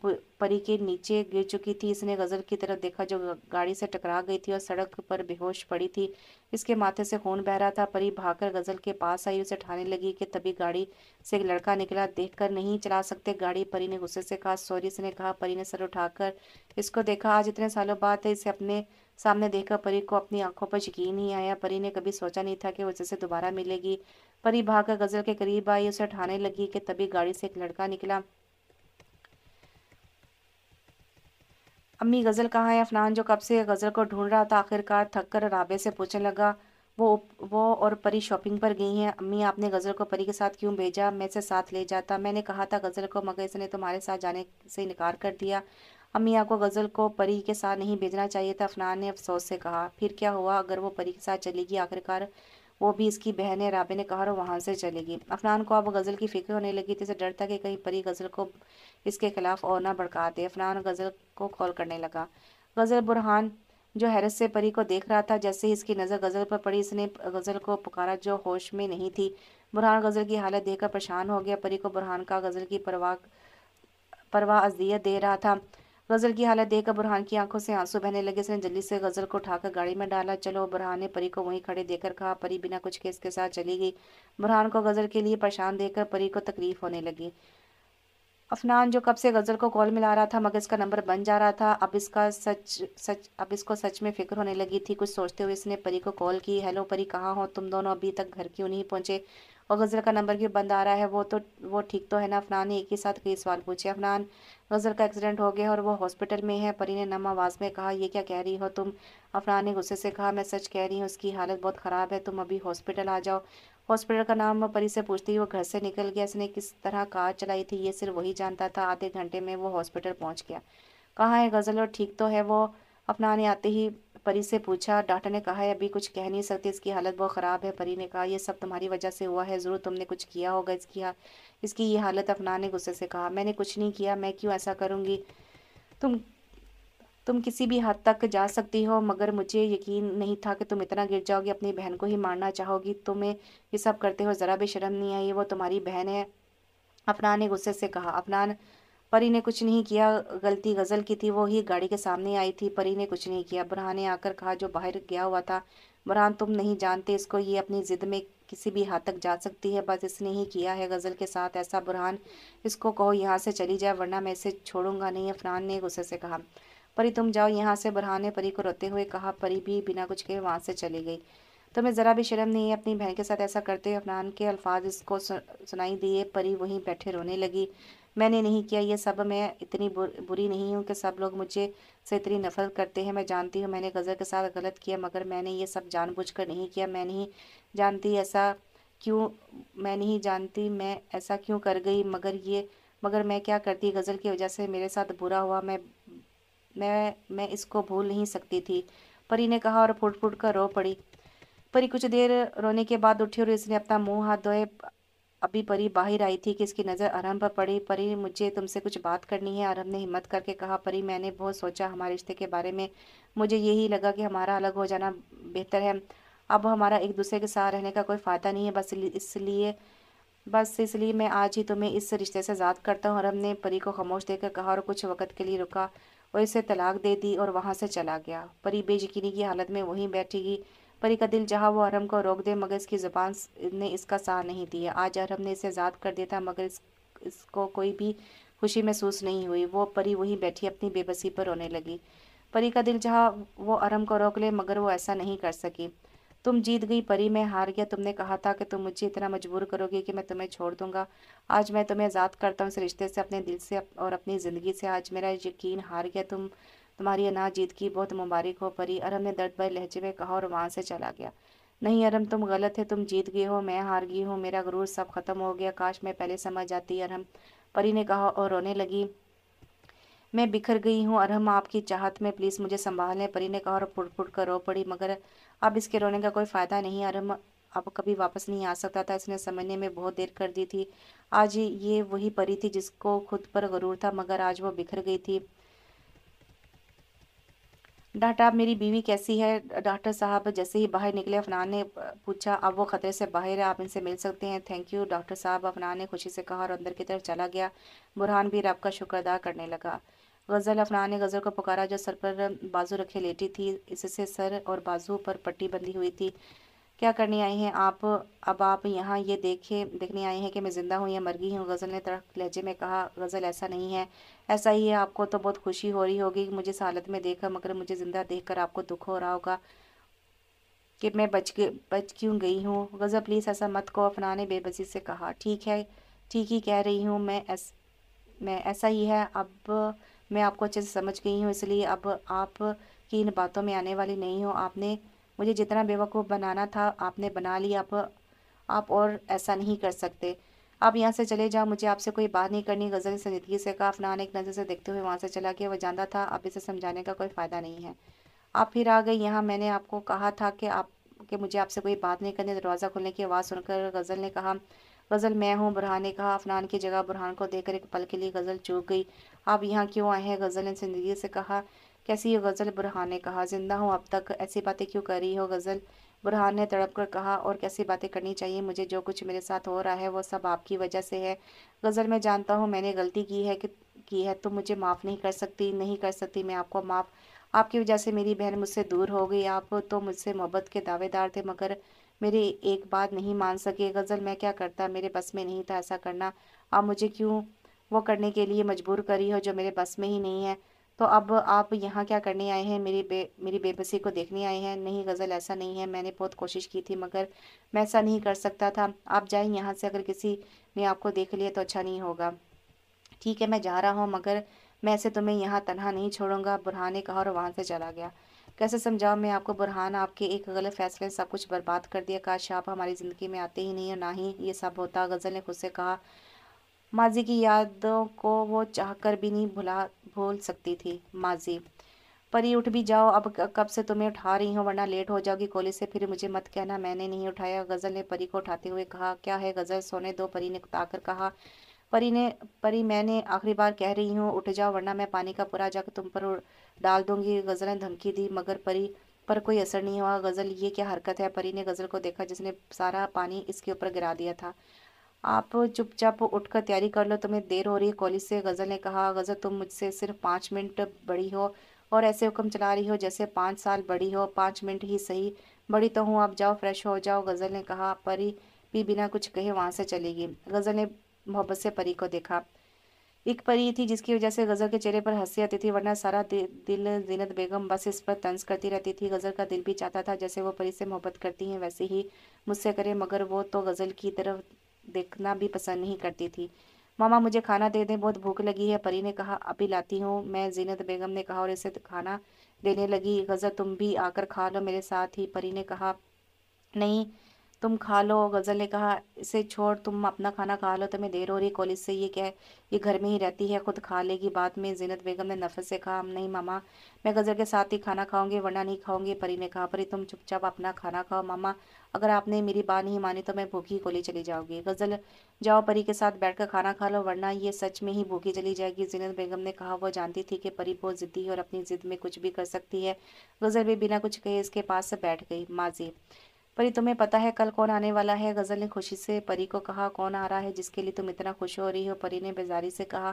परी के नीचे गिर चुकी थी इसने गज़ल की तरफ देखा जो गाड़ी से टकरा गई थी और सड़क पर बेहोश पड़ी थी इसके माथे से खून बह रहा था परी भागकर गज़ल के पास आई उसे ठाने लगी कि तभी गाड़ी से एक लड़का निकला देखकर नहीं चला सकते गाड़ी परी ने गुस्से से कहा सॉरी इसने कहा परी ने सर उठाकर इसको देखा आज इतने सालों बाद इसे अपने सामने देखा परी को अपनी आंखों पर यकीन ही आया परी ने कभी सोचा नहीं था कि वो जैसे दोबारा मिलेगी परी भाग कर गजल के करीब आई उसे उठाने लगी कि तभी गाड़ी से एक लड़का निकला अम्मी गज़ल कहाँ है अफनान जो कब से गज़ल को ढूंढ रहा था आखिरकार थक कर राबे से पूछने लगा वो वो और परी शॉपिंग पर गई हैं अम्मी आपने गज़ल को परी के साथ क्यों भेजा मैं से साथ ले जाता मैंने कहा था गज़ल को मगर इसने तुम्हारे साथ जाने से इनकार कर दिया अमिया को गज़ल को परी के साथ नहीं भेजना चाहिए था अफनान ने अफसोस से कहा फिर क्या हुआ अगर वो परी के साथ चलेगी आखिरकार वो भी इसकी बहन है राबे ने कहा और वहाँ से चलेगी अफनान को अब गज़ल की फ़िक्र होने लगी थी इसे डर था कि कहीं परी गज़ल को इसके खिलाफ और ना भड़का दे अफनान गज़ल को कॉल करने लगा गज़ल बुरहान जो हैरत से परी को देख रहा था जैसे ही इसकी नज़र गज़ल पर पड़ी इसने गज़ल को पुकारा जो होश में नहीं थी बुरहान गज़ल की हालत देखकर परेशान हो गया परी को बुरहान का गज़ल की परवाह परवाह अजियत दे रहा था गज़ल की हालत देखकर बुरहान की आंखों से आंसू बहने लगे उसने जल्दी से गज़ल को उठाकर गाड़ी में डाला चलो बुरहान ने परी को वहीं खड़े देकर कहा परी बिना कुछ केस के साथ चली गई बुरहान को गज़ल के लिए परेशान देकर परी को तकलीफ होने लगी अफनान जो कब से गज़ल को कॉल मिला रहा था मगर इसका नंबर बन जा रहा था अब इसका सच सच अब इसको सच में फ़िक्र होने लगी थी कुछ सोचते हुए इसने परी को कॉल की हेलो परी कहाँ हो तुम दोनों अभी तक घर क्यों नहीं पहुंचे और गज़ल का नंबर भी बंद आ रहा है वो तो वो ठीक तो है ना अफनान ने एक ही साथ कई सवाल पूछे अफनान गज़ल का एक्सीडेंट हो गया और वो हॉस्पिटल में है परी ने नम आवाज़ में कहा यह क्या कह रही हो तुम अफनान ने गुस्से से कहा मैं सच कह रही हूँ उसकी हालत बहुत ख़राब है तुम अभी हॉस्पिटल आ जाओ हॉस्पिटल का नाम परी से पूछती वो घर से निकल गया इसने किस तरह कार चलाई थी ये सिर्फ वही जानता था आधे घंटे में वो हॉस्पिटल पहुँच गया कहाँ है गज़ल और ठीक तो है वो अफनान आते ही परी से पूछा डॉक्टर ने कहा है अभी कुछ कह नहीं सकते इसकी हालत बहुत ख़राब है परी ने कहा यह सब तुम्हारी वजह से हुआ है ज़रूर तुमने कुछ किया होगा इसकी हा, इसकी ये हालत अफना ने गुस्से से कहा मैंने कुछ नहीं किया मैं क्यों ऐसा करूँगी तुम तुम किसी भी हद तक जा सकती हो मगर मुझे यकीन नहीं था कि तुम इतना गिर जाओगी अपनी बहन को ही मारना चाहोगी तुम्हें ये सब करते हो ज़रा भी शर्म नहीं आई वो तुम्हारी बहन है अफनान ने गुस्से से कहा अफनान परी ने कुछ नहीं किया गलती गज़ल की थी वो ही गाड़ी के सामने आई थी परी ने कुछ नहीं किया बुरहान ने आकर कहा जो बाहर गया हुआ था बुरहान तुम नहीं जानते इसको ये अपनी ज़िद में किसी भी हद तक जा सकती है बस इसने ही किया है गज़ल के साथ ऐसा बुरहान इसको कहो यहाँ से चली जाए वरना मैं इसे छोड़ूंगा नहीं अफरान ने गुस्से से कहा परी तुम जाओ यहाँ से बुरहान ने परी को रोते हुए कहा परी भी बिना कुछ कहे वहाँ से चली गई तुम्हें ज़रा भी शर्म नहीं है अपनी बहन के साथ ऐसा करते हुए अफरान के अल्फाज इसको सुनाई दिए परी वहीं बैठे रोने लगी मैंने नहीं किया ये सब मैं इतनी बुरी नहीं हूँ कि सब लोग मुझे से इतनी नफरत करते हैं मैं जानती हूँ मैंने गज़ल के साथ गलत किया मगर मैंने ये सब जानबूझकर नहीं किया मैं नहीं जानती ऐसा क्यों मैं नहीं जानती मैं ऐसा क्यों कर गई मगर ये मगर मैं क्या करती गज़ल की वजह से मेरे साथ बुरा हुआ मैं मैं मैं इसको भूल नहीं सकती थी परी ने कहा और फुट फुट कर रो पड़ी परी कुछ देर रोने के बाद उठी और इसने अपना मुंह हाथ धोए अभी परी बाहर आई थी कि इसकी नज़र अरहम पर पड़ी परी मुझे तुमसे कुछ बात करनी है अरहम ने हिम्मत करके कहा परी मैंने बहुत सोचा हमारे रिश्ते के बारे में मुझे यही लगा कि हमारा अलग हो जाना बेहतर है अब हमारा एक दूसरे के साथ रहने का कोई फ़ायदा नहीं है बस इसलिए बस इसलिए मैं आज ही तुम्हें इस रिश्ते से आज़ाद करता हूँ अरहम ने परी को खामोश देकर कहा और कुछ वक्त के लिए रुका और इसे तलाक दे दी और वहाँ से चला गया परी बेयकीनी की हालत में वहीं बैठी गई परी का दिल चाह वो अरम को रोक दे मगर इसकी ज़ुबान ने इसका साह नहीं दिया आज अरम ने इसे आज़ाद कर दिया था मगर इस, इसको कोई भी खुशी महसूस नहीं हुई वो परी वहीं बैठी अपनी बेबसी पर रोने लगी परी का दिल चाह वो अरम को रोक ले मगर वो ऐसा नहीं कर सकी तुम जीत गई परी मैं हार गया तुमने कहा था कि तुम मुझे इतना मजबूर करोगे कि मैं तुम्हें छोड़ दूंगा आज मैं तुम्हें आज़ाद करता हूँ इस रिश्ते से अपने दिल से और अपनी ज़िंदगी से आज मेरा यकीन हार गया तुम तुम्हारी अनाज जीत की बहुत मुबारक हो परी अरम ने दर्द भरे लहजे में कहा और वहाँ से चला गया नहीं अरम तुम गलत है तुम जीत गए हो मैं हार गई हूँ मेरा गुरूर सब खत्म हो गया काश मैं पहले समझ जाती अरम परी ने कहा और रोने लगी मैं बिखर गई हूँ अरहम आपकी चाहत में प्लीज़ मुझे संभालें परी ने कहा और पुट पुट कर रो पड़ी मगर अब इसके रोने का कोई फ़ायदा नहीं अरहम अब कभी वापस नहीं आ सकता था इसने समझने में बहुत देर कर दी थी आज ये वही परी थी जिसको खुद पर गरूर था मगर आज वो बिखर गई थी डाटा मेरी बीवी कैसी है डॉक्टर साहब जैसे ही बाहर निकले अफनान ने पूछा अब वो ख़तरे से बाहर है आप इनसे मिल सकते हैं थैंक यू डॉक्टर साहब अफनान ने खुशी से कहा और अंदर की तरफ चला गया बुरहान भी रब का शुक्र अदा करने लगा गज़ल अफनान ने गज़ल को पुकारा जो सर पर बाजू रखे लेटी थी इससे सर और बाजू पर पट्टी बंधी हुई थी क्या करने आई हैं आप अब आप यहाँ ये देखे देखने आए हैं कि मैं ज़िंदा हूँ या मर गई हूँ गज़ल ने तड़क लहजे में कहा गज़ल ऐसा नहीं है ऐसा ही है आपको तो बहुत खुशी हो रही होगी मुझे इस हालत में देखा मगर मुझे ज़िंदा देखकर आपको दुख हो रहा होगा कि मैं बच के बच क्यों गई हूँ गज़ा प्लीज़ ऐसा मत को अपना ने बेबसी से कहा ठीक है ठीक ही कह रही हूँ मैं ऐस मैं ऐसा ही है अब मैं आपको अच्छे से समझ गई हूँ इसलिए अब आप की इन बातों में आने वाली नहीं हूँ आपने मुझे जितना बेवकूफ़ बनाना था आपने बना लिया आप, आप और ऐसा नहीं कर सकते आप यहाँ से चले जाओ मुझे आपसे कोई बात नहीं करनी गज़ल संजीदगी से कहा अफनान एक नज़र से देखते हुए वहाँ से चला गया वह जानता था अब इसे समझाने का कोई फ़ायदा नहीं है आप फिर आ गई यहाँ मैंने आपको कहा था कि आप कि मुझे आपसे कोई बात नहीं करनी दरवाज़ा खुलने की आवाज़ सुनकर गज़ल ने कहा गज़ल मैं हूँ बुरहान ने कहा अफनान की जगह बुरहान को देखकर एक पल के लिए गज़ल चूक गई आप यहाँ क्यों आए हैं गज़ल ने ज़िंदगी से कहा कैसी ये गज़ल बुरहान ने कहा ज़िंदा हूँ अब तक ऐसी बातें क्यों कर रही हो गज़ल बुरहान ने तड़प कर कहा और कैसी बातें करनी चाहिए मुझे जो कुछ मेरे साथ हो रहा है वो सब आपकी वजह से है गज़ल मैं जानता हूँ मैंने गलती की है कि की है तो मुझे माफ़ नहीं कर सकती नहीं कर सकती मैं आपको माफ़ आपकी वजह से मेरी बहन मुझसे दूर हो गई आप तो मुझसे मोहब्बत के दावेदार थे मगर मेरी एक बात नहीं मान सके गज़ल मैं क्या करता मेरे बस में नहीं था ऐसा करना आप मुझे क्यों वो करने के लिए मजबूर करी हो जो मेरे बस में ही नहीं है तो अब आप यहाँ क्या करने आए हैं मेरी बे मेरी बेबसी को देखने आए हैं नहीं गज़ल ऐसा नहीं है मैंने बहुत कोशिश की थी मगर मैं ऐसा नहीं कर सकता था आप जाएं यहाँ से अगर किसी ने आपको देख लिया तो अच्छा नहीं होगा ठीक है मैं जा रहा हूँ मगर मैं ऐसे तुम्हें यहाँ तनहा नहीं छोड़ूंगा बुरहान ने कहा और वहाँ से चला गया कैसे समझाओ मैं आपको बुरहान आपके एक गलत फैसले सब कुछ बर्बाद कर दिया काश आप हमारी ज़िंदगी में आते ही नहीं और ना ही ये सब होता गज़ल ने खुद से कहा माजी की यादों को वो चाह कर भी नहीं भुला भूल सकती थी माजी परी उठ भी जाओ अब कब से तुम्हें उठा रही हूँ वरना लेट हो जाओगी कॉलेज से फिर मुझे मत कहना मैंने नहीं उठाया गज़ल ने परी को उठाते हुए कहा क्या है गज़ल सोने दो परी ने उताकर कहा परी ने परी मैंने आखिरी बार कह रही हूँ उठ जाओ वरना मैं पानी का पूरा जाकर तुम पर डाल दूंगी गज़ल ने धमकी दी मगर परी पर कोई असर नहीं हुआ गज़ल ये क्या हरकत है परी ने गज़ल को देखा जिसने सारा पानी इसके ऊपर गिरा दिया था आप चुपचाप उठकर तैयारी कर लो तुम्हें देर हो रही है कॉलेज से गज़ल ने कहा गज़ल तुम मुझसे सिर्फ पाँच मिनट बड़ी हो और ऐसे हुक्म चला रही हो जैसे पाँच साल बड़ी हो पाँच मिनट ही सही बड़ी तो हूँ आप जाओ फ्रेश हो जाओ गज़ल ने कहा परी भी बिना कुछ कहे वहाँ से चलेगी गज़ल ने मोहब्बत से परी को देखा एक परी थी जिसकी वजह से गज़ल के चेहरे पर हंसी आती थी वरना सारा दि, दिल जीनत बेगम बस इस पर तंज करती रहती थी गज़ल का दिल भी चाहता था जैसे वो परी से मोहब्बत करती हैं वैसे ही मुझसे करे मगर वो तो गज़ल की तरफ देखना भी पसंद नहीं करती थी मामा मुझे खाना दे दें बहुत भूख लगी है परी ने कहा अभी लाती हूँ मैं जीनत बेगम ने कहा और इसे तो खाना देने लगी गज़ा तुम भी आकर खा लो मेरे साथ ही परी ने कहा नहीं तुम खा लो गज़ल ने कहा इसे छोड़ तुम अपना खाना खा लो तुम्हें देर हो रही कॉलेज से ये क्या ये घर में ही रहती है खुद खा लेगी बाद में जीनत बेगम ने नफरत से कहा नहीं मामा मैं गज़ल के साथ ही खाना खाऊंगी वरना नहीं खाऊंगी परी ने कहा परी तुम चुपचाप अपना खाना खाओ मामा अगर आपने मेरी बात नहीं मानी तो मैं भूखी कॉलेज चली जाऊंगी गज़ल जाओ परी के साथ कर खाना खा लो वरना ये सच में ही भूखी चली जाएगी जीनत बेगम ने कहा वो जानती थी कि परी बहुत ज़िद्दी है और अपनी ज़िद में कुछ भी कर सकती है गज़ल भी बिना कुछ कहे इसके पास से बैठ गई माजी परी तुम्हें पता है कल कौन आने वाला है गज़ल ने खुशी से परी को कहा कौन आ रहा है जिसके लिए तुम इतना खुश हो रही हो परी ने बेजारी से कहा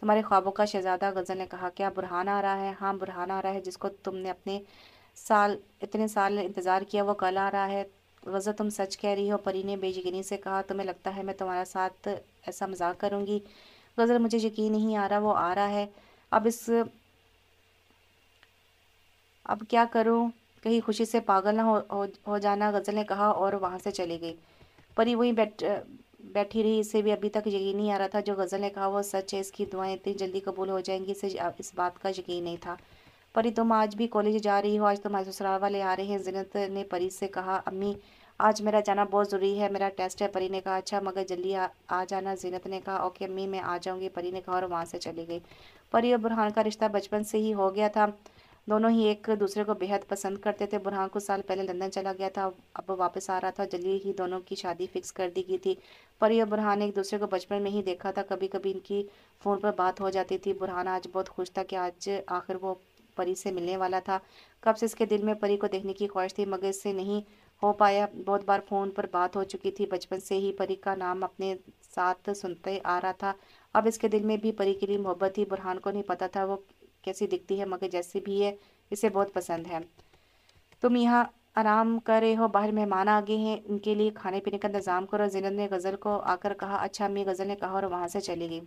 तुम्हारे ख्वाबों का शहजादा गज़ल ने कहा क्या बुरहान आ रहा है हाँ बुरहान आ रहा है जिसको तुमने अपने साल इतने साल इंतज़ार किया वो कल आ रहा है गज़ल तुम सच कह रही हो परी ने बेजगिनी से कहा तुम्हें लगता है मैं तुम्हारा साथ ऐसा मजाक करूँगी गज़ल मुझे यकीन नहीं आ रहा वो आ रहा है अब इस अब क्या करूँ कहीं खुशी से पागल ना हो हो, जाना गज़ल ने कहा और वहाँ से चली गई परी वहीं बैठ बैठी रही इसे भी अभी तक यकीन नहीं आ रहा था जो गज़ल ने कहा वो सच है इसकी दुआएं इतनी जल्दी कबूल हो जाएंगी इसे इस बात का यकीन नहीं था परी तुम आज भी कॉलेज जा रही हो आज तुम्हारे ससुराल वाले आ रहे हैं जिनत ने परी से कहा अम्मी आज मेरा जाना बहुत ज़रूरी है मेरा टेस्ट है परी ने कहा अच्छा मगर जल्दी आ, आ जाना जीनत ने कहा ओके अम्मी मैं आ जाऊँगी परी ने कहा और वहाँ से चली गई परी और बुरहान का रिश्ता बचपन से ही हो गया था दोनों ही एक दूसरे को बेहद पसंद करते थे बुरहान कुछ साल पहले लंदन चला गया था अब वापस आ रहा था जल्दी ही दोनों की शादी फिक्स कर दी गई थी परी और बुरहान ने एक दूसरे को बचपन में ही देखा था कभी कभी इनकी फ़ोन पर बात हो जाती थी बुरहान आज बहुत खुश था कि आज आखिर वो परी से मिलने वाला था कब से इसके दिल में परी को देखने की ख्वाहिश थी मगर इससे नहीं हो पाया बहुत बार फ़ोन पर बात हो चुकी थी बचपन से ही परी का नाम अपने साथ सुनते आ रहा था अब इसके दिल में भी परी के लिए मोहब्बत थी बुरहान को नहीं पता था वो कैसी दिखती है मगर जैसी भी है इसे बहुत पसंद है तुम यहाँ आराम कर रहे हो बाहर मेहमान आ गए हैं इनके लिए खाने पीने का इंतज़ाम करो जीनत ने गज़ल को आकर कहा अच्छा अम्मी गज़ल ने कहा और वहाँ से चली गई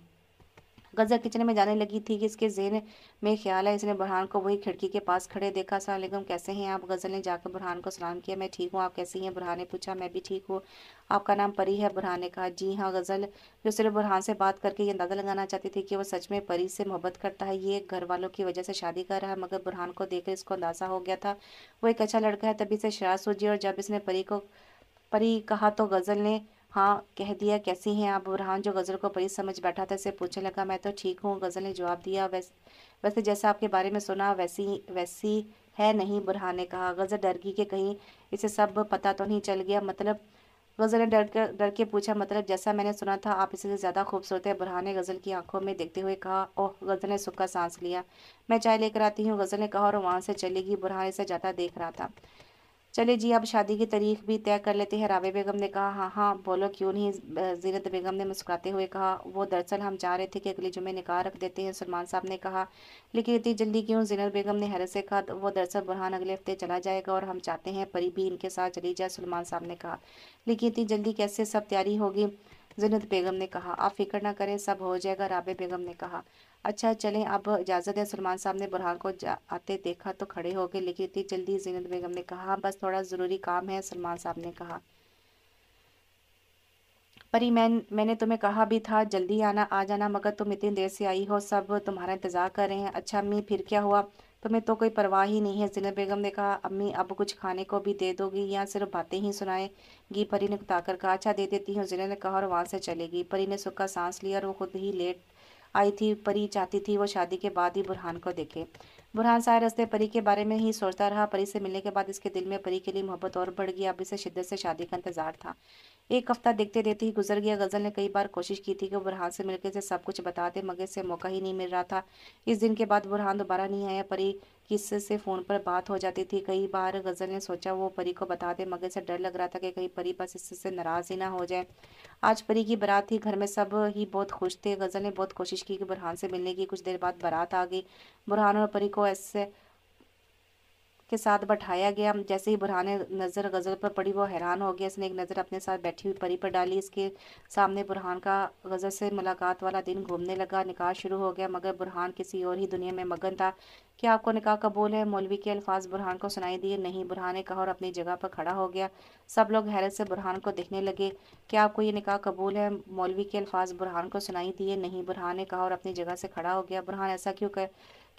गजा किचन में जाने लगी थी कि इसके जेन में ख्याल है इसने बुरहान को वही खिड़की के पास खड़े देखा असलम कैसे हैं आप गज़ल ने जाकर बुरहान को सलाम किया मैं ठीक हूँ आप कैसे हैं बुरहान ने पूछा मैं भी ठीक हूँ आपका नाम परी है बुरहान ने कहा जी हाँ गज़ल जो सिर्फ बुरहान से बात करके ये अंदाज़ा लगाना चाहती थी कि वो सच में परी से मोहब्बत करता है ये घर वालों की वजह से शादी कर रहा है मगर बुरहान को देख इसको अंदाज़ा हो गया था वो एक अच्छा लड़का है तभी से शराब सूझी और जब इसने परी को परी कहा तो गज़ल ने हाँ कह दिया कैसी हैं आप बुरहान जो गज़ल को परी समझ बैठा था इसे पूछने लगा मैं तो ठीक हूँ गज़ल ने जवाब दिया वैस वैसे जैसा आपके बारे में सुना वैसी वैसी है नहीं बुरहान ने कहा गज़ल डर गई कि कहीं इसे सब पता तो नहीं चल गया मतलब गज़ल ने डर कर डर के पूछा मतलब जैसा मैंने सुना था आप इससे ज़्यादा खूबसूरत है बुरहान ने गज़ल की आंखों में देखते हुए कहा ओह गज़ल ने का सांस लिया मैं चाय लेकर आती हूँ गज़ल ने कहा और वहाँ से चलेगी बुरहान इसे ज्यादा देख रहा था चले जी अब शादी की तारीख भी तय कर लेते हैं रावे बेगम ने कहा हाँ हाँ बोलो क्यों नहीं जीनत बेगम ने मुस्कुराते हुए कहा वो दरअसल हम चाह रहे थे कि अगले जुमे निकाह रख देते हैं सलमान साहब ने कहा लेकिन इतनी जल्दी क्यों जीनत बेगम ने हैरत से कहा तो वो दरअसल बुरहान अगले हफ्ते चला जाएगा और हम चाहते हैं परी भी इनके साथ चली जाए सलमान साहब ने कहा लेकिन इतनी जल्दी कैसे सब तैयारी होगी जीनत बेगम ने कहा आप फिक्र ना करें सब हो जाएगा राबे बेगम ने कहा अच्छा चलें अब इजाज़त है सलमान साहब ने बुरहान को आते देखा तो खड़े हो गए लेकिन इतनी जल्दी जीनत बेगम ने कहा हाँ, बस थोड़ा ज़रूरी काम है सलमान साहब ने कहा परी मैं मैंने तुम्हें कहा भी था जल्दी आना आ जाना मगर तुम इतनी देर से आई हो सब तुम्हारा इंतज़ार कर रहे हैं अच्छा अम्मी फिर क्या हुआ तुम्हें तो कोई परवाह ही नहीं है जीनत बेगम ने कहा अम्मी अब कुछ खाने को भी दे दोगी या सिर्फ बातें ही सुनाएगी परी ने कुताकर कहा अच्छा दे देती हूँ जीनत ने कहा और वहाँ से चलेगी परी ने सुखा सांस लिया और वो खुद ही लेट आई थी परी चाहती थी वो शादी के बाद ही बुरहान को देखे बुरहान सारे रस्ते परी के बारे में ही सोचता रहा परी से मिलने के बाद इसके दिल में परी के लिए मोहब्बत और बढ़ गई अब इसे शिद्दत से शादी का इंतजार था एक हफ्ता देखते देखते ही गुजर गया गज़ल ने कई बार कोशिश की थी कि बुरहान से मिलकर से सब कुछ बता दे मगर से मौका ही नहीं मिल रहा था इस दिन के बाद बुरहान दोबारा नहीं आया परी किस से फ़ोन पर बात हो जाती थी कई बार गज़ल ने सोचा वो परी को बता दे मगर से डर लग रहा था कि कहीं परी बस इससे नाराज़ ही ना हो जाए आज परी की बारात थी घर में सब ही बहुत खुश थे गज़ल ने बहुत कोशिश की कि बुरहान से मिलने की कुछ देर बाद बारात आ गई बुरहान और परी को ऐसे के साथ बैठाया गया जैसे ही बुरहान नज़र गज़ल पर पड़ी वो हैरान हो गया इसने एक नज़र अपने साथ बैठी हुई परी पर डाली इसके सामने बुरहान का गज़ल से मुलाकात वाला दिन घूमने लगा निकाह शुरू हो गया मगर बुरहान किसी और ही दुनिया में मगन था कि आपको निकाह कबूल है मौलवी के अल्फाज बुरहान को सुनाई दिए नहीं बुरहान ने कहा और अपनी जगह पर खड़ा हो गया सब लोग हैरत से बुरहान को देखने लगे कि आपको ये निकाह कबूल है मौलवी के अल्फाज बुरहान को सुनाई दिए नहीं बुरहान ने कहा और अपनी जगह से खड़ा हो गया बुरहान ऐसा क्यों कर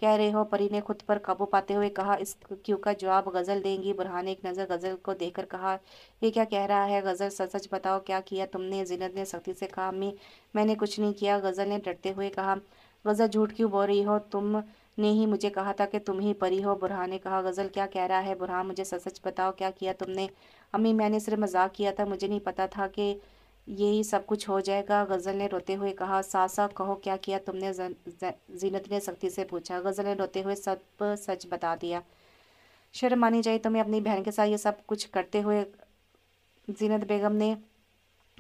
कह रहे हो परी ने खुद पर काबू पाते हुए कहा इस क्यों का जवाब गज़ल देंगी बुरहान एक नज़र गज़ल को देखकर कहा ये क्या कह रहा है गज़ल सच सच बताओ क्या किया तुमने जिनत ने सख्ती से कहा अम्मी मैंने कुछ नहीं किया गज़ल ने डरते हुए कहा गज़ल झूठ क्यों बोल रही हो तुम ने ही मुझे कहा था कि तुम ही परी हो बुरहान ने कहा गज़ल क्या कह रहा है बुरहान मुझे सच सच बताओ क्या किया तुमने अम्मी मैंने सिर्फ मजाक किया था मुझे नहीं पता था कि यही सब कुछ हो जाएगा गज़ल ने रोते हुए कहा सासा कहो क्या किया तुमने जीनत ने सख्ती से पूछा गज़ल ने रोते हुए सब सच बता दिया शर्म मानी जाए तुम्हें अपनी बहन के साथ ये सब कुछ करते हुए जीनत बेगम ने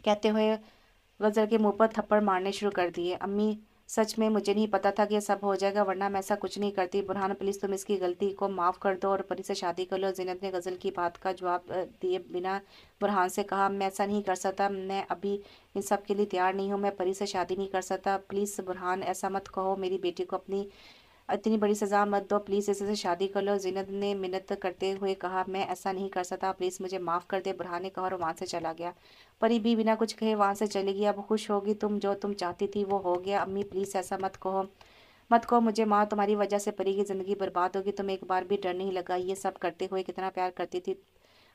कहते हुए गज़ल के मुंह पर थप्पड़ मारने शुरू कर दिए अम्मी सच में मुझे नहीं पता था कि यह सब हो जाएगा वरना मैं ऐसा कुछ नहीं करती बुरहान प्लीज़ तुम इसकी गलती को माफ़ कर दो और परी से शादी कर लो जिनत ने गज़ल की बात का जवाब दिए बिना बुरहान से कहा मैं ऐसा नहीं कर सकता मैं अभी इन सब के लिए तैयार नहीं हूँ मैं परी से शादी नहीं कर सकता प्लीज़ बुरहान ऐसा मत कहो मेरी बेटी को अपनी इतनी बड़ी सज़ा मत दो प्लीज़ से शादी कर लो जिनत ने मिन्नत करते हुए कहा मैं ऐसा नहीं कर सकता प्लीज़ मुझे माफ़ कर दे बुरहान ने कहा और वहाँ से चला गया परी भी बिना कुछ कहे वहाँ से चली गई अब खुश होगी तुम जो तुम चाहती थी वो हो गया अम्मी प्लीज़ ऐसा मत कहो मत कहो मुझे माँ तुम्हारी वजह से परी की ज़िंदगी बर्बाद होगी तुम एक बार भी डर नहीं लगा ये सब करते हुए कितना प्यार करती थी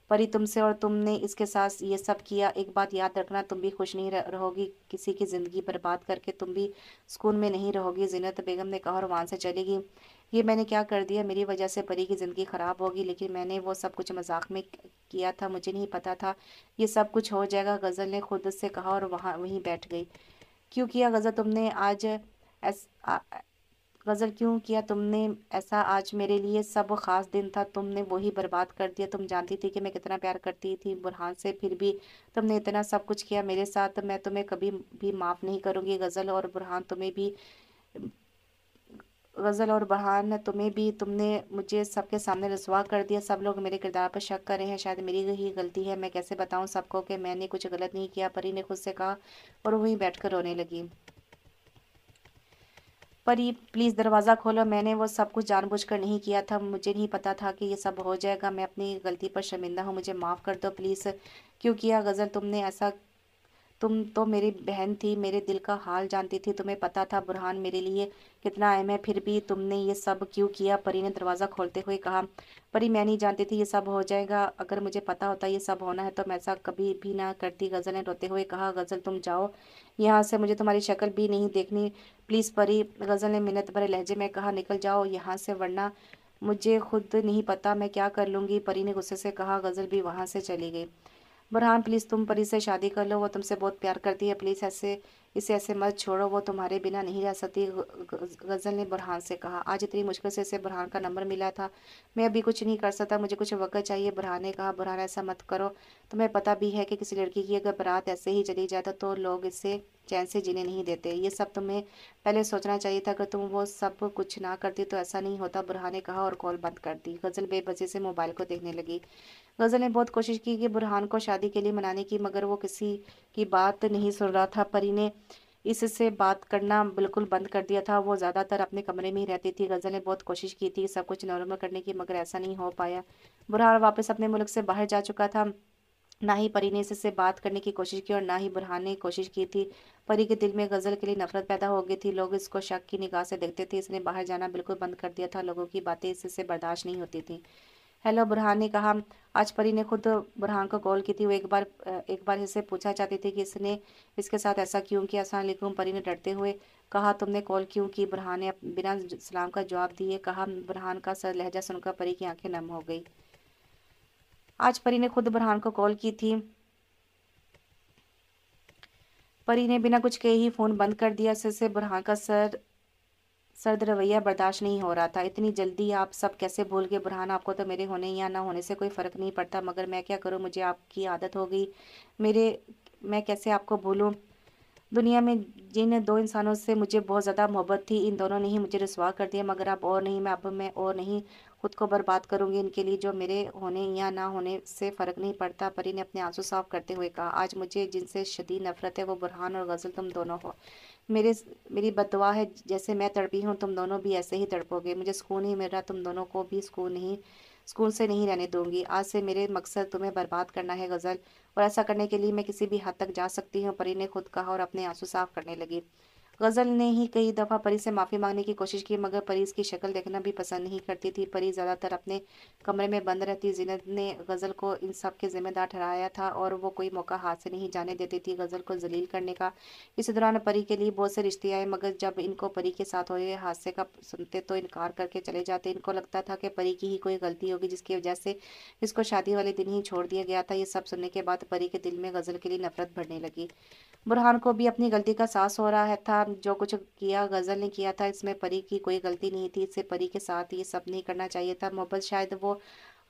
परी तुमसे और तुमने इसके साथ ये सब किया एक बात याद रखना तुम भी खुश नहीं रहोगी किसी की ज़िंदगी बर्बाद करके तुम भी सुकून में नहीं रहोगी जिनत बेगम ने कहा और वहाँ से चली गई ये मैंने क्या कर दिया मेरी वजह से परी की ज़िंदगी ख़राब होगी लेकिन मैंने वो सब कुछ मजाक में किया था मुझे नहीं पता था ये सब कुछ हो जाएगा गज़ल ने खुद से कहा और वहाँ वहीं बैठ गई क्यों किया गज़ल तुमने आज एस गज़ल क्यों किया तुमने ऐसा आज मेरे लिए सब ख़ास दिन था तुमने वही बर्बाद कर दिया तुम जानती थी कि मैं कितना प्यार करती थी बुरहान से फिर भी तुमने इतना सब कुछ किया मेरे साथ मैं तुम्हें कभी भी माफ़ नहीं करूँगी गज़ल और बुरहान तुम्हें भी गज़ल और बहान तुम्हें भी तुमने मुझे सबके सामने रसवा कर दिया सब लोग मेरे किरदार पर शक कर रहे हैं शायद मेरी ही गलती है मैं कैसे बताऊं सबको कि मैंने कुछ गलत नहीं किया परी ने खुद से कहा और वहीं बैठकर रोने लगी परी प्लीज़ दरवाज़ा खोलो मैंने वो सब कुछ जानबूझकर नहीं किया था मुझे नहीं पता था कि ये सब हो जाएगा मैं अपनी गलती पर शर्मिंदा हूँ मुझे माफ़ कर दो प्लीज़ क्यों किया गज़ल तुमने ऐसा तुम तो मेरी बहन थी मेरे दिल का हाल जानती थी तुम्हें पता था बुरहान मेरे लिए कितना अहम है फिर भी तुमने ये सब क्यों किया परी ने दरवाज़ा खोलते हुए कहा परी मैं नहीं जानती थी ये सब हो जाएगा अगर मुझे पता होता ये सब होना है तो मैं ऐसा कभी भी ना करती गज़ल ने रोते हुए कहा गज़ल तुम जाओ यहाँ से मुझे तुम्हारी शक्ल भी नहीं देखनी प्लीज़ परी गज़ल ने मिन्नत भरे लहजे में कहा निकल जाओ यहाँ से वरना मुझे खुद नहीं पता मैं क्या कर लूँगी परी ने गुस्से से कहा गज़ल भी वहाँ से चली गई बुरहान प्लीज़ तुम परी से शादी कर लो वो तुमसे बहुत प्यार करती है प्लीज़ ऐसे इसे ऐसे मत छोड़ो वो तुम्हारे बिना नहीं रह सकती गज़ल ने बुरहान से कहा आज इतनी मुश्किल से इसे बुरहान का नंबर मिला था मैं अभी कुछ नहीं कर सकता मुझे कुछ वक्त चाहिए बुरहान ने कहा बुरहान ऐसा मत करो तुम्हें पता भी है कि किसी लड़की की अगर बरात ऐसे ही चली जाता तो लोग इसे चैन से जीने नहीं देते ये सब तुम्हें पहले सोचना चाहिए था अगर तुम वो सब कुछ ना करती तो ऐसा नहीं होता बुरहान ने कहा और कॉल बंद कर दी गज़ल बेबसी से मोबाइल को देखने लगी गज़ल ने बहुत कोशिश की कि बुरहान को शादी के लिए मनाने की मगर वो किसी की बात नहीं सुन रहा था परी ने इससे बात करना बिल्कुल बंद कर दिया था वो ज़्यादातर अपने कमरे में ही रहती थी गज़ल ने बहुत कोशिश की थी सब कुछ नॉर्मल करने की मगर ऐसा नहीं हो पाया बुरहान वापस अपने मुल्क से बाहर जा चुका था ना ही परी ने इससे बात करने की कोशिश की और ना ही बुरहान ने कोशिश की थी परी के दिल में गज़ल के लिए नफरत पैदा हो गई थी लोग इसको शक की निगाह से देखते थे इसने बाहर जाना बिल्कुल बंद कर दिया था लोगों की बातें इससे बर्दाश्त नहीं होती थी हेलो बुरहान ने कहा आज परी ने खुद बुरहान को कॉल की थी वो एक बार एक बार इससे पूछा चाहती थी कि इसने इसके साथ ऐसा क्यों किया असलम परी ने डरते हुए कहा तुमने कॉल क्यों की बुरहान ने बिना सलाम का जवाब दिए कहा बुरहान का सर लहजा सुनकर परी की आंखें नम हो गई आज परी ने खुद बुरहान को कॉल की थी परी ने बिना कुछ कहे ही फ़ोन बंद कर दिया से बुरहान का सर सर्द रवैया बर्दाश्त नहीं हो रहा था इतनी जल्दी आप सब कैसे भूल गए बुरहान आपको तो मेरे होने या ना होने से कोई फ़र्क नहीं पड़ता मगर मैं क्या करूँ मुझे आपकी आदत हो गई मेरे मैं कैसे आपको भूलूँ दुनिया में जिन दो इंसानों से मुझे बहुत ज़्यादा मोहब्बत थी इन दोनों ने ही मुझे रसवा कर दिया मगर अब और नहीं मैं अब मैं और नहीं खुद को बर्बाद करूँगी इनके लिए जो मेरे होने या ना होने से फ़र्क नहीं पड़ता परी ने अपने आंसू साफ करते हुए कहा आज मुझे जिनसे शदी नफरत है वो बुरहान और गज़ल तुम दोनों हो मेरे मेरी बदवा है जैसे मैं तड़पी हूँ तुम दोनों भी ऐसे ही तड़पोगे मुझे सुकून ही मिल रहा तुम दोनों को भी सुकून ही सुकून से नहीं रहने दूंगी आज से मेरे मकसद तुम्हें बर्बाद करना है गज़ल और ऐसा करने के लिए मैं किसी भी हद तक जा सकती हूँ परी ने खुद कहा और अपने आंसू साफ करने लगी गज़ल ने ही कई दफ़ा परी से माफ़ी मांगने की कोशिश की मगर परी इसकी शक्ल देखना भी पसंद नहीं करती थी परी ज़्यादातर अपने कमरे में बंद रहती जिनत ने गज़ल को इन सब के जिम्मेदार ठहराया था और वो कोई मौका हाथ से नहीं जाने देती थी गज़ल को जलील करने का इस दौरान परी के लिए बहुत से रिश्ते आए मगर जब इनको परी के साथ हुए हादसे का सुनते तो इनकार करके चले जाते इनको लगता था कि परी की ही कोई गलती होगी जिसकी वजह से इसको शादी वाले दिन ही छोड़ दिया गया था ये सब सुनने के बाद परी के दिल में गज़ल के लिए नफरत बढ़ने लगी बुरहान को भी अपनी गलती का साहस हो रहा था मतलब जो कुछ किया गज़ल ने किया था इसमें परी की कोई गलती नहीं थी इससे परी के साथ ये सब नहीं करना चाहिए था मोहब्बत शायद वो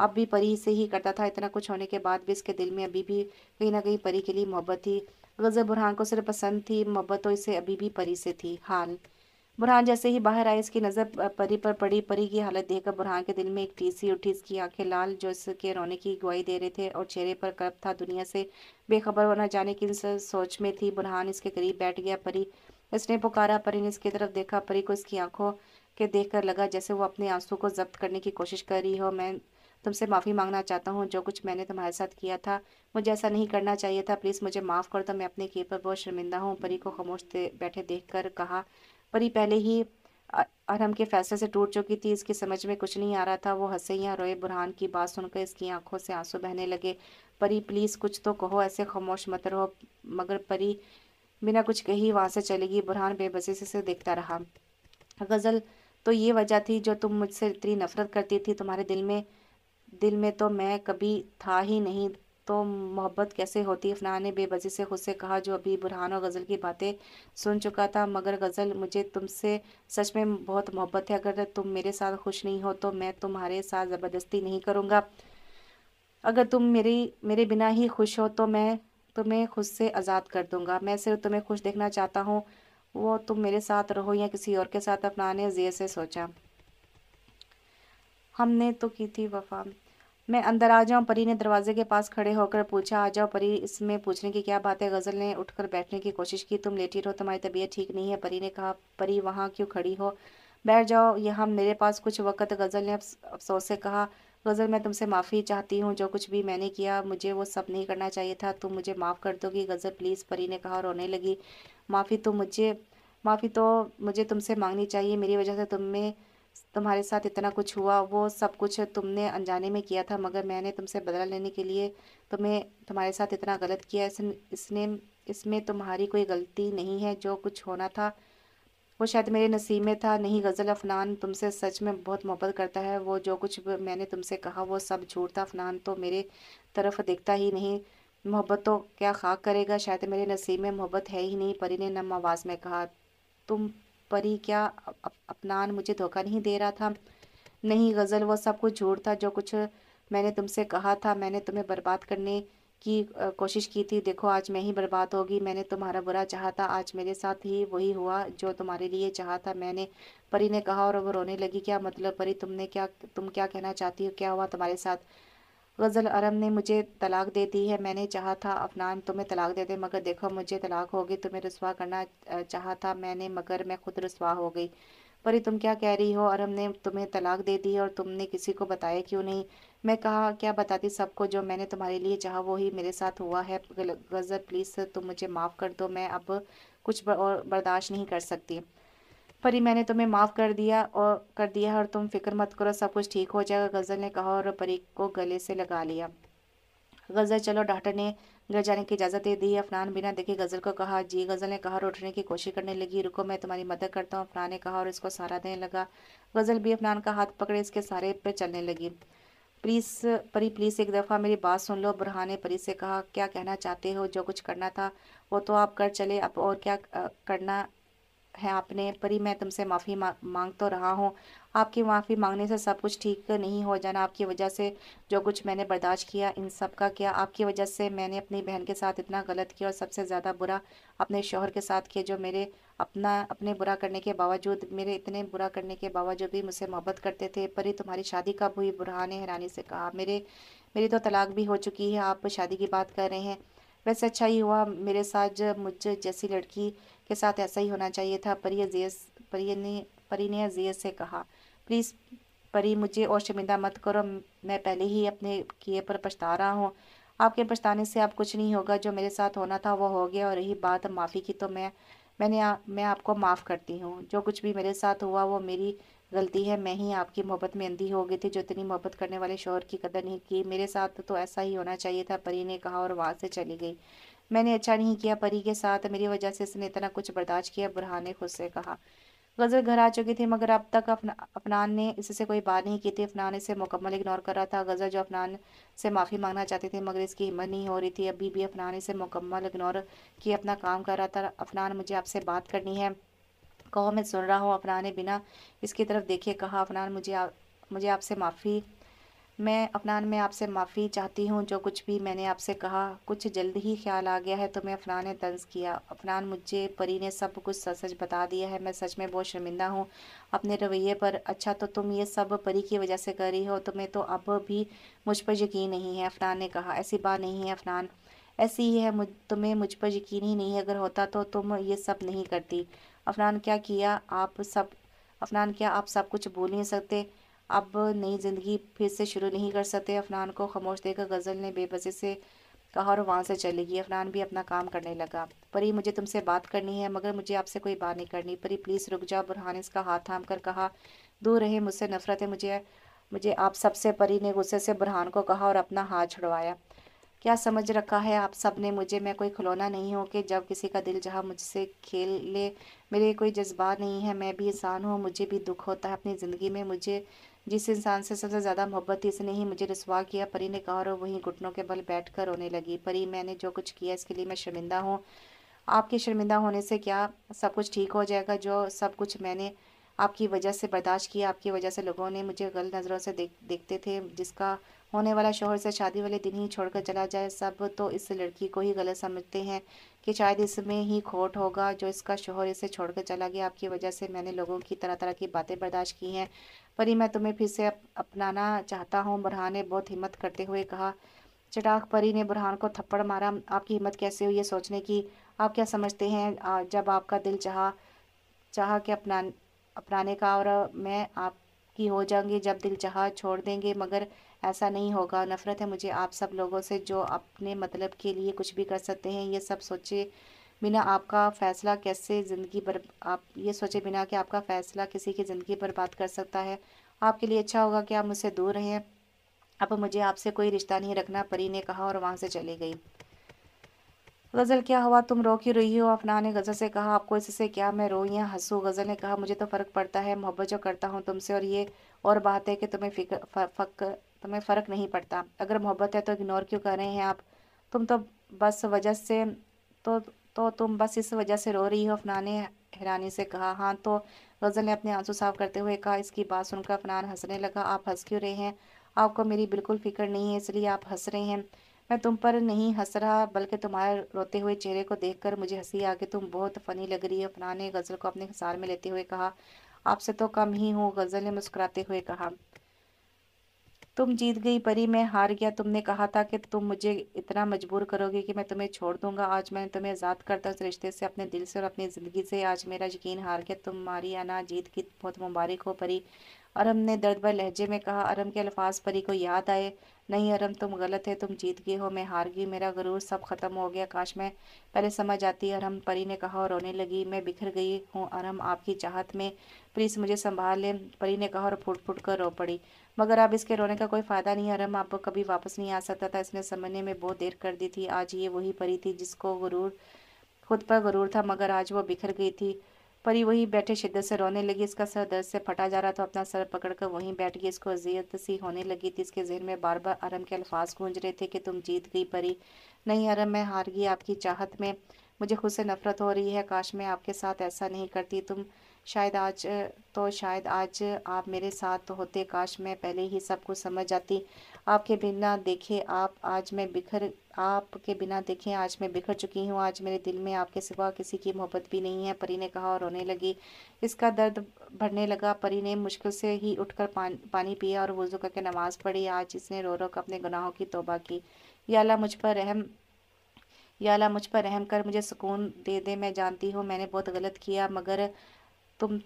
अब भी परी से ही करता था इतना कुछ होने के बाद भी इसके दिल में अभी भी कहीं ना कहीं परी के लिए मोहब्बत थी गज़ल बुरहान को सिर्फ पसंद थी मोहब्बत तो इसे अभी भी परी से थी हाल बुरहान जैसे ही बाहर आए इसकी नज़र परी पर पड़ी परी की हालत देखकर बुरहान के दिल में एक टीस ही उठी इसकी आंखें लाल जो इसके रोने की गुआई दे रहे थे और चेहरे पर कर्प था दुनिया से बेखबर होना जाने की सोच में थी बुरहान इसके करीब बैठ गया परी उसने पुकारा परी ने इसकी तरफ देखा परी को इसकी आंखों के देखकर लगा जैसे वो अपने आंसू को जब्त करने की कोशिश कर रही हो मैं तुमसे माफ़ी मांगना चाहता हूँ जो कुछ मैंने तुम्हारे साथ किया था मुझे ऐसा नहीं करना चाहिए था प्लीज़ मुझे माफ़ कर दो मैं अपने किए पर बहुत शर्मिंदा हूँ परी को खामोश दे, बैठे देखकर कहा परी पहले ही अरहम के फैसले से टूट चुकी थी इसकी समझ में कुछ नहीं आ रहा था वो हंसे या रोए बुरहान की बात सुनकर इसकी आंखों से आंसू बहने लगे परी प्लीज़ कुछ तो कहो ऐसे खामोश मत रहो मगर परी बिना कुछ कही वहाँ से चलेगी गई बुरहान बेबसी से, से देखता रहा गज़ल तो ये वजह थी जो तुम मुझसे इतनी नफरत करती थी तुम्हारे दिल में दिल में तो मैं कभी था ही नहीं तो मोहब्बत कैसे होती अफनान ने बेबसी से खुद से कहा जो अभी बुरहान और गज़ल की बातें सुन चुका था मगर गज़ल मुझे तुमसे सच में बहुत मोहब्बत है अगर तुम मेरे साथ खुश नहीं हो तो मैं तुम्हारे साथ ज़बरदस्ती नहीं करूँगा अगर तुम मेरी मेरे बिना ही खुश हो तो मैं तुम्हें खुद से आज़ाद कर दूंगा मैं सिर्फ तुम्हें खुश देखना चाहता हूँ वो तुम मेरे साथ रहो या किसी और के साथ अपनाने जे से सोचा हमने तो की थी वफा मैं अंदर आ जाऊं परी ने दरवाजे के पास खड़े होकर पूछा आ जाओ परी इसमें पूछने की क्या बात है गज़ल ने उठकर बैठने की कोशिश की तुम लेटी रहो तुम्हारी तबीयत ठीक नहीं है परी ने कहा परी वहाँ क्यों खड़ी हो बैठ जाओ यहाँ मेरे पास कुछ वक्त गज़ल ने अफसोस से कहा गज़ल मैं तुमसे माफ़ी चाहती हूँ जो कुछ भी मैंने किया मुझे वो सब नहीं करना चाहिए था तुम मुझे माफ़ कर दोगी गज़ल प्लीज़ परी ने कहा रोने लगी माफ़ी तो मुझे माफ़ी तो मुझे तुमसे मांगनी चाहिए मेरी वजह से तुम्हें तुम्हारे साथ इतना कुछ हुआ वो सब कुछ तुमने अनजाने में किया था मगर मैंने तुमसे बदला लेने के लिए तुम्हें तुम्हारे साथ इतना गलत किया इस, इसने इसमें तुम्हारी कोई गलती नहीं है जो कुछ होना था वो शायद मेरे नसीब में था नहीं गज़ल अफनान तुमसे सच में बहुत मोहब्बत करता है वो जो कुछ मैंने तुमसे कहा वो सब झूठ था अफनान तो मेरे तरफ देखता ही नहीं मोहब्बत तो क्या खाक करेगा शायद मेरे नसीब में मोहब्बत है ही नहीं परी ने नम आवाज़ में कहा तुम परी क्या अपनान मुझे धोखा नहीं दे रहा था नहीं गज़ल वो सब कुछ झूठ था जो कुछ मैंने तुमसे कहा था मैंने तुम्हें बर्बाद करने की कोशिश की थी देखो आज मैं ही बर्बाद होगी मैंने तुम्हारा बुरा चाहा था आज मेरे साथ ही वही हुआ जो तुम्हारे लिए चाहा था मैंने परी ने कहा और वो रोने लगी क्या मतलब परी तुमने क्या तुम क्या कहना चाहती हो क्या हुआ तुम्हारे साथ गज़ल अरम ने मुझे तलाक दे दी है मैंने चाहा था अफनान तुम्हें तलाक दे दे मगर देखो मुझे तलाक हो गई तुम्हें रसवा करना चाहा था मैंने मगर मैं खुद रसवा हो गई परी तुम क्या कह रही हो अरम ने तुम्हें तलाक दे दी और तुमने किसी को बताया क्यों नहीं मैं कहा क्या बताती सबको जो मैंने तुम्हारे लिए चाहा वो ही मेरे साथ हुआ है गज़र प्लीज़ तुम मुझे माफ़ कर दो मैं अब कुछ और बर्दाश्त नहीं कर सकती परी मैंने तुम्हें माफ़ कर दिया और कर दिया और तुम फिक्र मत करो सब कुछ ठीक हो जाएगा गज़ल ने कहा और परी को गले से लगा लिया गज़ल चलो डॉक्टर ने घर जाने की इजाज़त दे दी अफनान बिना देखे गज़ल को कहा जी गज़ल ने कहा और उठने की कोशिश करने लगी रुको मैं तुम्हारी मदद करता हूँ अफनान ने कहा और इसको सहारा देने लगा गज़ल भी अफनान का हाथ पकड़े इसके सहारे पर चलने लगी प्लीज़ परी प्लीज़ एक दफ़ा मेरी बात सुन लो बुरहान ने परी से कहा क्या कहना चाहते हो जो कुछ करना था वो तो आप कर चले अब और क्या करना है आपने परी मैं तुमसे माफ़ी मा, मांग तो रहा हूँ आपकी माफ़ी मांगने से सब कुछ ठीक नहीं हो जाना आपकी वजह से जो कुछ मैंने बर्दाश्त किया इन सब का किया आपकी वजह से मैंने अपनी बहन के साथ इतना गलत किया और सबसे ज़्यादा बुरा अपने शोहर के साथ किया जो मेरे अपना अपने बुरा करने के बावजूद मेरे इतने बुरा करने के बावजूद भी मुझसे मोहब्बत करते थे परी तुम्हारी शादी कब हुई बुरहान ने हैरानी से कहा मेरे मेरी तो तलाक भी हो चुकी है आप शादी की बात कर रहे हैं वैसे अच्छा ही हुआ मेरे साथ मुझ जैसी लड़की के साथ ऐसा ही होना चाहिए था परी अजीज परी ने परी ने अजीज से कहा प्लीज़ परी मुझे और शर्मिंदा मत करो मैं पहले ही अपने किए पर पछता रहा हूँ आपके पछताने से अब कुछ नहीं होगा जो मेरे साथ होना था वो हो गया और रही बात माफ़ी की तो मैं मैंने आ, मैं आपको माफ़ करती हूँ जो कुछ भी मेरे साथ हुआ वो मेरी गलती है मैं ही आपकी मोहब्बत में अंधी हो गई थी जो इतनी मोहब्बत करने वाले शोहर की कदर नहीं की मेरे साथ तो ऐसा ही होना चाहिए था परी ने कहा और वहाँ से चली गई मैंने अच्छा नहीं किया परी के साथ मेरी वजह से इसने इतना कुछ बर्दाश्त किया बुरहान ने खुद से कहा गज़ल घर आ चुकी थी मगर अब तक अफना अफनान ने इससे कोई बात नहीं की थी अफनान इसे मुकम्मल इग्नोर कर रहा था गज़ल जो अफनान से माफ़ी मांगना चाहते थे मगर इसकी हिम्मत नहीं हो रही थी अभी भी अफनान इसे मुकम्मल इग्नोर किए अपना काम कर रहा था अफनान मुझे आपसे बात करनी है कहो मैं सुन रहा हूँ ने बिना इसकी तरफ देखिए कहा अपनान मुझे आ, मुझे आपसे माफ़ी मैं अपनान में आपसे माफ़ी चाहती हूँ जो कुछ भी मैंने आपसे कहा कुछ जल्द ही ख्याल आ गया है तो मैं अफनान ने तंज किया अफनान मुझे परी ने सब कुछ सच सच बता दिया है मैं सच में बहुत शर्मिंदा हूँ अपने रवैये पर अच्छा तो तुम ये सब परी की वजह से कर रही हो तुम्हें तो, तो अब भी मुझ पर यकीन नहीं है अफनान ने कहा ऐसी बात नहीं है अफनान ऐसी ही है मुझ तुम्हें मुझ पर यकीन ही नहीं है अगर होता तो तुम ये सब नहीं करती अफनान क्या किया आप सब अफनान क्या आप सब कुछ बोल नहीं सकते अब नई ज़िंदगी फिर से शुरू नहीं कर सकते अफनान को खामोश देकर गज़ल ने बेबसी से कहा और वहाँ से चली गई अफनान भी अपना काम करने लगा परी मुझे तुमसे बात करनी है मगर मुझे आपसे कोई बात नहीं करनी परी प्लीज़ रुक जाओ बुरहान इसका हाथ थाम कर कहा दूर रहे मुझसे नफरत है मुझे मुझे आप सबसे परी ने गुस्से से बुरहान को कहा और अपना हाथ छुड़वाया क्या समझ रखा है आप सब ने मुझे मैं कोई खिलौना नहीं हूँ कि जब किसी का दिल जहाँ मुझसे खेल ले मेरे कोई जज्बा नहीं है मैं भी इंसान हूँ मुझे भी दुख होता है अपनी ज़िंदगी में मुझे जिस इंसान से सबसे ज़्यादा मोहब्बत थी इसने ही मुझे रसवा किया परी ने कहा और वहीं घुटनों के बल बैठ कर रोने लगी परी मैंने जो कुछ किया इसके लिए मैं शर्मिंदा हूँ आपके शर्मिंदा होने से क्या सब कुछ ठीक हो जाएगा जो सब कुछ मैंने आपकी वजह से बर्दाश्त किया आपकी वजह से लोगों ने मुझे गलत नज़रों से देख देखते थे जिसका होने वाला शोहर से शादी वाले दिन ही छोड़कर चला जाए सब तो इस लड़की को ही गलत समझते हैं कि शायद इसमें ही खोट होगा जो इसका शोहर इसे छोड़कर चला गया आपकी वजह से मैंने लोगों की तरह तरह की बातें बर्दाश्त की हैं परी मैं तुम्हें फिर से अपनाना चाहता हूँ बुरहान ने बहुत हिम्मत करते हुए कहा चटाक परी ने बुरहान को थप्पड़ मारा आपकी हिम्मत कैसे हुई है सोचने की आप क्या समझते हैं जब आपका दिल चाह चाह के अपना अपनाने का और मैं आपकी हो जाऊंगी जब दिल चाह छोड़ देंगे मगर ऐसा नहीं होगा नफ़रत है मुझे आप सब लोगों से जो अपने मतलब के लिए कुछ भी कर सकते हैं ये सब सोचे बिना आपका फ़ैसला कैसे ज़िंदगी बर आप ये सोचे बिना कि आपका फ़ैसला किसी की ज़िंदगी बर्बाद कर सकता है आपके लिए अच्छा होगा कि आप मुझसे दूर रहें अब मुझे आपसे कोई रिश्ता नहीं रखना परी ने कहा और वहाँ से चली गई गज़ल क्या हुआ तुम रो की रही हो अफना ने गज़ल से कहा आपको इससे क्या मैं रो या हंसू गज़ल ने कहा मुझे तो फ़र्क पड़ता है मोहब्बत जो करता हूँ तुमसे और ये और बात है कि तुम्हें फिक्र फ़क तुम्हें फ़र्क नहीं पड़ता अगर मोहब्बत है तो इग्नोर क्यों कर रहे हैं आप तुम तो बस वजह से तो तो तुम बस इस वजह से रो रही हो अफनान ने हैरानी से कहा हाँ तो गज़ल ने अपने आंसू साफ करते हुए कहा इसकी बात सुनकर अफनान हंसने लगा आप हंस क्यों रहे हैं आपको मेरी बिल्कुल फिक्र नहीं है इसलिए आप हंस रहे हैं मैं तुम पर नहीं हंस रहा बल्कि तुम्हारे रोते हुए चेहरे को देखकर मुझे हंसी आ गई तुम बहुत फ़नी लग रही हो अफनान ने गज़ल को अपने हिसार में लेते हुए कहा आपसे तो कम ही हूँ गज़ल ने मुस्कुराते हुए कहा तुम जीत गई परी मैं हार गया तुमने कहा था कि तुम मुझे इतना मजबूर करोगे कि मैं तुम्हें छोड़ दूंगा आज मैंने तुम्हें आज़ाद करता उस रिश्ते से अपने दिल से और अपनी ज़िंदगी से आज मेरा यकीन हार गया तुम्हारी आना जीत की बहुत मुबारक हो परी अरम ने दर्द भर लहजे में कहा अरम के अल्फाज परी को याद आए नहीं अरम तुम गलत है तुम जीत गई हो मैं हार गई मेरा गरूर सब ख़त्म हो गया काश मैं पहले समझ आती अरम परी ने कहा और रोने लगी मैं बिखर गई हूँ अरम आपकी चाहत में प्लीज़ मुझे संभाल लें परी ने कहा और फुट फुट कर रो पड़ी मगर अब इसके रोने का कोई फ़ायदा नहीं हरम आपको कभी वापस नहीं आ सकता था इसने समझने में बहुत देर कर दी थी आज ये वही परी थी जिसको गुरूर खुद पर गुरूर था मगर आज वो बिखर गई थी परी वही बैठे शिद्दत से रोने लगी इसका सर दर्द से फटा जा रहा था अपना सर पकड़कर वहीं बैठ गई इसको अजियत सी होने लगी थी इसके जहन में बार बार अरम के अल्फाज गूंज रहे थे कि तुम जीत गई परी नहीं अरम मैं हार गई आपकी चाहत में मुझे खुद से नफरत हो रही है काश मैं आपके साथ ऐसा नहीं करती तुम शायद आज तो शायद आज आप मेरे साथ तो होते काश मैं पहले ही सब कुछ समझ जाती आपके बिना देखे आप आज मैं बिखर आपके बिना देखे आज मैं बिखर चुकी हूँ आज मेरे दिल में आपके सिवा किसी की मोहब्बत भी नहीं है परी ने कहा और रोने लगी इसका दर्द बढ़ने लगा परी ने मुश्किल से ही उठकर पान, पानी पिया और वज़ू करके नमाज़ पढ़ी आज इसने रो रो कर अपने गुनाहों की तोबा की याला मुझ पर रहम याला मुझ पर रहम कर मुझे सुकून दे दे मैं जानती हूँ मैंने बहुत गलत किया मगर तुम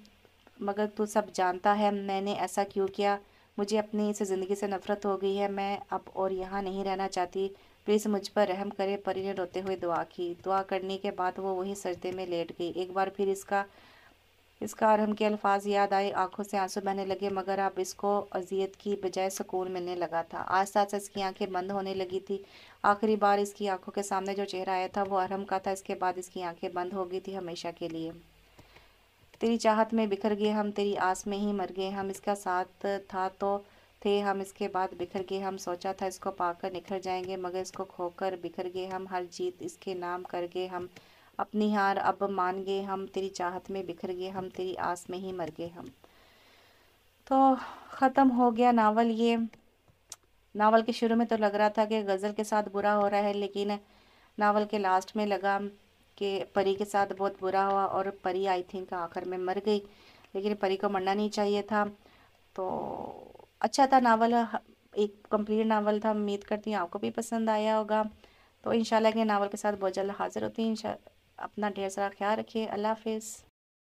मगर तू सब जानता है मैंने ऐसा क्यों किया मुझे अपनी इस ज़िंदगी से नफरत हो गई है मैं अब और यहाँ नहीं रहना चाहती प्लीज़ मुझ पर रहम करे परी ने रोते हुए दुआ की दुआ करने के बाद वो वही सजदे में लेट गई एक बार फिर इसका इसका अरहम के अल्फाज याद आए आंखों से आंसू बहने लगे मगर अब इसको अजियत की बजाय सुकून मिलने लगा था आस्ता आस्ता इसकी आंखें बंद होने लगी थी आखिरी बार इसकी आंखों के सामने जो चेहरा आया था वो अरहम का था इसके बाद इसकी आंखें बंद हो गई थी हमेशा के लिए तेरी चाहत में बिखर गए हम तेरी आस में ही मर गए हम इसका साथ था तो थे हम इसके बाद बिखर गए हम सोचा था इसको पाकर निखर जाएंगे मगर इसको खोकर बिखर गए हम हर जीत इसके नाम कर गए हम अपनी हार अब मान गए हम तेरी चाहत में बिखर गए हम तेरी आस में ही मर गए हम तो ख़त्म हो गया नावल ये नावल के शुरू में तो लग रहा था कि गज़ल के साथ बुरा हो रहा है लेकिन नावल के लास्ट में लगा कि परी के साथ बहुत बुरा हुआ और परी आई थिंक आखिर में मर गई लेकिन परी को मरना नहीं चाहिए था तो अच्छा था नावल एक कंप्लीट नावल था उम्मीद करती हूँ आपको भी पसंद आया होगा तो इन के नावल के साथ बहुत जल्द हाजिर होती हैं अपना ढेर सारा ख्याल रखिए अल्लाह हाफिज़